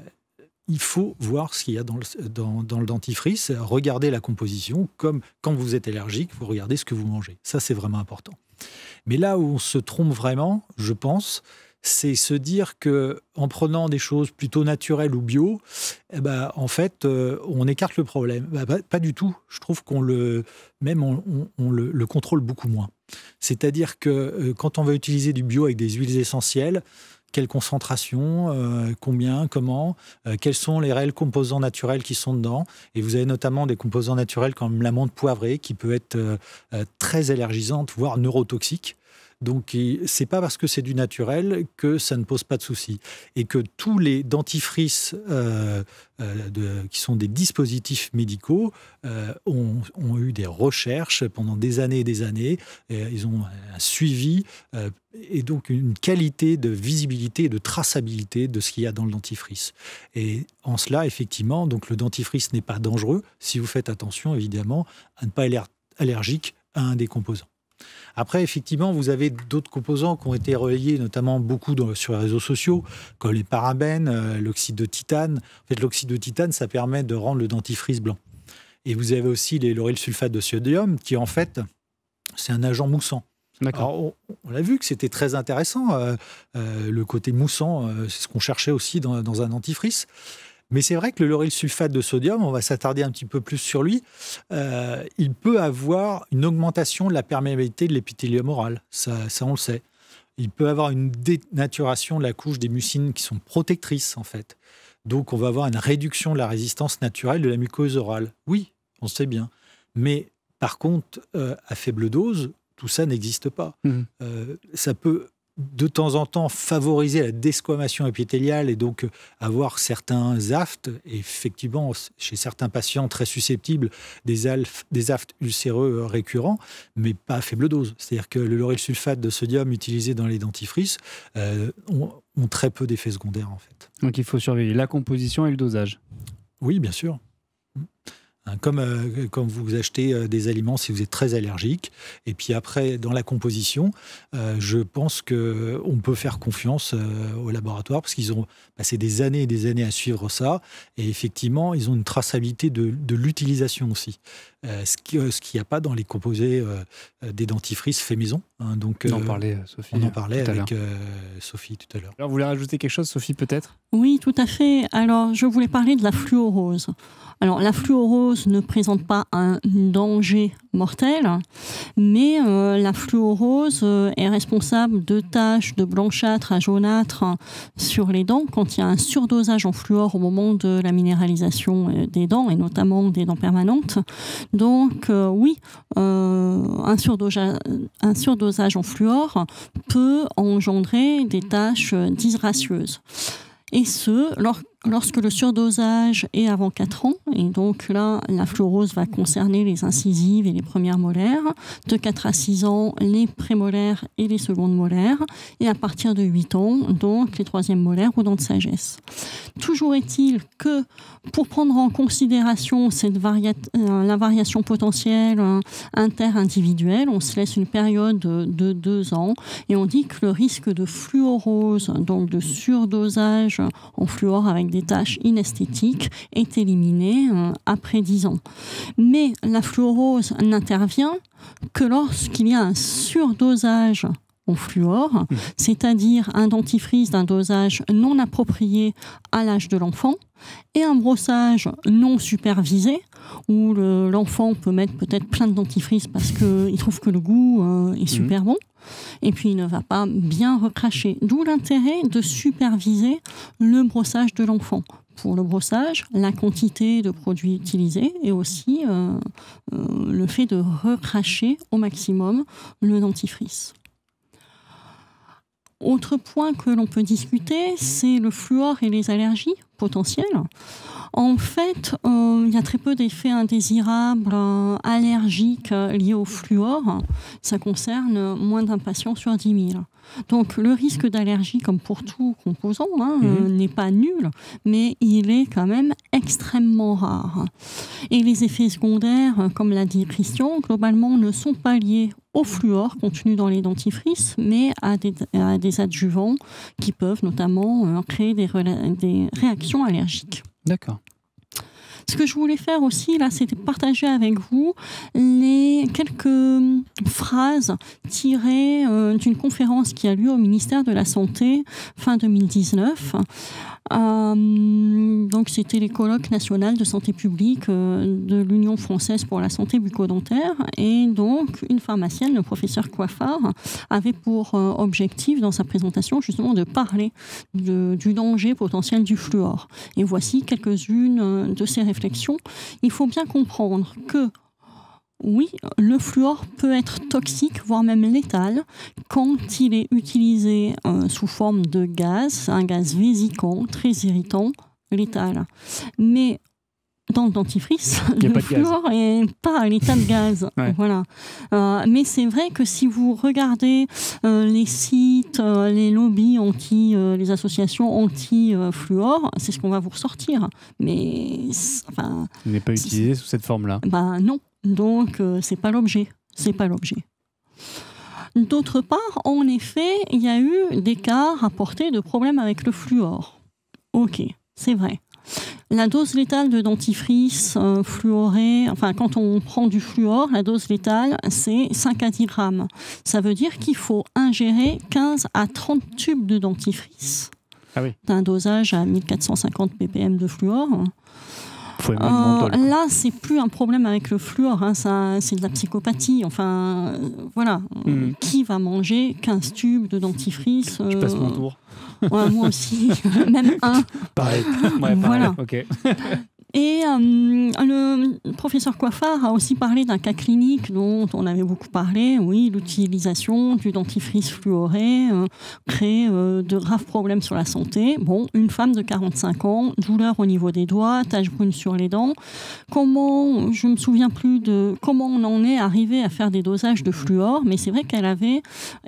il faut voir ce qu'il y a dans le, dentifrice, regarder la composition, comme quand vous êtes allergique, vous regardez ce que vous mangez. Ça, c'est vraiment important. Mais là où on se trompe vraiment, je pense, c'est se dire que en prenant des choses plutôt naturelles ou bio, eh ben, en fait, on écarte le problème. Bah, pas, du tout. Je trouve qu'on le, même on, le contrôle beaucoup moins. C'est-à-dire que euh, quand on va utiliser du bio avec des huiles essentielles, quelle concentration, euh, combien, comment, euh, quels sont les réels composants naturels qui sont dedans. Et vous avez notamment des composants naturels comme l'amande poivrée qui peut être très allergisante, voire neurotoxique. Donc, c'est pas parce que c'est du naturel que ça ne pose pas de soucis. Et que tous les dentifrices euh, euh, de, qui sont des dispositifs médicaux euh, ont, eu des recherches pendant des années et des années. ils ont un suivi et donc une qualité de visibilité et de traçabilité de ce qu'il y a dans le dentifrice. Et en cela, effectivement, donc le dentifrice n'est pas dangereux si vous faites attention, évidemment, à ne pas être allergique à un des composants. Après, effectivement, vous avez d'autres composants qui ont été relayés, notamment beaucoup sur les réseaux sociaux, comme les parabènes, euh, l'oxyde de titane. En fait, l'oxyde de titane, ça permet de rendre le dentifrice blanc. Et vous avez aussi les sulfate de sodium, qui en fait, c'est un agent moussant. on, l'a vu que c'était très intéressant, euh, euh, le côté moussant, c'est ce qu'on cherchait aussi dans, dans, un dentifrice. Mais c'est vrai que le lauryl sulfate de sodium, on va s'attarder un petit peu plus sur lui, euh, il peut avoir une augmentation de la perméabilité de l'épithélium oral. Ça, on le sait. Il peut avoir une dénaturation de la couche des mucines qui sont protectrices, en fait. Donc, on va avoir une réduction de la résistance naturelle de la muqueuse orale. Oui, on sait bien. Mais par contre, euh, à faible dose, tout ça n'existe pas. Mmh. Euh, ça peut de temps en temps favoriser la desquamation épithéliale et donc euh, avoir certains aftes, effectivement chez certains patients très susceptibles, des, aftes ulcéreux euh, récurrents, mais pas à faible dose. C'est-à-dire que le lauryl sulfate de sodium utilisé dans les dentifrices euh, ont très peu d'effets secondaires en fait. Donc il faut surveiller la composition et le dosage. Oui, bien sûr. Hein, comme, euh, comme, vous achetez euh, des aliments si vous êtes très allergique. Et puis après, dans la composition, euh, je pense qu'on peut faire confiance au laboratoire parce qu'ils ont passé des années et des années à suivre ça. Et effectivement, ils ont une traçabilité de, l'utilisation aussi. ce qu'il n'y a pas dans les composés des dentifrices fait maison. Hein, donc, on en parlait, Sophie. On en parlait avec Sophie tout à l'heure. Alors, vous voulez rajouter quelque chose, Sophie, peut-être Oui, tout à fait. Alors, je voulais parler de la fluorose. Alors, la fluorose, ne présente pas un danger mortel, mais euh, la fluorose euh, est responsable de taches de blanchâtre à jaunâtre sur les dents quand il y a un surdosage en fluor au moment de la minéralisation euh, des dents et notamment des dents permanentes. Donc oui, un, surdosage en fluor peut engendrer des taches disgracieuses et ce, lors, lorsque le surdosage est avant 4 ans, et donc là, la fluorose va concerner les incisives et les premières molaires, de 4 à 6 ans, les prémolaires et les secondes molaires, et à partir de 8 ans, donc les troisièmes molaires ou dents de sagesse. Toujours est-il que pour prendre en considération cette euh, la variation potentielle euh, interindividuelle, on se laisse une période de, deux ans et on dit que le risque de fluorose, donc de surdosage en fluor avec des tâches inesthétiques, est éliminé euh, après dix ans. Mais la fluorose n'intervient que lorsqu'il y a un surdosage fluor, mmh. c'est-à-dire un dentifrice d'un dosage non approprié à l'âge de l'enfant et un brossage non supervisé où l'enfant peut mettre peut-être plein de dentifrices parce qu'il trouve que le goût euh, est mmh. super bon et puis il ne va pas bien recracher. D'où l'intérêt de superviser le brossage de l'enfant pour le brossage, la quantité de produits utilisés et aussi euh, euh, le fait de recracher au maximum le dentifrice. Autre point que l'on peut discuter, mm-hmm. c'est le fluor et les allergies potentielles. En fait, euh, il y a très peu d'effets indésirables euh, allergiques euh, liés au fluor. Ça concerne moins d'un patient sur 10 000. Donc le risque d'allergie, comme pour tout composant, hein, mhm. n'est pas nul, mais il est quand même extrêmement rare. Et les effets secondaires, comme l'a dit Christian, globalement ne sont pas liés au fluor contenu dans les dentifrices, mais à des, adjuvants qui peuvent notamment créer des réactions allergiques. D'accord. Ce que je voulais faire aussi, là, c'était partager avec vous les quelques hum, phrases tirées euh, d'une conférence qui a lieu au ministère de la Santé fin 2019. Hum, donc, c'était les colloques nationales de santé publique euh, de l'Union française pour la santé bucco-dentaire. Et donc, une pharmacienne, le professeur Coiffard, avait pour euh, objectif, dans sa présentation, justement, de parler du danger potentiel du fluor. Et voici quelques-unes de ces il faut bien comprendre que oui, le fluor peut être toxique, voire même létal, quand il est utilisé euh, sous forme de gaz, un gaz vésicant, très irritant, létal. Mais dans le dentifrice, le pas fluor n'est pas à l'état de gaz. [laughs] Voilà. Euh, mais c'est vrai que si vous regardez euh, les sites, euh, les lobbies anti, les associations anti-fluor, c'est ce qu'on va vous ressortir. Mais enfin, il n'est pas utilisé sous cette forme-là. Bah non. Donc c'est pas l'objet. C'est pas l'objet. D'autre part, en effet, il y a eu des cas rapportés de problèmes avec le fluor. Ok, c'est vrai. La dose létale de dentifrice fluorée, euh, fluoré, enfin quand on prend du fluor, la dose létale, c'est 5 à 10 grammes. Ça veut dire qu'il faut ingérer 15 à 30 tubes de dentifrice. Ah un dosage à 1450 ppm de fluor. Euh, là, c'est plus un problème avec le fluor, hein, c'est de la psychopathie. Enfin, euh, voilà. Hmm. Qui va manger 15 tubes de dentifrice Je passe mon euh, tour. moi aussi, [laughs] même un. Pareil. Voilà. [laughs] Et euh, le professeur Coiffard a aussi parlé d'un cas clinique dont on avait beaucoup parlé, oui, l'utilisation du dentifrice fluoré euh, crée euh, de graves problèmes sur la santé. Bon, une femme de 45 ans, douleur au niveau des doigts, taches brune sur les dents. Comment, je me souviens plus de comment on en est arrivé à faire des dosages de fluor, mais c'est vrai qu'elle avait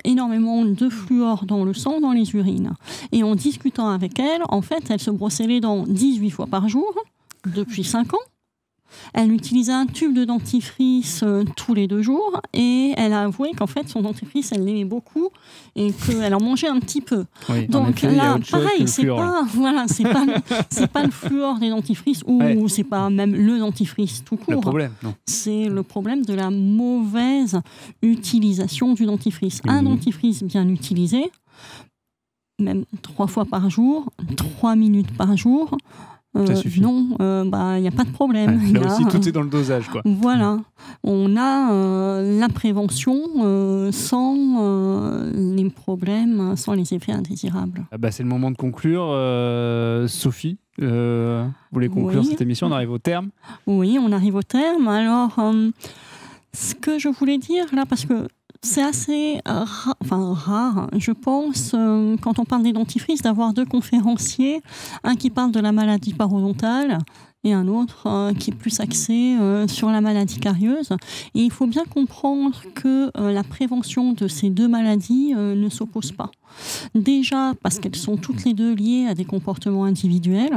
énormément de fluor dans le sang, dans les urines. Et en discutant avec elle, en fait, elle se brossait les dents 18 fois par jour depuis 5 ans. Elle utilisait un tube de dentifrice euh, tous les deux jours et elle a avoué qu'en fait son dentifrice elle l'aimait beaucoup et qu'elle en mangeait un petit peu. Donc là, pareil, c'est pas [laughs] voilà, c'est pas c'est pas le fluor des dentifrices ou c'est pas même le dentifrice tout court. C'est le problème de la mauvaise utilisation du dentifrice. Un mhm. dentifrice bien utilisé, même trois fois par jour, trois minutes par jour euh, non, il euh, n'y bah, a pas de problème. [laughs] là aussi, tout est dans le dosage. Quoi. Voilà. Mm. On a euh, la prévention sans les problèmes, sans les effets indésirables. Ah bah, c'est le moment de conclure. Sophie, vous voulez conclure cette émission On arrive au terme Oui, on arrive au terme. Alors, ce que je voulais dire là, parce que c'est assez rare, enfin rare, je pense, euh, quand on parle des dentifrices, d'avoir deux conférenciers, un qui parle de la maladie parodontale et un autre euh, qui est plus axé euh, sur la maladie carieuse. Et il faut bien comprendre que euh, la prévention de ces deux maladies ne s'oppose pas. Déjà parce qu'elles sont toutes les deux liées à des comportements individuels,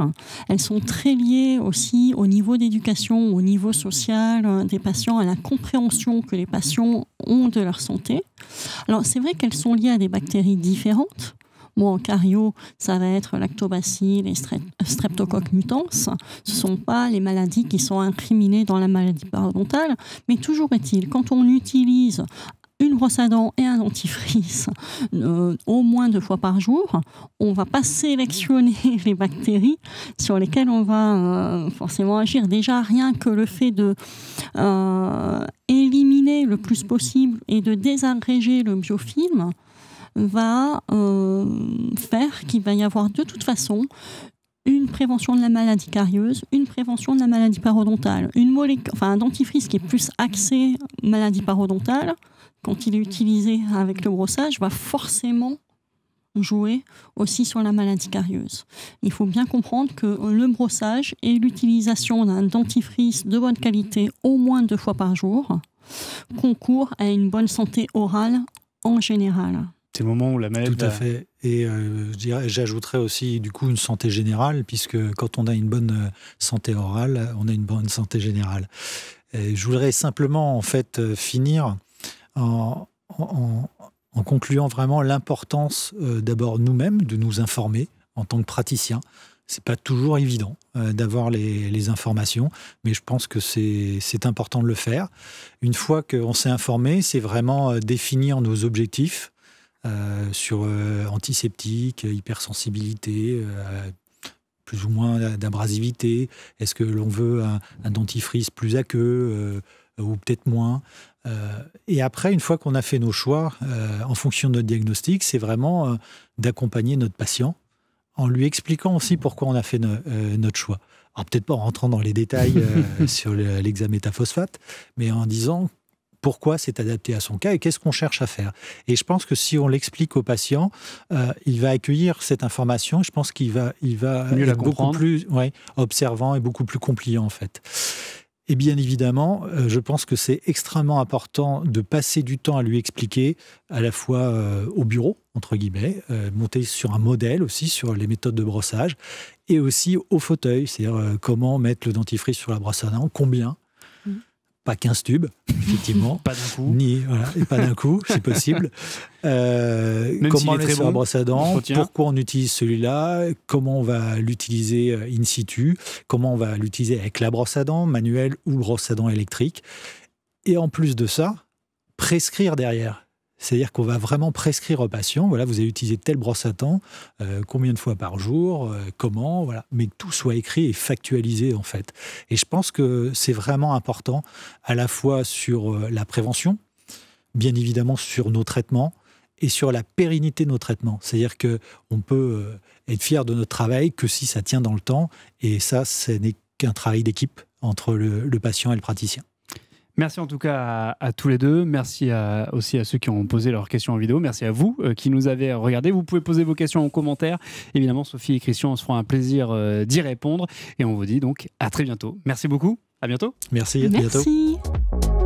elles sont très liées aussi au niveau d'éducation, au niveau social des patients, à la compréhension que les patients ont de leur santé. Alors c'est vrai qu'elles sont liées à des bactéries différentes, en cario, ça va être lactobacille et streptocoque mutans. Ce ne sont pas les maladies qui sont incriminées dans la maladie parodontale, mais toujours est-il, quand on utilise une brosse à dents et un dentifrice euh, au moins deux fois par jour. On va pas sélectionner [laughs] les bactéries sur lesquelles on va euh, forcément agir. Déjà, rien que le fait de euh, éliminer le plus possible et de désagréger le biofilm, va euh, faire qu'il va y avoir de toute façon une prévention de la maladie carieuse, une prévention de la maladie parodontale, un dentifrice qui est plus axé maladie parodontale, quand il est utilisé avec le brossage, va forcément jouer aussi sur la maladie carieuse. Il faut bien comprendre que le brossage et l'utilisation d'un dentifrice de bonne qualité au moins deux fois par jour concourent à une bonne santé orale en général. C'est le moment où la maladie. Tout à fait. Euh, et j'ajouterais aussi, du coup, une santé générale, puisque quand on a une bonne euh, santé orale, euh, on a une bonne santé générale. je voudrais simplement, en fait, finir en, concluant vraiment l'importance d'abord nous-mêmes de nous informer en tant que praticiens. C'est pas toujours évident d'avoir les, les, informations, mais je pense que c'est important de le faire. Une fois qu'on s'est informé, c'est vraiment définir nos objectifs, euh, sur euh, antiseptique, hypersensibilité, euh, plus ou moins d'abrasivité. Est-ce que l'on veut un, dentifrice plus aqueux ou peut-être moins Et après, une fois qu'on a fait nos choix, en fonction de notre diagnostic, c'est vraiment d'accompagner notre patient en lui expliquant aussi pourquoi on a fait notre choix. Alors peut-être pas en rentrant dans les détails [laughs] sur l'examen métaphosphate, mais en disant pourquoi c'est adapté à son cas et qu'est-ce qu'on cherche à faire. Et je pense que si on l'explique au patient, euh, il va accueillir cette information. Je pense qu'il va, il va être beaucoup plus observant et beaucoup plus compliant en fait. Et bien évidemment, euh, je pense que c'est extrêmement important de passer du temps à lui expliquer, à la fois euh, au bureau, entre guillemets, monter sur un modèle aussi, sur les méthodes de brossage, et aussi au fauteuil, c'est-à-dire comment mettre le dentifrice sur la brosse à dents, combien, pas 15 tubes, effectivement. [laughs] pas d'un coup. Ni, et pas d'un coup, c'est possible. [laughs] Euh, comment on bon, la brosse à dents Pourquoi on utilise celui-là Comment on va l'utiliser euh, in situ Comment on va l'utiliser avec la brosse à dents manuelle ou brosse à dents électrique Et en plus de ça, prescrire derrière. C'est-à-dire qu'on va vraiment prescrire au patient, voilà, vous avez utilisé telle brosse à dents, euh, combien de fois par jour, euh, comment, voilà, mais que tout soit écrit et factualisé en fait. Et je pense que c'est vraiment important à la fois sur euh, la prévention, bien évidemment sur nos traitements et sur la pérennité de nos traitements. C'est-à-dire que on peut être fier de notre travail que si ça tient dans le temps, et ça, ce n'est qu'un travail d'équipe entre le patient et le praticien. Merci en tout cas à, tous les deux. Merci aussi à ceux qui ont posé leurs questions en vidéo. Merci à vous euh, qui nous avez regardé. Vous pouvez poser vos questions en commentaire. Évidemment, Sophie et Christian on se fera un plaisir euh, d'y répondre. Et on vous dit donc à très bientôt. Merci beaucoup. À bientôt. Merci. À Merci. bientôt.